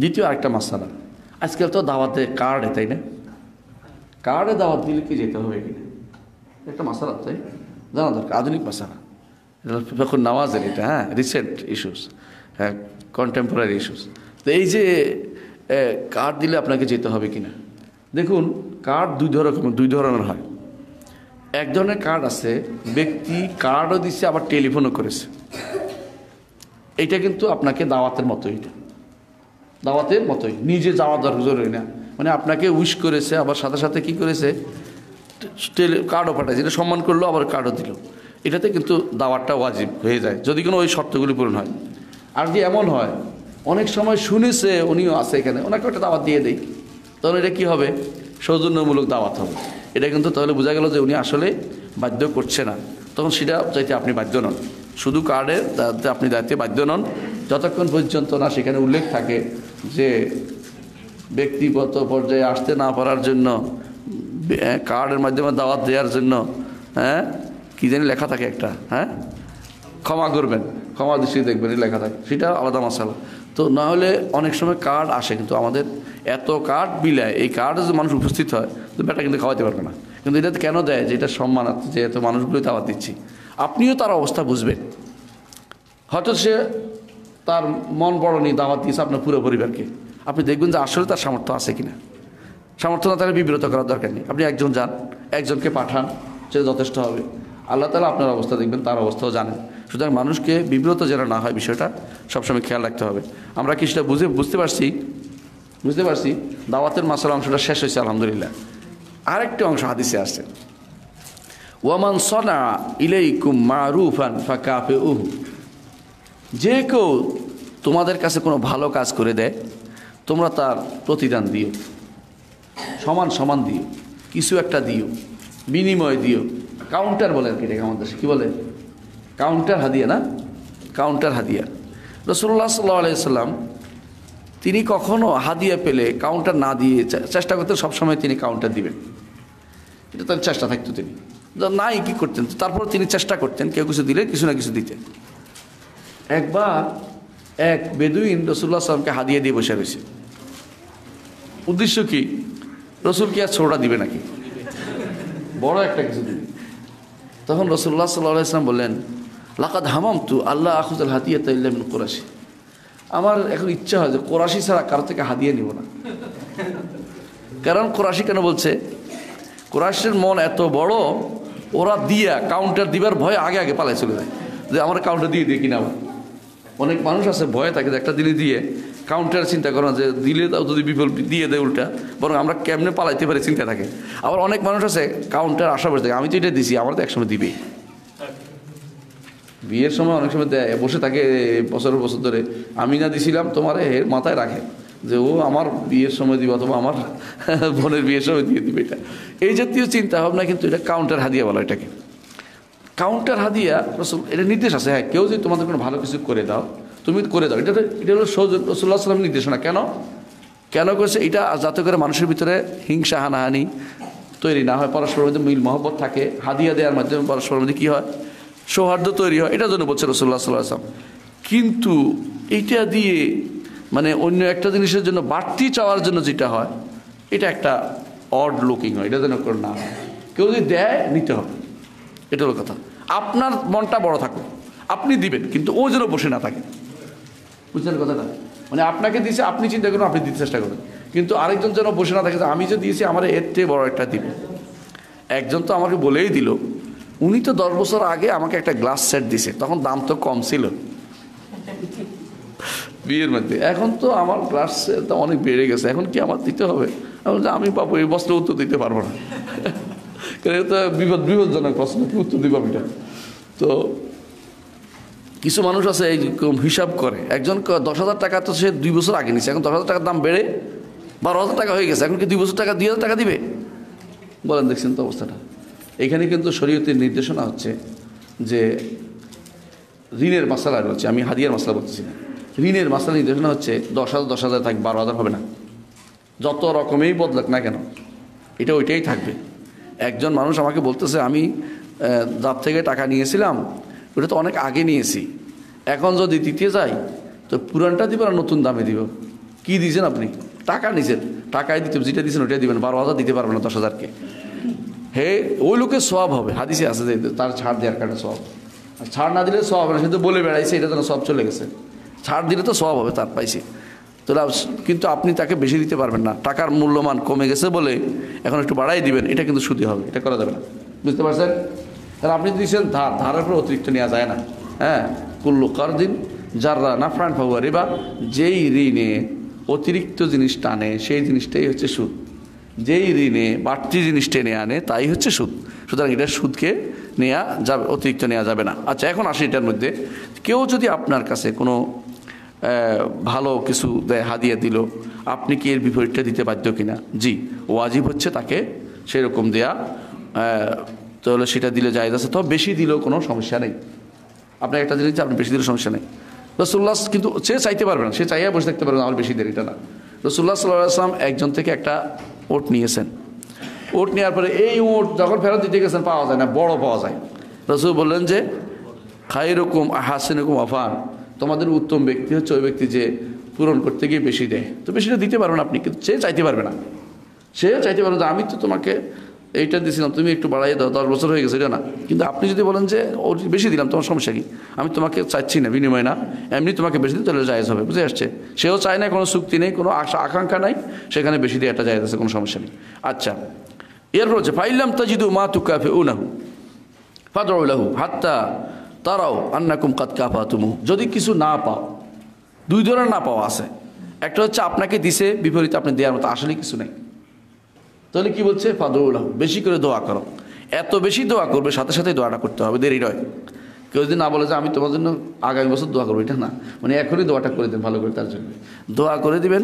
দ্বিতীয় আরেকটা মাসালা আজকাল তো দাওয়াতে কার্ডে তাই না কার্ডে দাওয়াত দিলে কি যেতে হবে কিনা একটা মাসালা তাই জানা দরকার আধুনিক মাসালা এখন নামাজের এটা হ্যাঁ রিসেন্ট ইস্যুস হ্যাঁ কন্টেম্পোরারি ইস্যুস তো এই যে কার্ড দিলে আপনাকে যেতে হবে কিনা দেখুন কার্ড দুই ধরনের দুই ধরনের হয় এক ধরনের কার্ড আছে ব্যক্তি কার্ডও দিছে আবার টেলিফোনও করেছে এটা কিন্তু আপনাকে দাওয়াতের মতোই না দাওয়াতের মতোই নিজে যাওয়া দরকারই না মানে আপনাকে উইশ করেছে আবার সাথে সাথে কি করেছে কার্ডও পাঠাইছে যেটা সম্মান করলো আবার কার্ডও দিল এটাতে কিন্তু দাওয়াতটা ওয়াজিব হয়ে যায় যদি কোনো ওই শর্তগুলি পূরণ হয় আর যে এমন হয় অনেক সময় শুনেছে উনিও আছে এখানে ওনাকে একটা দাওয়াত দিয়ে দেয় তখন এটা কী হবে সৌজন্যমূলক দাওয়াত হবে এটা কিন্তু তাহলে বোঝা গেল যে উনি আসলে বাধ্য করছে না তখন সেটা চাইতে আপনি বাধ্য নন শুধু কার্ডে তাতে আপনি দায়িত্বে বাধ্য নন যতক্ষণ পর্যন্ত না সেখানে উল্লেখ থাকে যে ব্যক্তিগত পর্যায়ে আসতে না পারার জন্য কার্ডের মাধ্যমে দাওয়াত দেওয়ার জন্য হ্যাঁ কী জানি লেখা থাকে একটা হ্যাঁ ক্ষমা করবেন ক্ষমা দৃষ্টি দেখবেন লেখা থাকে সেটা আলাদা মশালা তো না হলে অনেক সময় কার্ড আসে কিন্তু আমাদের এত কার্ড বিলায় এই কার্ড যদি মানুষ উপস্থিত হয় তো ব্যাটা কিন্তু খাওয়াতে পারবে না কিন্তু এটা কেন দেয় যে এটা আছে যে এত মানুষগুলোই দাওয়াত দিচ্ছি আপনিও তার অবস্থা বুঝবেন হয়তো সে তার মন বড় নিয়ে দাওয়াত দিয়েছে আপনার পুরো পরিবারকে আপনি দেখবেন যে আসলে তার সামর্থ্য আছে কিনা সামর্থ্য না তাহলে বিব্রত করার দরকার নেই আপনি একজন যান একজনকে পাঠান সে যথেষ্ট হবে আল্লাহ তালা আপনার অবস্থা দেখবেন তার অবস্থাও জানেন সুতরাং মানুষকে বিব্রত যেন না হয় বিষয়টা সবসময় খেয়াল রাখতে হবে আমরা কি সেটা বুঝে বুঝতে পারছি বুঝতে পারছি দাওয়াতের মাসাল অংশটা শেষ হয়েছে আলহামদুলিল্লাহ আরেকটি অংশ হাদিসে আসছে ওয়ামান সনা ইলেইকুম মারুফান ফাকাফে উহ যে কেউ তোমাদের কাছে কোনো ভালো কাজ করে দেয় তোমরা তার প্রতিদান দিও সমান সমান দিও কিছু একটা দিও বিনিময় দিও কাউন্টার বলে আর কি আমাদের কি বলে কাউন্টার হাদিয়া না কাউন্টার হাদিয়া রসুল্লাহ সাল্লাহ আলাইসাল্লাম তিনি কখনো হাদিয়া পেলে কাউন্টার না দিয়ে চেষ্টা করতেন সবসময় তিনি কাউন্টার দিবেন এটা তার চেষ্টা থাকতো তিনি নাই কি করতেন তারপর তিনি চেষ্টা করতেন কেউ কিছু দিলে কিছু না কিছু দিতেন একবার এক বেদুইন রসুল্লাহ সাল্লামকে হাদিয়া দিয়ে বসে রয়েছে উদ্দেশ্য কি রসুল কি আর ছোটা দিবে নাকি বড় একটা কিছু দিবে তখন রসুল্লাহ সাল্লাহ ইসলাম বললেন লাকাদ হামাম তু আল্লাহ আখুজাল হাতিয়া তাইল্লামিন কোরাশি আমার এখন ইচ্ছা হয় যে কোরাশি ছাড়া কারো থেকে হাতিয়ে নিব না কারণ কোরাশি কেন বলছে কোরাশির মন এত বড় ওরা দিয়া কাউন্টার দিবার ভয়ে আগে আগে পালায় চলে যায় যে আমার কাউন্টার দিয়ে দিয়ে কিনা অনেক মানুষ আছে ভয়ে থাকে যে একটা দিলে দিয়ে কাউন্টার চিন্তা করে যে দিলে তাও যদি বিফল দিয়ে দেয় উল্টা বরং আমরা কেমনে পালাইতে পারি চিন্তা থাকে আবার অনেক মানুষ আছে কাউন্টার আশা করতে আমি তো এটা দিছি আমার তো একসময় দিবেই বিয়ের সময় অনেক সময় দেয় বসে থাকে বছরের বছর ধরে আমি না দিছিলাম তোমার এর মাথায় রাখে যে ও আমার বিয়ের সময় দিবে অথবা আমার (laughs) বোনের বিয়ের সময় দিয়ে দিবে এটা এই জাতীয় চিন্তা ভাবনা কিন্তু এটা কাউন্টার হাদিয়া বলা এটাকে কাউন্টার হাদিয়া রসুল এটা নির্দেশ আছে হ্যাঁ কেউ যদি তোমাদের কোনো ভালো কিছু করে দাও তুমি করে দাও এটা এটা হলো রসুল্লাহ সাল্লামের নির্দেশনা কেন কেন করেছে এটা যাতে করে মানুষের ভিতরে হিংসা হানাহানি তৈরি না হয় পরস্পরের মধ্যে মিল মহব্বত থাকে হাদিয়া দেওয়ার মাধ্যমে পরস্পরের মধ্যে কী হয় সৌহার্দ্য তৈরি হয় এটা জন্য বলছে রসুল্লাহ সাল্লাম কিন্তু এটা দিয়ে মানে অন্য একটা জিনিসের জন্য বাড়তি চাওয়ার জন্য যেটা হয় এটা একটা অড লুকিং হয় এটা যেন না হয় কেউ যদি দেয় নিতে হবে এটা হলো কথা আপনার মনটা বড় থাকুক আপনি দিবেন কিন্তু ও যেন বসে না থাকে বুঝলেন কথাটা মানে আপনাকে দিয়েছে আপনি চিন্তা করুন আপনি দিতে চেষ্টা করুন কিন্তু আরেকজন যেন বসে না থাকে আমি যে দিয়েছি আমার এর চেয়ে বড় একটা দিবে একজন তো আমাকে বলেই দিল উনি তো দশ বছর আগে আমাকে একটা গ্লাস সেট দিছে তখন দাম তো কম ছিল বিয়ের মধ্যে এখন তো আমার গ্লাস অনেক বেড়ে গেছে এখন কি আমার দিতে হবে আমি পাবো এই বস্ত্র উত্তর দিতে পারবো না কারণ এটা বিপদ বিপজ্জনক প্রশ্ন কি উত্তর দিব আমি তো কিছু মানুষ আছে এই হিসাব করে একজন দশ হাজার টাকা তো সে দুই বছর আগে নিচ্ছে এখন দশ হাজার টাকার দাম বেড়ে বারো হাজার টাকা হয়ে গেছে এখন কি দুই বছর টাকা দুই হাজার টাকা দিবে বলেন দেখছেন তো অবস্থাটা এখানে কিন্তু শরীয়তের নির্দেশনা হচ্ছে যে ঋণের মশলা রয়েছে আমি হাদিয়ার মশলা বলতেছি না ঋণের মশলা নির্দেশনা হচ্ছে দশ হাজার দশ হাজার থাকবে বারো হাজার হবে না যত রকমেই বদলাক না কেন এটা ওইটাই থাকবে একজন মানুষ আমাকে বলতেছে আমি যার থেকে টাকা নিয়েছিলাম ওটা তো অনেক আগে নিয়েছি এখন যদি দিতে যাই তো পুরানটা দিব আর নতুন দামে দিব কি দিয়েছেন আপনি টাকা নিছেন টাকায় দিতে যেটা দিয়েছেন ওইটাই দিবেন বারো হাজার দিতে পারবেন না দশ হাজারকে হে ওই লোকের সব হবে হাদিসে আসে যে তার ছাড় দেওয়ার কারণে সব আর ছাড় না দিলে সব হবে না সে তো বলে বেড়াইছে এটা যেন সব চলে গেছে ছাড় দিলে তো সব হবে তার পাইছে তো কিন্তু আপনি তাকে বেশি দিতে পারবেন না টাকার মূল্যমান কমে গেছে বলে এখন একটু বাড়াই দিবেন এটা কিন্তু সুদী হবে এটা করা যাবে না বুঝতে পারছেন তাহলে আপনি দিয়েছেন ধার ধারের উপর অতিরিক্ত নেওয়া যায় না হ্যাঁ কুল্লু কর দিন যারা না ফ্রান্ড ফাগুয়া বা যেই ঋণে অতিরিক্ত জিনিস টানে সেই জিনিসটাই হচ্ছে সুদ যেই ঋণে বাড়তি জিনিস টেনে আনে তাই হচ্ছে সুদ সুতরাং এটা সুদকে নেওয়া যাবে অতিরিক্ত নেওয়া যাবে না আচ্ছা এখন আসি এটার মধ্যে কেউ যদি আপনার কাছে কোনো ভালো কিছু দেয় হাদিয়া দিল আপনি কি এর বিপরীতটা দিতে বাধ্য কিনা জি ওয়াজিব হচ্ছে তাকে সেরকম দেয়া তাহলে সেটা দিলে যায় আছে তবে বেশি দিলেও কোনো সমস্যা নেই আপনার একটা জিনিস আপনি বেশি দিলে সমস্যা নেই রসুল্লাহ কিন্তু সে চাইতে পারবে না সে চাইয়া বসে থাকতে পারবে না আমার বেশি দেরি এটা না রসুল্লাহ সাল্লাহ আসলাম একজন থেকে একটা ওট নিয়েছেন ওট নেওয়ার পরে এই ওট যখন ফেরত দিতে গেছেন পাওয়া যায় না বড় পাওয়া যায় রসুল বললেন যে খাইরকম হাসিনকম আফান তোমাদের উত্তম ব্যক্তি হচ্ছে ওই ব্যক্তি যে পূরণ করতে গিয়ে বেশি দেয় তো বেশিটা দিতে পারবেন আপনি কিন্তু সে চাইতে পারবে না সে চাইতে পারবে যে আমি তো তোমাকে এইটা দিয়েছিলাম তুমি একটু বাড়াই দাও দশ বছর হয়ে গেছে এটা না কিন্তু আপনি যদি বলেন যে ও বেশি দিলাম তোমার সমস্যা কি আমি তোমাকে চাচ্ছি না বিনিময় না এমনি তোমাকে বেশি দিতে তাহলে জায়েজ হবে বুঝে আসছে সেও চায় না কোনো চুক্তি নেই কোনো আশা আকাঙ্ক্ষা নাই সেখানে বেশি দিয়ে একটা জায়গা আছে কোনো সমস্যা নেই আচ্ছা এরপর হচ্ছে ফাইলাম তাজিদু মা তু কাফে তুকাফে উনাহু ফাদরাহু হাত্তা তারাও আন্নাকুম কাত কাফা তুমু যদি কিছু না পাও দুই ধরনের না পাওয়া আছে একটা হচ্ছে আপনাকে দিছে বিপরীতে আপনি দেওয়ার মতো আসলে কিছু নেই তাহলে কি বলছে ফাদুল্লাহ বেশি করে দোয়া করো এত বেশি দোয়া করবে সাথে সাথে দোয়াটা করতে হবে দেরি নয় কেউ যদি না বলে যে আমি তোমার জন্য আগামী বছর দোয়া করবো এটা না মানে এখনই দোয়াটা করে দেন ভালো করে তার জন্য দোয়া করে দিবেন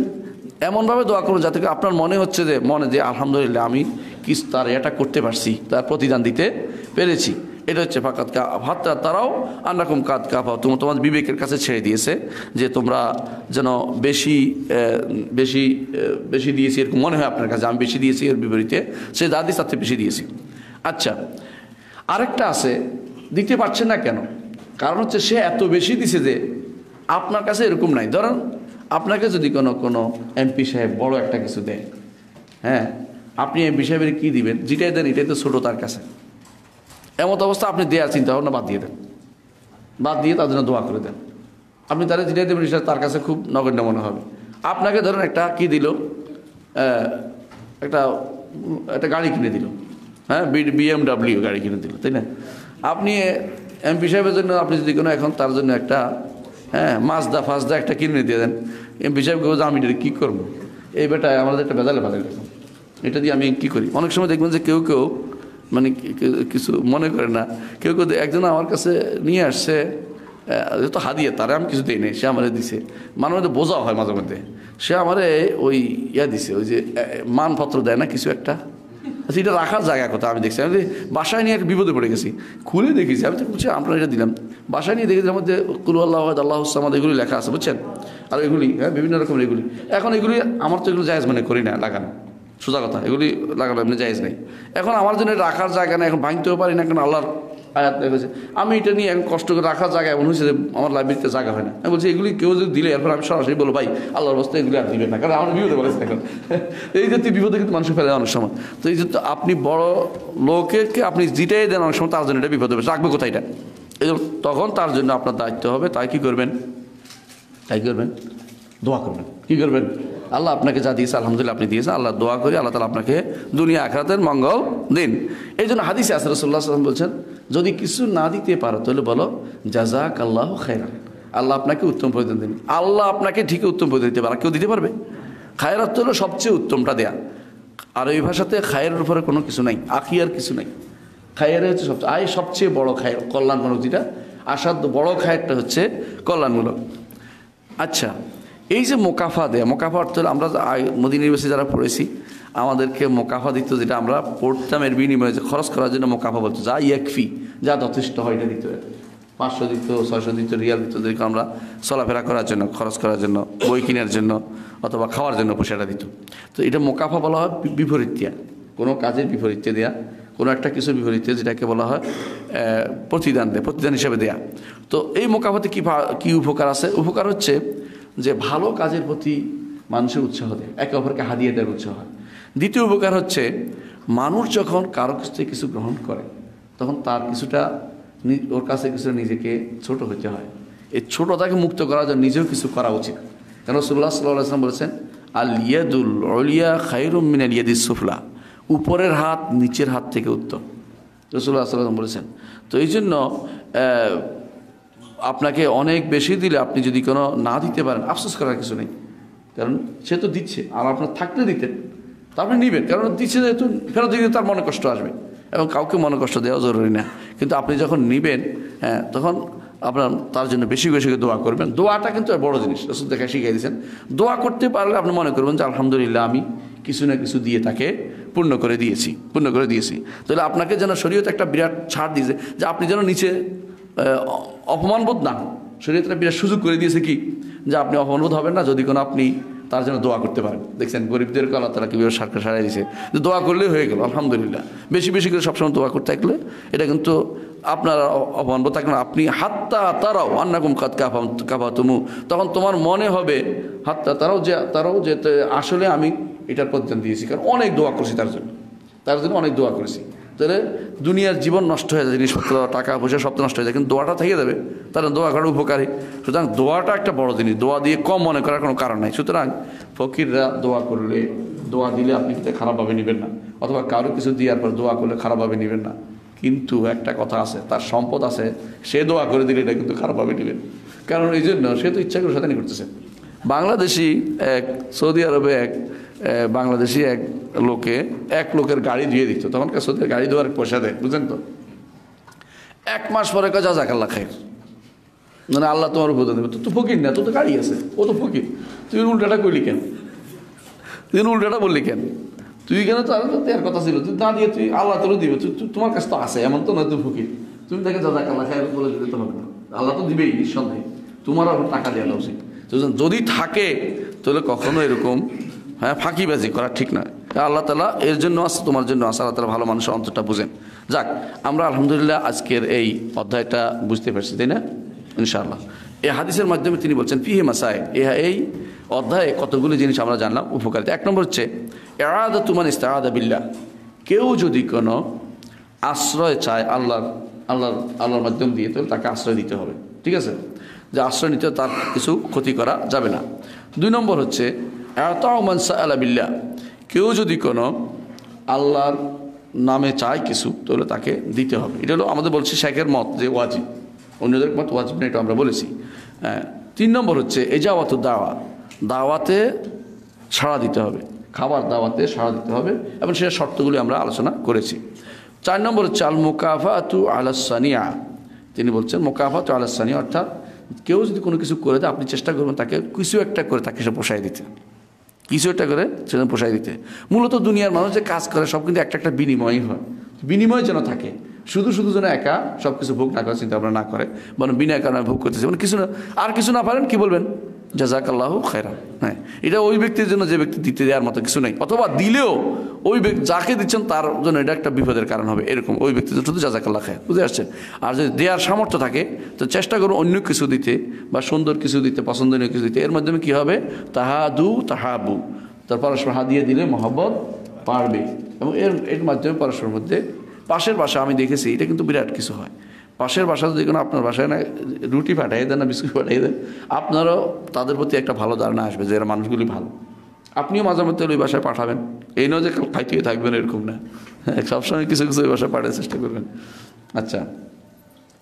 এমনভাবে দোয়া করুন যাতে আপনার মনে হচ্ছে যে মনে যে আলহামদুলিল্লাহ আমি কিস তার এটা করতে পারছি তার প্রতিদান দিতে পেরেছি এটা হচ্ছে ফাঁকাত কা ভাতটা তারাও আন্নাকুম কাত কাফাও তোমার তোমাদের বিবেকের কাছে ছেড়ে দিয়েছে যে তোমরা যেন বেশি বেশি বেশি দিয়েছি এরকম মনে হয় আপনার কাছে আমি বেশি দিয়েছি এর বিপরীতে সে দাদি সাথে বেশি দিয়েছি আচ্ছা আরেকটা আছে দিতে পারছে না কেন কারণ হচ্ছে সে এত বেশি দিছে যে আপনার কাছে এরকম নাই ধরেন আপনাকে যদি কোনো কোনো এমপি সাহেব বড় একটা কিছু দেয় হ্যাঁ আপনি এমপি সাহেবের কী দিবেন যেটাই দেন এটাই তো ছোটো তার কাছে এমত অবস্থা আপনি দেওয়ার চিন্তা ভাবনা বাদ দিয়ে দেন বাদ দিয়ে তার জন্য দোয়া করে দেন আপনি তারা যেটা দেবেন সেটা তার কাছে খুব নগণ্য মনে হবে আপনাকে ধরেন একটা কি দিল একটা একটা গাড়ি কিনে দিল হ্যাঁ বি বিএমডাব্লিউ গাড়ি কিনে দিল তাই না আপনি এমপি সাহেবের জন্য আপনি যদি কোনো এখন তার জন্য একটা হ্যাঁ মাজদা ফাজদা একটা কিনে দিয়ে দেন এমপি সাহেবকে বলছে আমি এটা কী করবো এই বেটায় আমাদের একটা বেজালে ভালো এটা দিয়ে আমি কী করি অনেক সময় দেখবেন যে কেউ কেউ মানে কিছু মনে করে না কেউ কেউ একজন আমার কাছে নিয়ে আসছে তো হাদিয়ে তারা আমি কিছু দিই নাই সে আমারে দিছে মাঝে মধ্যে বোঝাও হয় মাঝে মধ্যে সে আমারে ওই ইয়া দিছে ওই যে মানপত্র দেয় না কিছু একটা আচ্ছা এটা রাখার জায়গা কথা আমি দেখছি আমি বাসায় নিয়ে একটা বিপদে পড়ে গেছি খুলে দেখেছি আমি তো বলছি আপনার এটা দিলাম বাসায় নিয়ে দেখেছি আমাদের কুলু আল্লাহ আল্লাহ আমাদের এগুলি লেখা আছে বুঝছেন আর এগুলি হ্যাঁ বিভিন্ন রকমের এগুলি এখন এগুলি আমার তো এগুলো জায়গা মানে করি না লাগানো সোজা কথা এগুলি লাগানো এমনি যাইজ নেই এখন আমার জন্য রাখার জায়গা না এখন ভাঙতেও পারি না কারণ আল্লাহর আয়াত হয়েছে আমি এটা নিয়ে এখন কষ্ট করে রাখার জায়গা এমন হয়েছে যে আমার লাইব্রেরিতে জায়গা হয় না আমি বলছি এগুলি কেউ যদি দিলে এরপর আমি সরাসরি বলবো ভাই আল্লাহর অবস্থা এগুলি আর দিবেন না কারণ আমার বিপদে বলেছে এখন এই জাতীয় বিপদে কিন্তু মানুষ ফেলে অনেক সময় তো এই জন্য আপনি বড় লোকেকে আপনি জিটাই দেন অনেক সময় তার জন্য এটা বিপদ হবে রাখবে কোথায় এটা এই তখন তার জন্য আপনার দায়িত্ব হবে তাই কী করবেন তাই করবেন দোয়া করবেন কী করবেন আল্লাহ আপনাকে যা দিয়েছে আলহামদুলিল্লাহ আপনি দিয়েছেন আল্লাহ দোয়া করি আল্লাহ তালা আপনাকে দুনিয়া আখরাতের মঙ্গল দিন এই জন্য হাদিসে আসর রসুল্লাহ বলছেন যদি কিছু না দিতে পারো তাহলে বলো জাজাক আল্লাহ খায়রান আল্লাহ আপনাকে উত্তম প্রয়োজন দিন আল্লাহ আপনাকে ঠিকই উত্তম প্রয়োজন দিতে পারে কেউ দিতে পারবে খায়রাত হলো সবচেয়ে উত্তমটা দেয়া আর ওই ভাষাতে খায়ের উপরে কোনো কিছু নাই আখিয়ার কিছু নাই খায়ের হচ্ছে সবচেয়ে আয় সবচেয়ে বড় খায় কল্যাণমূলক যেটা আসাধ্য বড় খায়েরটা হচ্ছে কল্যাণমূলক আচ্ছা এই যে মোকাফা দেয় মোকাফা অর্থ আমরা মোদিনী বেশি যারা পড়েছি আমাদেরকে মোকাফা দিত যেটা আমরা পড়তাম এর বিনিময়ে যে খরচ করার জন্য মোকাফা বলতো যা ইয়েকফি যা যথেষ্ট হয় এটা দিত পাঁচশো দিত ছয়শো দিত রিয়াল দিত যেগুলো আমরা চলাফেরা করার জন্য খরচ করার জন্য বই কেনার জন্য অথবা খাওয়ার জন্য পয়সাটা দিত তো এটা মোকাফা বলা হয় বিপরীত দেওয়া কোনো কাজের বিপরীত দেয়া কোনো একটা কিছুর বিপরীতে যেটাকে বলা হয় প্রতিদান দেয় প্রতিদান হিসেবে দেয়া তো এই মোকাফাতে কী কী উপকার আছে উপকার হচ্ছে যে ভালো কাজের প্রতি মানুষের উৎসাহ দেয় একে অপরকে হারিয়ে দেওয়ার উৎসাহ হয় দ্বিতীয় উপকার হচ্ছে মানুষ যখন কারো কাছ থেকে কিছু গ্রহণ করে তখন তার কিছুটা ওর কাছে কিছুটা নিজেকে ছোট হতে হয় এই ছোটতাকে মুক্ত করার জন্য নিজেও কিছু করা উচিত কেন সুল্লাহ সাল্লাহ আসলাম বলেছেন আল ইয়াদুল অলিয়া খাইরুম আল ইয়াদি সুফলা উপরের হাত নিচের হাত থেকে উত্তম রসুল্লাহ সাল্লাম বলেছেন তো এই জন্য আপনাকে অনেক বেশি দিলে আপনি যদি কোনো না দিতে পারেন আফসোস করার কিছু নেই কারণ সে তো দিচ্ছে আর আপনার থাকলে দিতেন তারপরে নিবেন কারণ দিচ্ছে যেহেতু ফেরত দিলে তার মনে কষ্ট আসবে এবং কাউকে মনে কষ্ট দেওয়া জরুরি না কিন্তু আপনি যখন নিবেন হ্যাঁ তখন আপনার তার জন্য বেশি বেশি দোয়া করবেন দোয়াটা কিন্তু বড় জিনিস রসুল দেখা শিখিয়ে দিয়েছেন দোয়া করতে পারলে আপনি মনে করবেন যে আলহামদুলিল্লাহ আমি কিছু না কিছু দিয়ে তাকে পূর্ণ করে দিয়েছি পূর্ণ করে দিয়েছি তাহলে আপনাকে যেন শরীয়তে একটা বিরাট ছাড় দিয়েছে যে আপনি যেন নিচে অপমানবোধ না শরীয়তরা বিরাট সুযোগ করে দিয়েছে কি যে আপনি অপমানবোধ হবেন না যদি কোনো আপনি তার জন্য দোয়া করতে পারেন দেখছেন গরিবদের আল্লাহ তারা কীভাবে সরকার সারাই দিয়েছে যে দোয়া করলেই হয়ে গেল আলহামদুলিল্লাহ বেশি বেশি করে সবসময় দোয়া করতে থাকলে এটা কিন্তু আপনার অপমানবোধ থাকলে আপনি হাত্তা তারাও আন্নাকুম কাত কাফা কাফা তুমু তখন তোমার মনে হবে হাত্তা তারাও যে তারাও যে আসলে আমি এটার প্রতিদান দিয়েছি কারণ অনেক দোয়া করছি তার জন্য তার জন্য অনেক দোয়া করেছি তাহলে দুনিয়ার জীবন নষ্ট হয়ে যায় জিনিসপত্র টাকা পয়সা সব নষ্ট হয়ে যায় কিন্তু দোয়াটা থেকে যাবে তাহলে দোয়া করার উপকারী সুতরাং দোয়াটা একটা বড় জিনিস দোয়া দিয়ে কম মনে করার কোনো কারণ নাই সুতরাং ফকিররা দোয়া করলে দোয়া দিলে আপনি কিন্তু খারাপভাবে নেবেন না অথবা কারো কিছু দেওয়ার পর দোয়া করলে খারাপভাবে নেবেন না কিন্তু একটা কথা আছে তার সম্পদ আছে সে দোয়া করে দিলে এটা কিন্তু খারাপভাবে নেবেন কারণ এই জন্য সে তো ইচ্ছা করে সাথে করতেছে বাংলাদেশি এক সৌদি আরবে এক বাংলাদেশি এক লোকে এক লোকের গাড়ি দিয়ে দিত তখনকার ওদের গাড়ি দেওয়ার পয়সা দেয় বুঝলেন তো এক মাস পরে কাজ জাকাল্লা খাই মানে আল্লাহ তোমার উপদান দেবে তো ফকির না তো তো গাড়ি আছে ও তো ফকির তুই উল্টাটা করলি কেন তুই উল্টাটা বললি কেন তুই কেন তো দেওয়ার কথা ছিল তুই না দিয়ে তুই আল্লাহ তোর দিবে তুই তোমার কাছে তো আছে এমন তো না তুই ফকির তুমি তাকে যা কাল্লা খাই বলে দিতে তো হবে না আল্লাহ তো দিবেই নিঃসন্দেহে তোমার আবার টাকা দেওয়া উচিত যদি থাকে তাহলে কখনো এরকম হ্যাঁ ফাঁকিবাজি করা ঠিক নয় আল্লাহ তালা এর জন্য আস তোমার জন্য আছে আল্লাহ তালা ভালো মানুষের অন্তরটা বুঝেন যাক আমরা আলহামদুলিল্লাহ আজকের এই অধ্যায়টা বুঝতে পারছি তাই না ইনশাআল্লাহ এই হাদিসের মাধ্যমে তিনি বলছেন পিহে মাসায় এ এই অধ্যায়ে কতগুলি জিনিস আমরা জানলাম উপকারিতা এক নম্বর হচ্ছে এরাদা তুমান ইস্তাহাদা বিল্লা কেউ যদি কোনো আশ্রয় চায় আল্লাহর আল্লাহর আল্লাহর মাধ্যম দিয়ে তাহলে তাকে আশ্রয় দিতে হবে ঠিক আছে যে আশ্রয় নিতে তার কিছু ক্ষতি করা যাবে না দুই নম্বর হচ্ছে এতমান কেউ যদি কোনো আল্লাহর নামে চায় কিছু তাহলে তাকে দিতে হবে এটা হলো আমাদের বলছি শেখের মত যে ওয়াজিব অন্যদের মত ওয়াজিব না এটা আমরা বলেছি হ্যাঁ তিন নম্বর হচ্ছে যাওয়াত দাওয়া দাওয়াতে সাড়া দিতে হবে খাবার দাওয়াতে সাড়া দিতে হবে এবং সেই শর্তগুলি আমরা আলোচনা করেছি চার নম্বর হচ্ছে আল মোকাফা তু আলাসানিয়া তিনি বলছেন মোকাফা তু আলাসানিয়া অর্থাৎ কেউ যদি কোনো কিছু করে দেয় আপনি চেষ্টা করবেন তাকে কিছু একটা করে তাকে সে বসাই দিতে কিছু একটা করে সেজন্য পোষায় দিতে মূলত দুনিয়ার মানুষ যে কাজ করে সব কিন্তু একটা একটা বিনিময়ই হয় বিনিময় যেন থাকে শুধু শুধু যেন একা সব কিছু ভোগ না করার চিন্তা ভাবনা না করে মানে বিনা কারণে ভোগ করতেছে মানে কিছু না আর কিছু না পারেন কি বলবেন জাজাক আল্লাহ খায়রা হ্যাঁ এটা ওই ব্যক্তির জন্য যে ব্যক্তি দিতে দেওয়ার মতো কিছু নেই অথবা দিলেও ওই ব্যক্তি যাকে দিচ্ছেন তার জন্য এটা একটা বিপদের কারণ হবে এরকম ওই ব্যক্তির জন্য শুধু জাজাক আল্লাহ খেয়ে বুঝে পারছেন আর যদি দেওয়ার সামর্থ্য থাকে তো চেষ্টা করুন অন্য কিছু দিতে বা সুন্দর কিছু দিতে পছন্দনীয় কিছু দিতে এর মাধ্যমে কী হবে তাহাদু বু তার পরস্পর হাত দিয়ে দিলে মহব্বত পারবে এবং এর এর মাধ্যমে পরস্পরের মধ্যে পাশের পাশে আমি দেখেছি এটা কিন্তু বিরাট কিছু হয় পাশের বাসা যদি কোনো আপনার বাসায় না রুটি পাঠিয়ে দেন না বিস্কুট ফাটাই দেন আপনারও তাদের প্রতি একটা ভালো ধারণা আসবে যে এরা মানুষগুলি ভালো আপনিও মাঝে মধ্যে ওই বাসায় পাঠাবেন এই নয় যে ফাইটিয়ে থাকবেন এরকম না (laughs) সবসময় কিছু কিছু ওই বাসায় পাঠার চেষ্টা করবেন আচ্ছা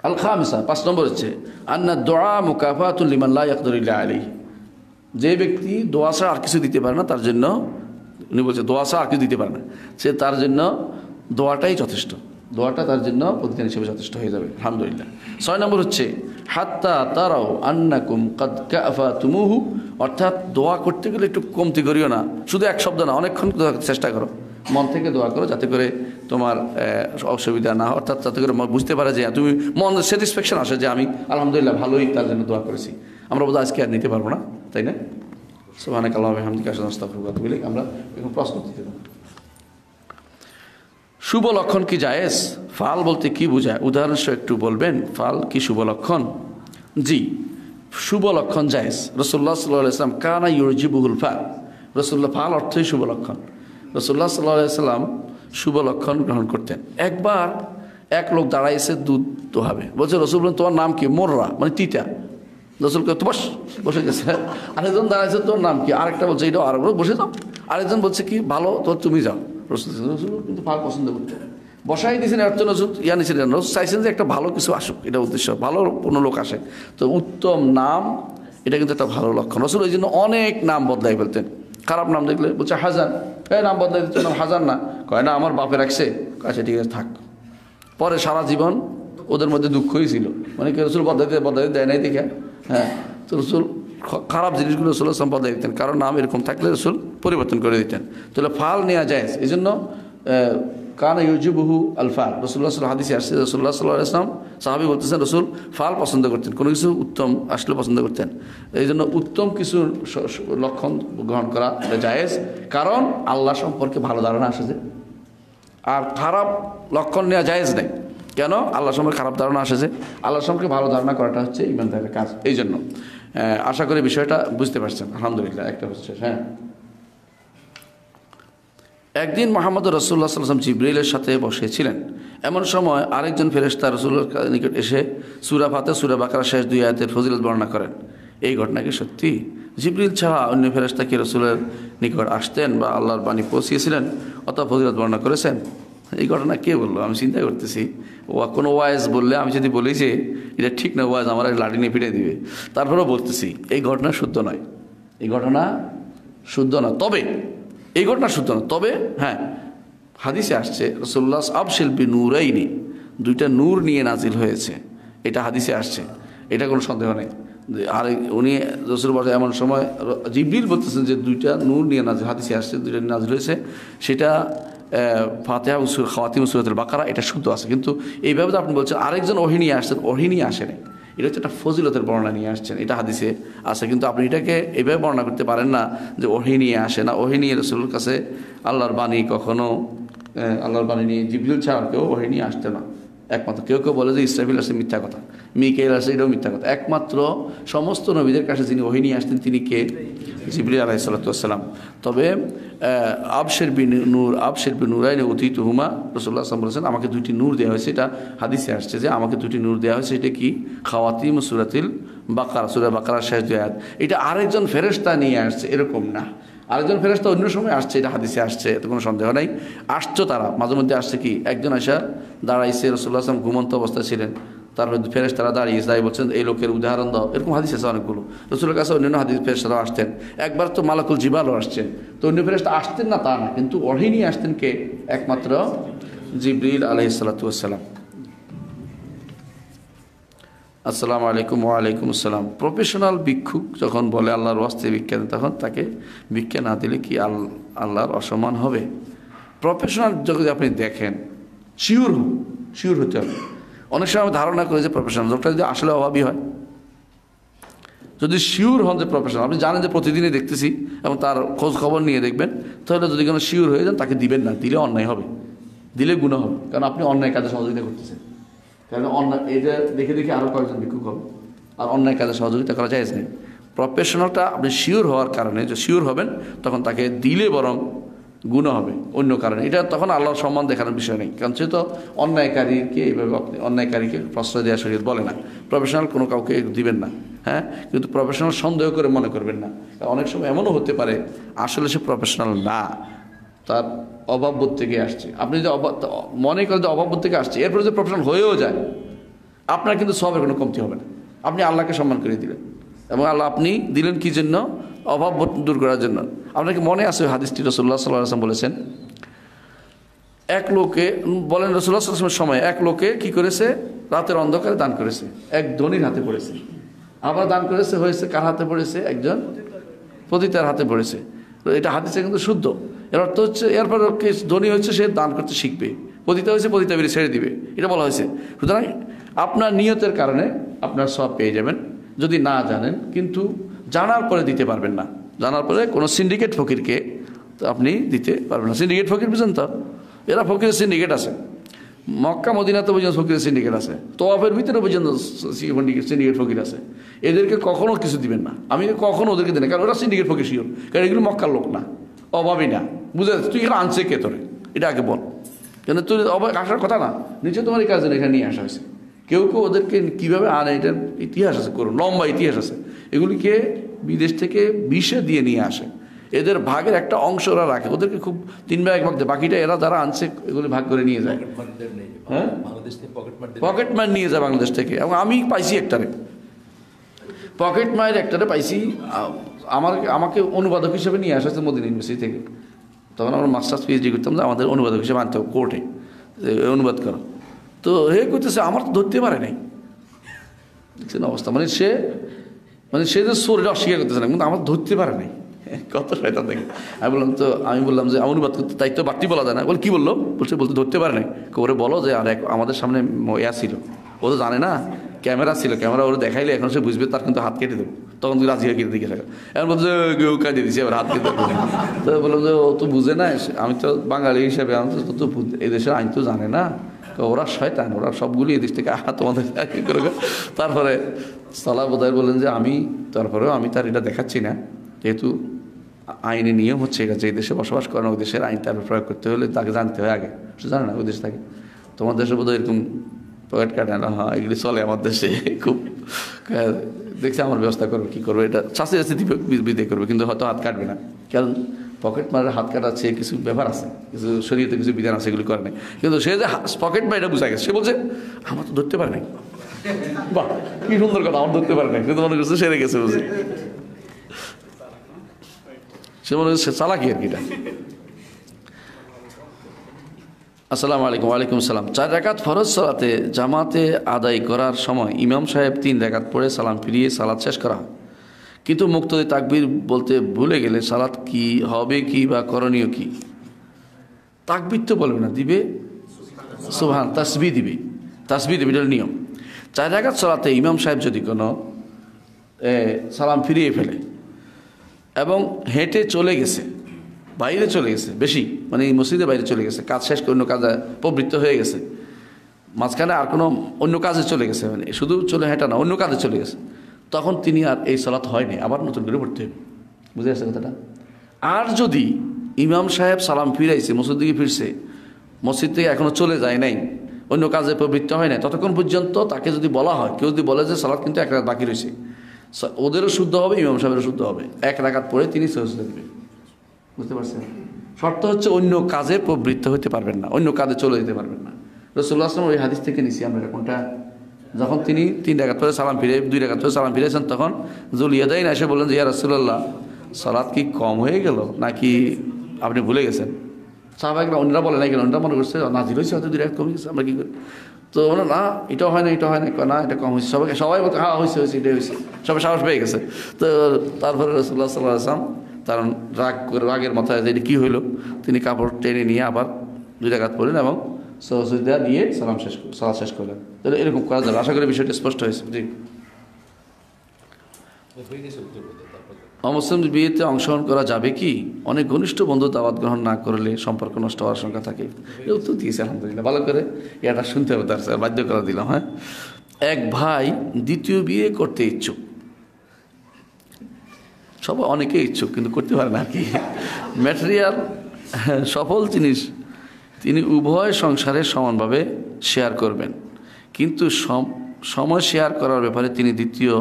আল খামসা পাঁচ নম্বর হচ্ছে আন্না দোয়া মুকাফাতুল লিমাল্লা ইয়াকদুল্লাহ আলী যে ব্যক্তি দোয়া ছাড়া আর কিছু দিতে পারে না তার জন্য উনি বলছে দোয়া ছাড়া আর কিছু দিতে পারে না সে তার জন্য দোয়াটাই যথেষ্ট দোয়াটা তার জন্য প্রতিদিন হিসেবে যথেষ্ট হয়ে যাবে আলহামদুলিল্লাহ ছয় নম্বর হচ্ছে হাত্তা তারাও আন্নাকুম কাদকা তুমুহু অর্থাৎ দোয়া করতে গেলে একটু কমতি করিও না শুধু এক শব্দ না অনেকক্ষণ চেষ্টা করো মন থেকে দোয়া করো যাতে করে তোমার অসুবিধা না অর্থাৎ যাতে করে বুঝতে পারে যে হ্যাঁ, তুমি মন স্যাটিসফ্যাকশন আসে যে আমি আলহামদুলিল্লাহ ভালোই তার জন্য দোয়া করেছি আমরা বোধহয় আজকে আর নিতে পারবো না তাই না সোহানে কালাম হামদিকা সদাস্তা আমরা এখন প্রশ্ন দিতে পারবো শুভ লক্ষণ কি জায়েজ ফাল বলতে কি বোঝায় উদাহরণস্বরূপ একটু বলবেন ফাল কি শুভ লক্ষণ জি শুভ লক্ষণ জায়েজ রসুল্লাহ সাল্লাহ ইসলাম কানা ইউরজিবুল ফাল রসুল্লাহ ফাল অর্থই শুভ লক্ষণ রসুল্লাহ সাল্লাহ সাল্লাম শুভ লক্ষণ গ্রহণ করতেন একবার এক লোক দাঁড়াইছে দুধ তো হবে বলছে রসুল তোমার নাম কি মোররা মানে তিতা রসুলকে কে বস বসে গেছে আরেকজন দাঁড়াইছে তোর নাম কি আরেকটা বলছে এটা আরেক বসে যাও আরেকজন বলছে কি ভালো তো তুমি যাও রসুল রসুল কিন্তু ফাল পছন্দ করতেন বসাই দিয়েছেন অর্থ রসুল ইয়া নিয়েছিলেন রসুল চাইছেন যে একটা ভালো কিছু আসুক এটা উদ্দেশ্য ভালো কোনো লোক আসে তো উত্তম নাম এটা কিন্তু একটা ভালো লক্ষণ রসুল ওই জন্য অনেক নাম বদলাই ফেলতেন খারাপ নাম দেখলে বলছে হাজান হ্যাঁ নাম বদলাই দিচ্ছে নাম হাজান না কয় না আমার বাপে রাখছে আচ্ছা ঠিক আছে থাক পরে সারা জীবন ওদের মধ্যে দুঃখই ছিল মানে কি রসুল বদলাইতে বদলাই দেয় নাই দেখে হ্যাঁ তো রসুল খারাপ জিনিসগুলো রসুল সম্পাদনা দিতেন কারণ নাম এরকম থাকলে রসুল পরিবর্তন করে দিতেন তাহলে ফাল নেওয়া যায় এই জন্য কানা ইউজুবহু আল ফাল রসুল্লাহ সাল হাদিসে আসছে রসুল্লাহ সাল্লাহ আসলাম সাহাবি বলতেছেন রসুল ফাল পছন্দ করতেন কোনো কিছু উত্তম আসলে পছন্দ করতেন এই জন্য উত্তম কিছু লক্ষণ গ্রহণ করা জায়েজ কারণ আল্লাহ সম্পর্কে ভালো ধারণা আসে আর খারাপ লক্ষণ নেওয়া জায়েজ নেই কেন আল্লাহ সম্পর্কে খারাপ ধারণা আসে যে আল্লাহ সম্পর্কে ভালো ধারণা করাটা হচ্ছে ইমানদারের কাজ এই জন্য আশা করি বিষয়টা বুঝতে পারছেন আলহামদুলিল্লাহ একটা হচ্ছে হ্যাঁ একদিন মোহাম্মদ রসুল্লাহ সাল্লাম জিব্রিলের সাথে বসেছিলেন এমন সময় আরেকজন ফেরেস্তা রসুল নিকট এসে সুরা ফাতে সুরা বাকরা শেষ দুই আয়তের ফজিলত বর্ণনা করেন এই ঘটনাকে সত্যি জিব্রিল ছাড়া অন্য ফেরেস্তাকে রসুলের নিকট আসতেন বা আল্লাহর বাণী পৌঁছিয়েছিলেন অথবা ফজিলত বর্ণনা করেছেন এই ঘটনা কে বললো আমি চিন্তা করতেছি ও কোনো ওয়াজ বললে আমি যদি বলি যে এটা ঠিক না ওয়াজ আমার লাঠি নিয়ে ফিরে দিবে তারপরেও বলতেছি এই ঘটনা শুদ্ধ নয় এই ঘটনা শুদ্ধ না তবে এই ঘটনা শুদ্ধ না তবে হ্যাঁ হাদিসে আসছে শিল্পী আবশিল্পী নূরাইনি দুইটা নূর নিয়ে নাজিল হয়েছে এটা হাদিসে আসছে এটা কোনো সন্দেহ নেই আর উনি রসুল বসে এমন সময় জিবিল বলতেছেন যে দুইটা নূর নিয়ে নাজিল হাদিসে আসছে দুইটা নাজিল হয়েছে সেটা ফাতেহা সুর খাওয়াতিম সুরতুল বাকারা এটা শুদ্ধ আছে কিন্তু এইভাবে তো আপনি বলছেন আরেকজন অহিনী আসছেন ওহিনী নিয়ে আসেনি এটা হচ্ছে একটা ফজিলতের বর্ণনা নিয়ে আসছেন এটা হাদিসে আছে কিন্তু আপনি এটাকে এইভাবে বর্ণনা করতে পারেন না যে ওহিনী আসে না ওহি নিয়ে রসুলের কাছে আল্লাহর বাণী কখনো আল্লাহর বাণী নিয়ে জিবলিল ছাড়া কেউ ওহি আসতে না একমাত্র কেউ কেউ বলে যে ইসরাফিল আসে মিথ্যা কথা মিকেল আসে এটাও মিথ্যা কথা একমাত্র সমস্ত নবীদের কাছে যিনি ওহি আসতেন তিনি কে জিবরি আলাহি সাল্লাতাম তবে আবশের বি নূর আবশের নূর আইনে অতীত হুমা রসুল্লাহ আসলাম বলেছেন আমাকে দুটি নূর দেওয়া হয়েছে এটা হাদিসে আসছে যে আমাকে দুটি নূর দেওয়া হয়েছে এটা কি খাওয়াতিম সুরাতিল বাকার সুরা বাকার শেষ দেয়াত এটা আরেকজন ফেরেস্তা নিয়ে আসছে এরকম না আরেকজন ফেরেস্তা অন্য সময় আসছে এটা হাদিসে আসছে এতে কোনো সন্দেহ নাই আসছো তারা মাঝে মধ্যে আসছে কি একজন আসা দাঁড়াইছে রসুল্লাহ আসলাম ঘুমন্ত অবস্থায় ছিলেন তার মধ্যে ফেরেস তারা দাঁড়িয়ে যায় বলছেন এই লোকের উদাহরণ দাও এরকম হাদিস আছে অনেকগুলো রসুলের কাছে অন্যান্য হাদিস ফেরেস্তারাও আসতেন একবার তো মালাকুল জিবালও আসছেন তো অন্য ফেরেস্তা আসতেন না তা না কিন্তু অহিনী আসতেন কে একমাত্র জিবরিল আলহি সালাতাম আসসালামু আলাইকুম ওয়ালাইকুম আসসালাম প্রফেশনাল ভিক্ষুক যখন বলে আল্লাহর অস্তে বিজ্ঞান তখন তাকে বিজ্ঞান না দিলে কি আল আল্লাহর অসম্মান হবে প্রফেশনাল যদি আপনি দেখেন শিওর শিওর হতে হবে অনেক সময় ধারণা করি যে প্রফেশনাল লোকটা যদি আসলে অভাবই হয় যদি শিওর হন যে প্রফেশনাল আপনি জানেন যে প্রতিদিনই দেখতেছি এবং তার খোঁজ খবর নিয়ে দেখবেন তাহলে যদি কোনো শিওর হয়ে যান তাকে দিবেন না দিলে অন্যায় হবে দিলে গুণ হবে কারণ আপনি অন্যায় কাজে সহযোগিতা করতেছেন কারণ অন্যায় এটা দেখে দেখে আরও কয়েকজন ভিক্ষুক হবে আর অন্যায় কাজে সহযোগিতা করা যায় প্রফেশনালটা আপনি শিওর হওয়ার কারণে যে শিওর হবেন তখন তাকে দিলে বরং গুণ হবে অন্য কারণে এটা তখন আল্লাহর সম্মান দেখানোর বিষয় নেই কারণ সে তো অন্যায়কারীকে এইভাবে আপনি অন্যায়কারীকে প্রশ্রয় দেওয়া শরীর বলে না প্রফেশনাল কোনো কাউকে দিবেন না হ্যাঁ কিন্তু প্রফেশনাল সন্দেহ করে মনে করবেন না অনেক সময় এমনও হতে পারে আসলে সে প্রফেশনাল না তার বোধ থেকে আসছে আপনি যদি মনে করেন যে বোধ থেকে আসছে এরপরে যদি প্রফেশনাল হয়েও যায় আপনার কিন্তু সবের কোনো কমতি হবে না আপনি আল্লাহকে সম্মান করে দিলেন এবং আল্লাহ আপনি দিলেন কি জন্য অভাব দূর করার জন্য আপনাকে মনে আছে হাদিসটি রসুল্লাহ সাল্লাহ আসলাম বলেছেন এক লোকে বলেন রসুল্লাহ আসলামের সময় এক লোকে কি করেছে রাতের অন্ধকারে দান করেছে এক ধনির হাতে পড়েছে আবার দান করেছে হয়েছে কার হাতে পড়েছে একজন পতিতার হাতে পড়েছে তো এটা হাদিসে কিন্তু শুদ্ধ এর অর্থ হচ্ছে এরপর ধনী হচ্ছে সে দান করতে শিখবে পতিতা হয়েছে পতিতা বেরিয়ে ছেড়ে দিবে এটা বলা হয়েছে সুতরাং আপনার নিয়তের কারণে আপনার সব পেয়ে যাবেন যদি না জানেন কিন্তু জানার পরে দিতে পারবেন না জানার পরে কোনো সিন্ডিকেট ফকিরকে আপনি দিতে পারবেন না সিন্ডিকেট ফকির বুঝেন তো এরা ফকিরের সিন্ডিকেট আছে মক্কা মদিনাতে পর্যন্ত ফকিরের সিন্ডিকেট আছে তোয়াফের ভিতরে পর্যন্ত সিন্ডিকেট ফকির আছে এদেরকে কখনো কিছু দিবেন না আমি কখনো ওদেরকে দিই না কারণ ওরা সিন্ডিকেট ফকির শিওর কারণ এগুলো মক্কার লোক না অভাবই না বুঝে তুই এখানে আনছে কে তোরে এটা আগে বল কেন তুই অবাক আসার কথা না নিচে তোমার এই কাজ এখানে নিয়ে আসা হয়েছে কেউ কেউ ওদেরকে কীভাবে আনে এটার ইতিহাস আছে করুন লম্বা ইতিহাস আছে এগুলিকে বিদেশ থেকে বিষে দিয়ে নিয়ে আসে এদের ভাগের একটা অংশ ওরা রাখে ওদেরকে খুব তিন ভাগ এক ভাগ বাকিটা এরা যারা আনছে এগুলি ভাগ করে নিয়ে যায় পকেট হ্যাঁ? মার নিয়ে যায় বাংলাদেশ থেকে এবং আমি পাইছি একটারে পকেট মায়ের একটারে পাইছি আমার আমাকে অনুবাদক হিসেবে নিয়ে আসা হচ্ছে মদিনা ইউনিভার্সিটি থেকে তখন আমরা মাস্টার্স পিএইচডি করতাম যে আমাদের অনুবাদক হিসেবে আনতে হবে কোর্টে অনুবাদ করো তো হে করতেছে আমার তো ধরতে পারে নাই অবস্থা মানে সে মানে সে যে সোর এটা অস্বীকার করতেছে না কিন্তু আমার ধরতে পারে নাই কত শয়তান থেকে আমি বললাম তো আমি বললাম যে অনুবাদ করতে তাই তো বাড়তি বলা যায় না বলে কী বললো বলছে বলতে ধরতে পারে নাই ওরে বলো যে আর আমাদের সামনে ইয়া ছিল ও তো জানে না ক্যামেরা ছিল ক্যামেরা ওরা দেখাইলে এখন সে বুঝবে তার কিন্তু হাত কেটে দেবো তখন তুই রাজি কেটে দিকে থাকা এখন বলছে কেউ কাটিয়ে দিচ্ছি এবার হাত কেটে তো বললাম যে ও তো বুঝে না আমি তো বাঙালি হিসাবে আমি তো তো দেশের আইন তো জানে না ওরা শয়তান ওরা সবগুলি এদেশ থেকে হাত তোমাদের তারপরে সালাহ বোধায় বলেন যে আমি তারপরেও আমি তার এটা দেখাচ্ছি না যেহেতু আইনি নিয়ম হচ্ছে এটা যে দেশে বসবাস করেন ওই দেশের আইন তার প্রয়োগ করতে হলে তাকে জানতে হয় আগে সে জানে না ওই দেশে থাকে তোমার দেশে বোধহয় এরকম পকেট না হ্যাঁ এগুলি চলে আমার দেশে খুব হ্যাঁ, দেখছে আমার ব্যবস্থা করবে কী করবে এটা চাষে চাষে দিবে বিদায় করবে কিন্তু হয়তো হাত কাটবে না কারণ পকেট মারার হাত কাটাচ্ছে কিছু ব্যাপার আছে কিছু শরীরতে কিছু বিধান আছে এগুলি করে নাই কিন্তু সে যে পকেট বা এটা বোঝা গেছে সে বলছে আমার তো ধরতে পারে নাই বাহ কি সুন্দর কথা আমার ধরতে পারে না কিন্তু মনে করছে সেরে গেছে বুঝি সে মনে করছে চালাকি আর কিটা আসসালামু আলাইকুম ওয়ালাইকুম সালাম চার রেখাত ফরজ সালাতে জামাতে আদায় করার সময় ইমাম সাহেব তিন রেখাত পড়ে সালাম ফিরিয়ে সালাদ শেষ করা কিন্তু মুক্তদি তাকবির বলতে ভুলে গেলে সালাত কি হবে কি বা করণীয় কি তাকবির তো বলবে না দিবে সুহান তাসবি দিবে তাসবি দিবে এটা নিয়ম চার জায়গা সলাতে ইমাম সাহেব যদি কোনো সালাম ফিরিয়ে ফেলে এবং হেঁটে চলে গেছে বাইরে চলে গেছে বেশি মানে এই মসজিদে বাইরে চলে গেছে কাজ শেষ করে অন্য কাজে প্রবৃত্ত হয়ে গেছে মাঝখানে আর কোনো অন্য কাজে চলে গেছে মানে শুধু চলে হেঁটা না অন্য কাজে চলে গেছে তখন তিনি আর এই সলাত হয়নি আবার নতুন করে পড়তে হবে বুঝে গেছে কথাটা আর যদি ইমাম সাহেব সালাম ফিরাইছে মসজিদ দিকে ফিরছে মসজিদ থেকে এখনও চলে যায় নাই অন্য কাজে প্রবৃত্ত হয় না ততক্ষণ পর্যন্ত তাকে যদি বলা হয় কেউ যদি বলে যে সালাদ কিন্তু এক রাত বাকি রয়েছে ওদেরও শুদ্ধ হবে ইমাম সাহেবেরও শুদ্ধ হবে এক রাখাত পরে তিনি সহজ দেবেন বুঝতে পারছেন শর্ত হচ্ছে অন্য কাজে প্রবৃত্ত হতে পারবেন না অন্য কাজে চলে যেতে পারবেন না রসুল্লাহ আসলাম ওই হাদিস থেকে নিছি আমরা কোনটা যখন তিনি তিন ডাকাত পরে সালাম ফিরে দুই ডাকাত পরে সালাম ফিরেছেন তখন জুলিয়াদাইন এসে বললেন যে ইয়া রসুল্লাহ সালাদ কি কম হয়ে গেল নাকি আপনি ভুলে গেছেন স্বাভাবিক বা অন্যরা বলে নাই কেন অন্যরা মনে করছে নাজির হয়েছে হয়তো দুই কমে গেছে আমরা কী করি তো বলো না এটা হয় না এটা হয় না না এটা কম হয়েছে সবাই সবাই বলতে হ্যাঁ হয়েছে হয়েছে এটা হয়েছে সবাই সাহস পেয়ে গেছে তো তারপরে রসুল্লাহ সাল্লাহ আসলাম তার রাগ রাগের মাথায় যে কী হইলো তিনি কাপড় টেনে নিয়ে আবার দুই রাগাত পড়লেন এবং সহযোগিতা দিয়ে সালাম শেষ সালাম শেষ করলেন তাহলে এরকম করা যাবে আশা করি বিষয়টা স্পষ্ট হয়েছে জি অমুসলিমদের বিয়েতে অংশগ্রহণ করা যাবে কি অনেক ঘনিষ্ঠ বন্ধু দাবাত গ্রহণ না করলে সম্পর্ক নষ্ট হওয়ার আশঙ্কা থাকে উত্তর দিয়েছে আলহামদুলিল্লাহ ভালো করে এটা শুনতে হবে তার স্যার বাধ্য করা দিলাম হ্যাঁ এক ভাই দ্বিতীয় বিয়ে করতে ইচ্ছুক সবাই অনেকে ইচ্ছুক কিন্তু করতে পারে না কি ম্যাটেরিয়াল হ্যাঁ, সফল জিনিস তিনি উভয় সংসারে সমানভাবে শেয়ার করবেন কিন্তু সময় শেয়ার করার ব্যাপারে তিনি দ্বিতীয়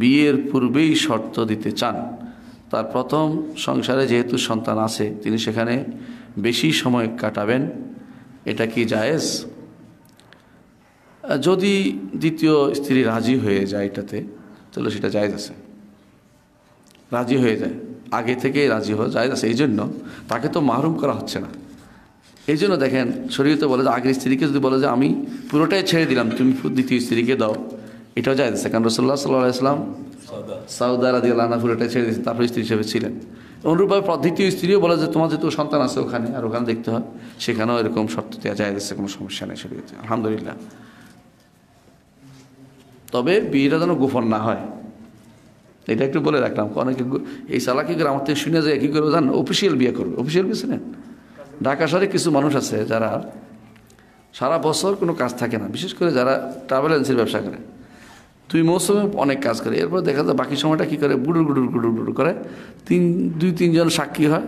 বিয়ের পূর্বেই শর্ত দিতে চান তার প্রথম সংসারে যেহেতু সন্তান আছে তিনি সেখানে বেশি সময় কাটাবেন এটা কি জায়েজ যদি দ্বিতীয় স্ত্রী রাজি হয়ে যায় এটাতে তাহলে সেটা জায়েজ আছে রাজি হয়ে যায় আগে থেকে রাজি হওয়া জায়েজ আছে এই জন্য তাকে তো মাহরুম করা হচ্ছে না এই জন্য দেখেন তো বলে যে আগের স্ত্রীকে যদি বলে যে আমি পুরোটাই ছেড়ে দিলাম তুমি দ্বিতীয় স্ত্রীকে দাও এটাও যায় কারণ রসুল্লাহ সাল্লাহ ইসলাম সাউদা রাজি আল্লাহ ফুলটা ছেড়ে দিয়েছেন তারপর স্ত্রী হিসেবে ছিলেন অনুরূপভাবে দ্বিতীয় স্ত্রীও বলে যে তোমার যেহেতু সন্তান আছে ওখানে আর ওখানে দেখতে হয় সেখানেও এরকম শর্ত দেওয়া যায় দিচ্ছে কোনো সমস্যা নেই সেটা আলহামদুলিল্লাহ তবে বিয়েটা যেন গোপন না হয় এটা একটু বলে রাখলাম অনেকে এই সালা কী করে আমার থেকে শুনে যায় কী করবে জান অফিসিয়াল বিয়ে করবে অফিসিয়াল বিয়ে ছিলেন ঢাকা শহরে কিছু মানুষ আছে যারা সারা বছর কোনো কাজ থাকে না বিশেষ করে যারা ট্রাভেল এজেন্সির ব্যবসা করে দুই মৌসুমে অনেক কাজ করে এরপর দেখা যায় বাকি সময়টা কী করে গুডুর গুডুর গুডুর গুডুর করে তিন দুই তিনজন সাক্ষী হয়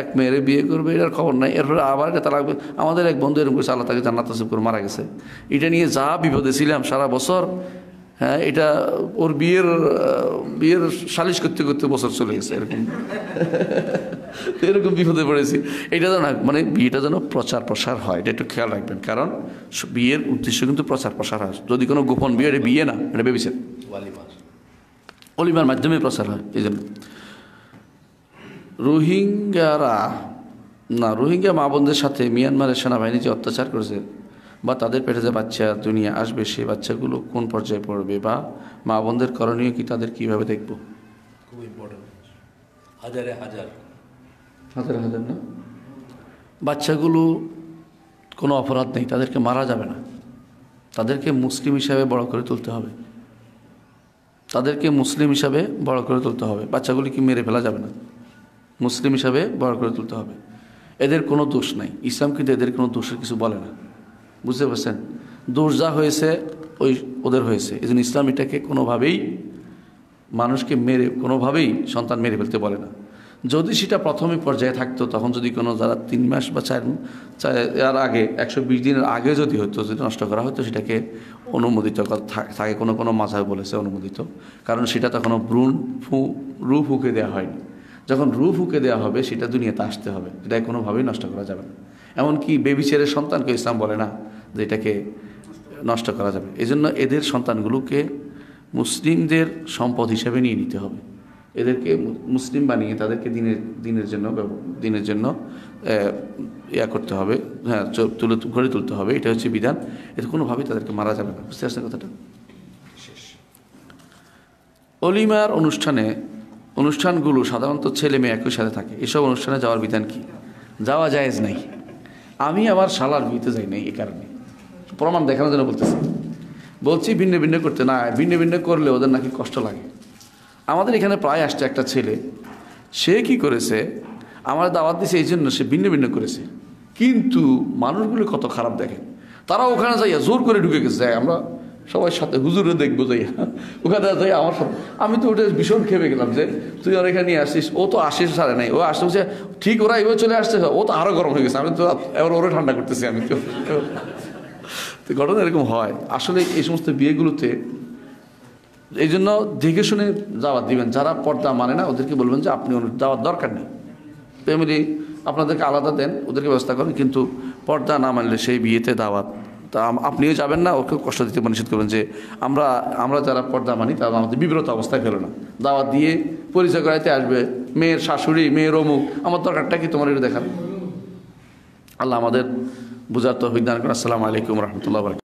এক মেয়েরে বিয়ে করবে এটার খবর নাই এরপরে আবার এটা তালাক আমাদের এক বন্ধু এরকম করেছে আল্লাহ তাকে জান্নাত নাসিব করে মারা গেছে এটা নিয়ে যা বিপদে ছিলাম সারা বছর হ্যাঁ এটা ওর বিয়ের বিয়ের সালিশ করতে করতে বছর চলে গেছে এরকম (laughs) এরকম বিপদে পড়েছি এটা যেন মানে বিয়েটা যেন প্রচার প্রসার হয় এটা একটু খেয়াল রাখবেন কারণ বিয়ের উদ্দেশ্য কিন্তু প্রচার প্রসার হয় যদি কোনো গোপন বিয়ে এটা বিয়ে না এটা ভেবেছেন অলিমার মাধ্যমে প্রচার হয় এই জন্য রোহিঙ্গারা না রোহিঙ্গা মা বোনদের সাথে মিয়ানমারের সেনাবাহিনী যে অত্যাচার করেছে বা তাদের পেটে যে বাচ্চা দুনিয়া আসবে সেই বাচ্চাগুলো কোন পর্যায়ে পড়বে বা মা বোনদের করণীয় কি তাদের কীভাবে দেখব খুব ইম্পর্টেন্ট হাজারে হাজার হাজার হাজার না বাচ্চাগুলো কোনো অপরাধ নেই তাদেরকে মারা যাবে না তাদেরকে মুসলিম হিসাবে বড় করে তুলতে হবে তাদেরকে মুসলিম হিসাবে বড় করে তুলতে হবে বাচ্চাগুলিকে মেরে ফেলা যাবে না মুসলিম হিসাবে বড় করে তুলতে হবে এদের কোনো দোষ নাই ইসলাম কিন্তু এদের কোনো দোষের কিছু বলে না বুঝতে পারছেন দোষ যা হয়েছে ওই ওদের হয়েছে এই জন্য ইসলাম এটাকে কোনোভাবেই মানুষকে মেরে কোনোভাবেই সন্তান মেরে ফেলতে বলে না যদি সেটা প্রথমে পর্যায়ে থাকতো তখন যদি কোনো যারা তিন মাস বা চার চার আগে একশো বিশ দিনের আগে যদি হতো যদি নষ্ট করা হতো সেটাকে অনুমোদিত থাকে কোনো কোনো মাঝায় বলেছে অনুমোদিত কারণ সেটা তখনও ব্রুণ ফু রু ফুঁকে দেওয়া হয়নি যখন রু ফুঁকে দেওয়া হবে সেটা দুনিয়াতে আসতে হবে এটা কোনোভাবেই নষ্ট করা যাবে না এমনকি বেবি ছেলের সন্তানকে ইসলাম বলে না যে এটাকে নষ্ট করা যাবে এজন্য এদের সন্তানগুলোকে মুসলিমদের সম্পদ হিসেবে নিয়ে নিতে হবে এদেরকে মুসলিম বানিয়ে তাদেরকে দিনের দিনের জন্য দিনের জন্য ইয়া করতে হবে হ্যাঁ তুলে গড়ে তুলতে হবে এটা হচ্ছে বিধান এতে কোনোভাবেই তাদেরকে মারা যাবে না বুঝতে পারছেন কথাটা অলিমার অনুষ্ঠানে অনুষ্ঠানগুলো সাধারণত ছেলে মেয়ে একই সাথে থাকে এসব অনুষ্ঠানে যাওয়ার বিধান কি যাওয়া জায়েজ নাই আমি আমার শালার বিয়েতে যাই নাই এ কারণে প্রমাণ দেখানোর জন্য বলতেছি বলছি ভিন্ন ভিন্ন করতে না ভিন্ন ভিন্ন করলে ওদের নাকি কষ্ট লাগে আমাদের এখানে প্রায় আসছে একটা ছেলে সে কি করেছে আমার দাওয়াত দিয়েছে এই জন্য সে ভিন্ন ভিন্ন করেছে কিন্তু মানুষগুলো কত খারাপ দেখে তারা ওখানে যাইয়া জোর করে ঢুকে গেছে যাই আমরা সবাই সাথে হুজুরে দেখবো (laughs) যাইয়া ওখানে যাই আমার সাথে আমি তো ওটা ভীষণ খেপে গেলাম যে তুই আর এখানে আসিস ও তো আসিস সারে নাই ও আসতে বলছে ঠিক ওরা এবার চলে আসছে ও তো আরও গরম হয়ে গেছে আমি তো এবার ওরা ঠান্ডা করতেছি আমি (laughs) তো ঘটনা এরকম হয় আসলে এই সমস্ত বিয়েগুলোতে এই জন্য দেখে শুনে দাওয়াত দিবেন যারা পর্দা মানে না ওদেরকে বলবেন যে আপনি দাওয়াত দরকার নেই ফ্যামিলি আপনাদেরকে আলাদা দেন ওদেরকে ব্যবস্থা করেন কিন্তু পর্দা না মানলে সেই বিয়েতে দাওয়াত তা আপনিও যাবেন না ওকেও কষ্ট দিতে নিষেধ করবেন যে আমরা আমরা যারা পর্দা মানি তারা আমাদের বিব্রত অবস্থায় ফেলো না দাওয়াত দিয়ে পরিচয় করাইতে আসবে মেয়ের শাশুড়ি মেয়ের অমুক আমার দরকারটা কি তোমার এটা দেখান আল্লাহ আমাদের বুঝার তো হিদান করেন আসসালামু আলাইকুম রহমতুল্লাহ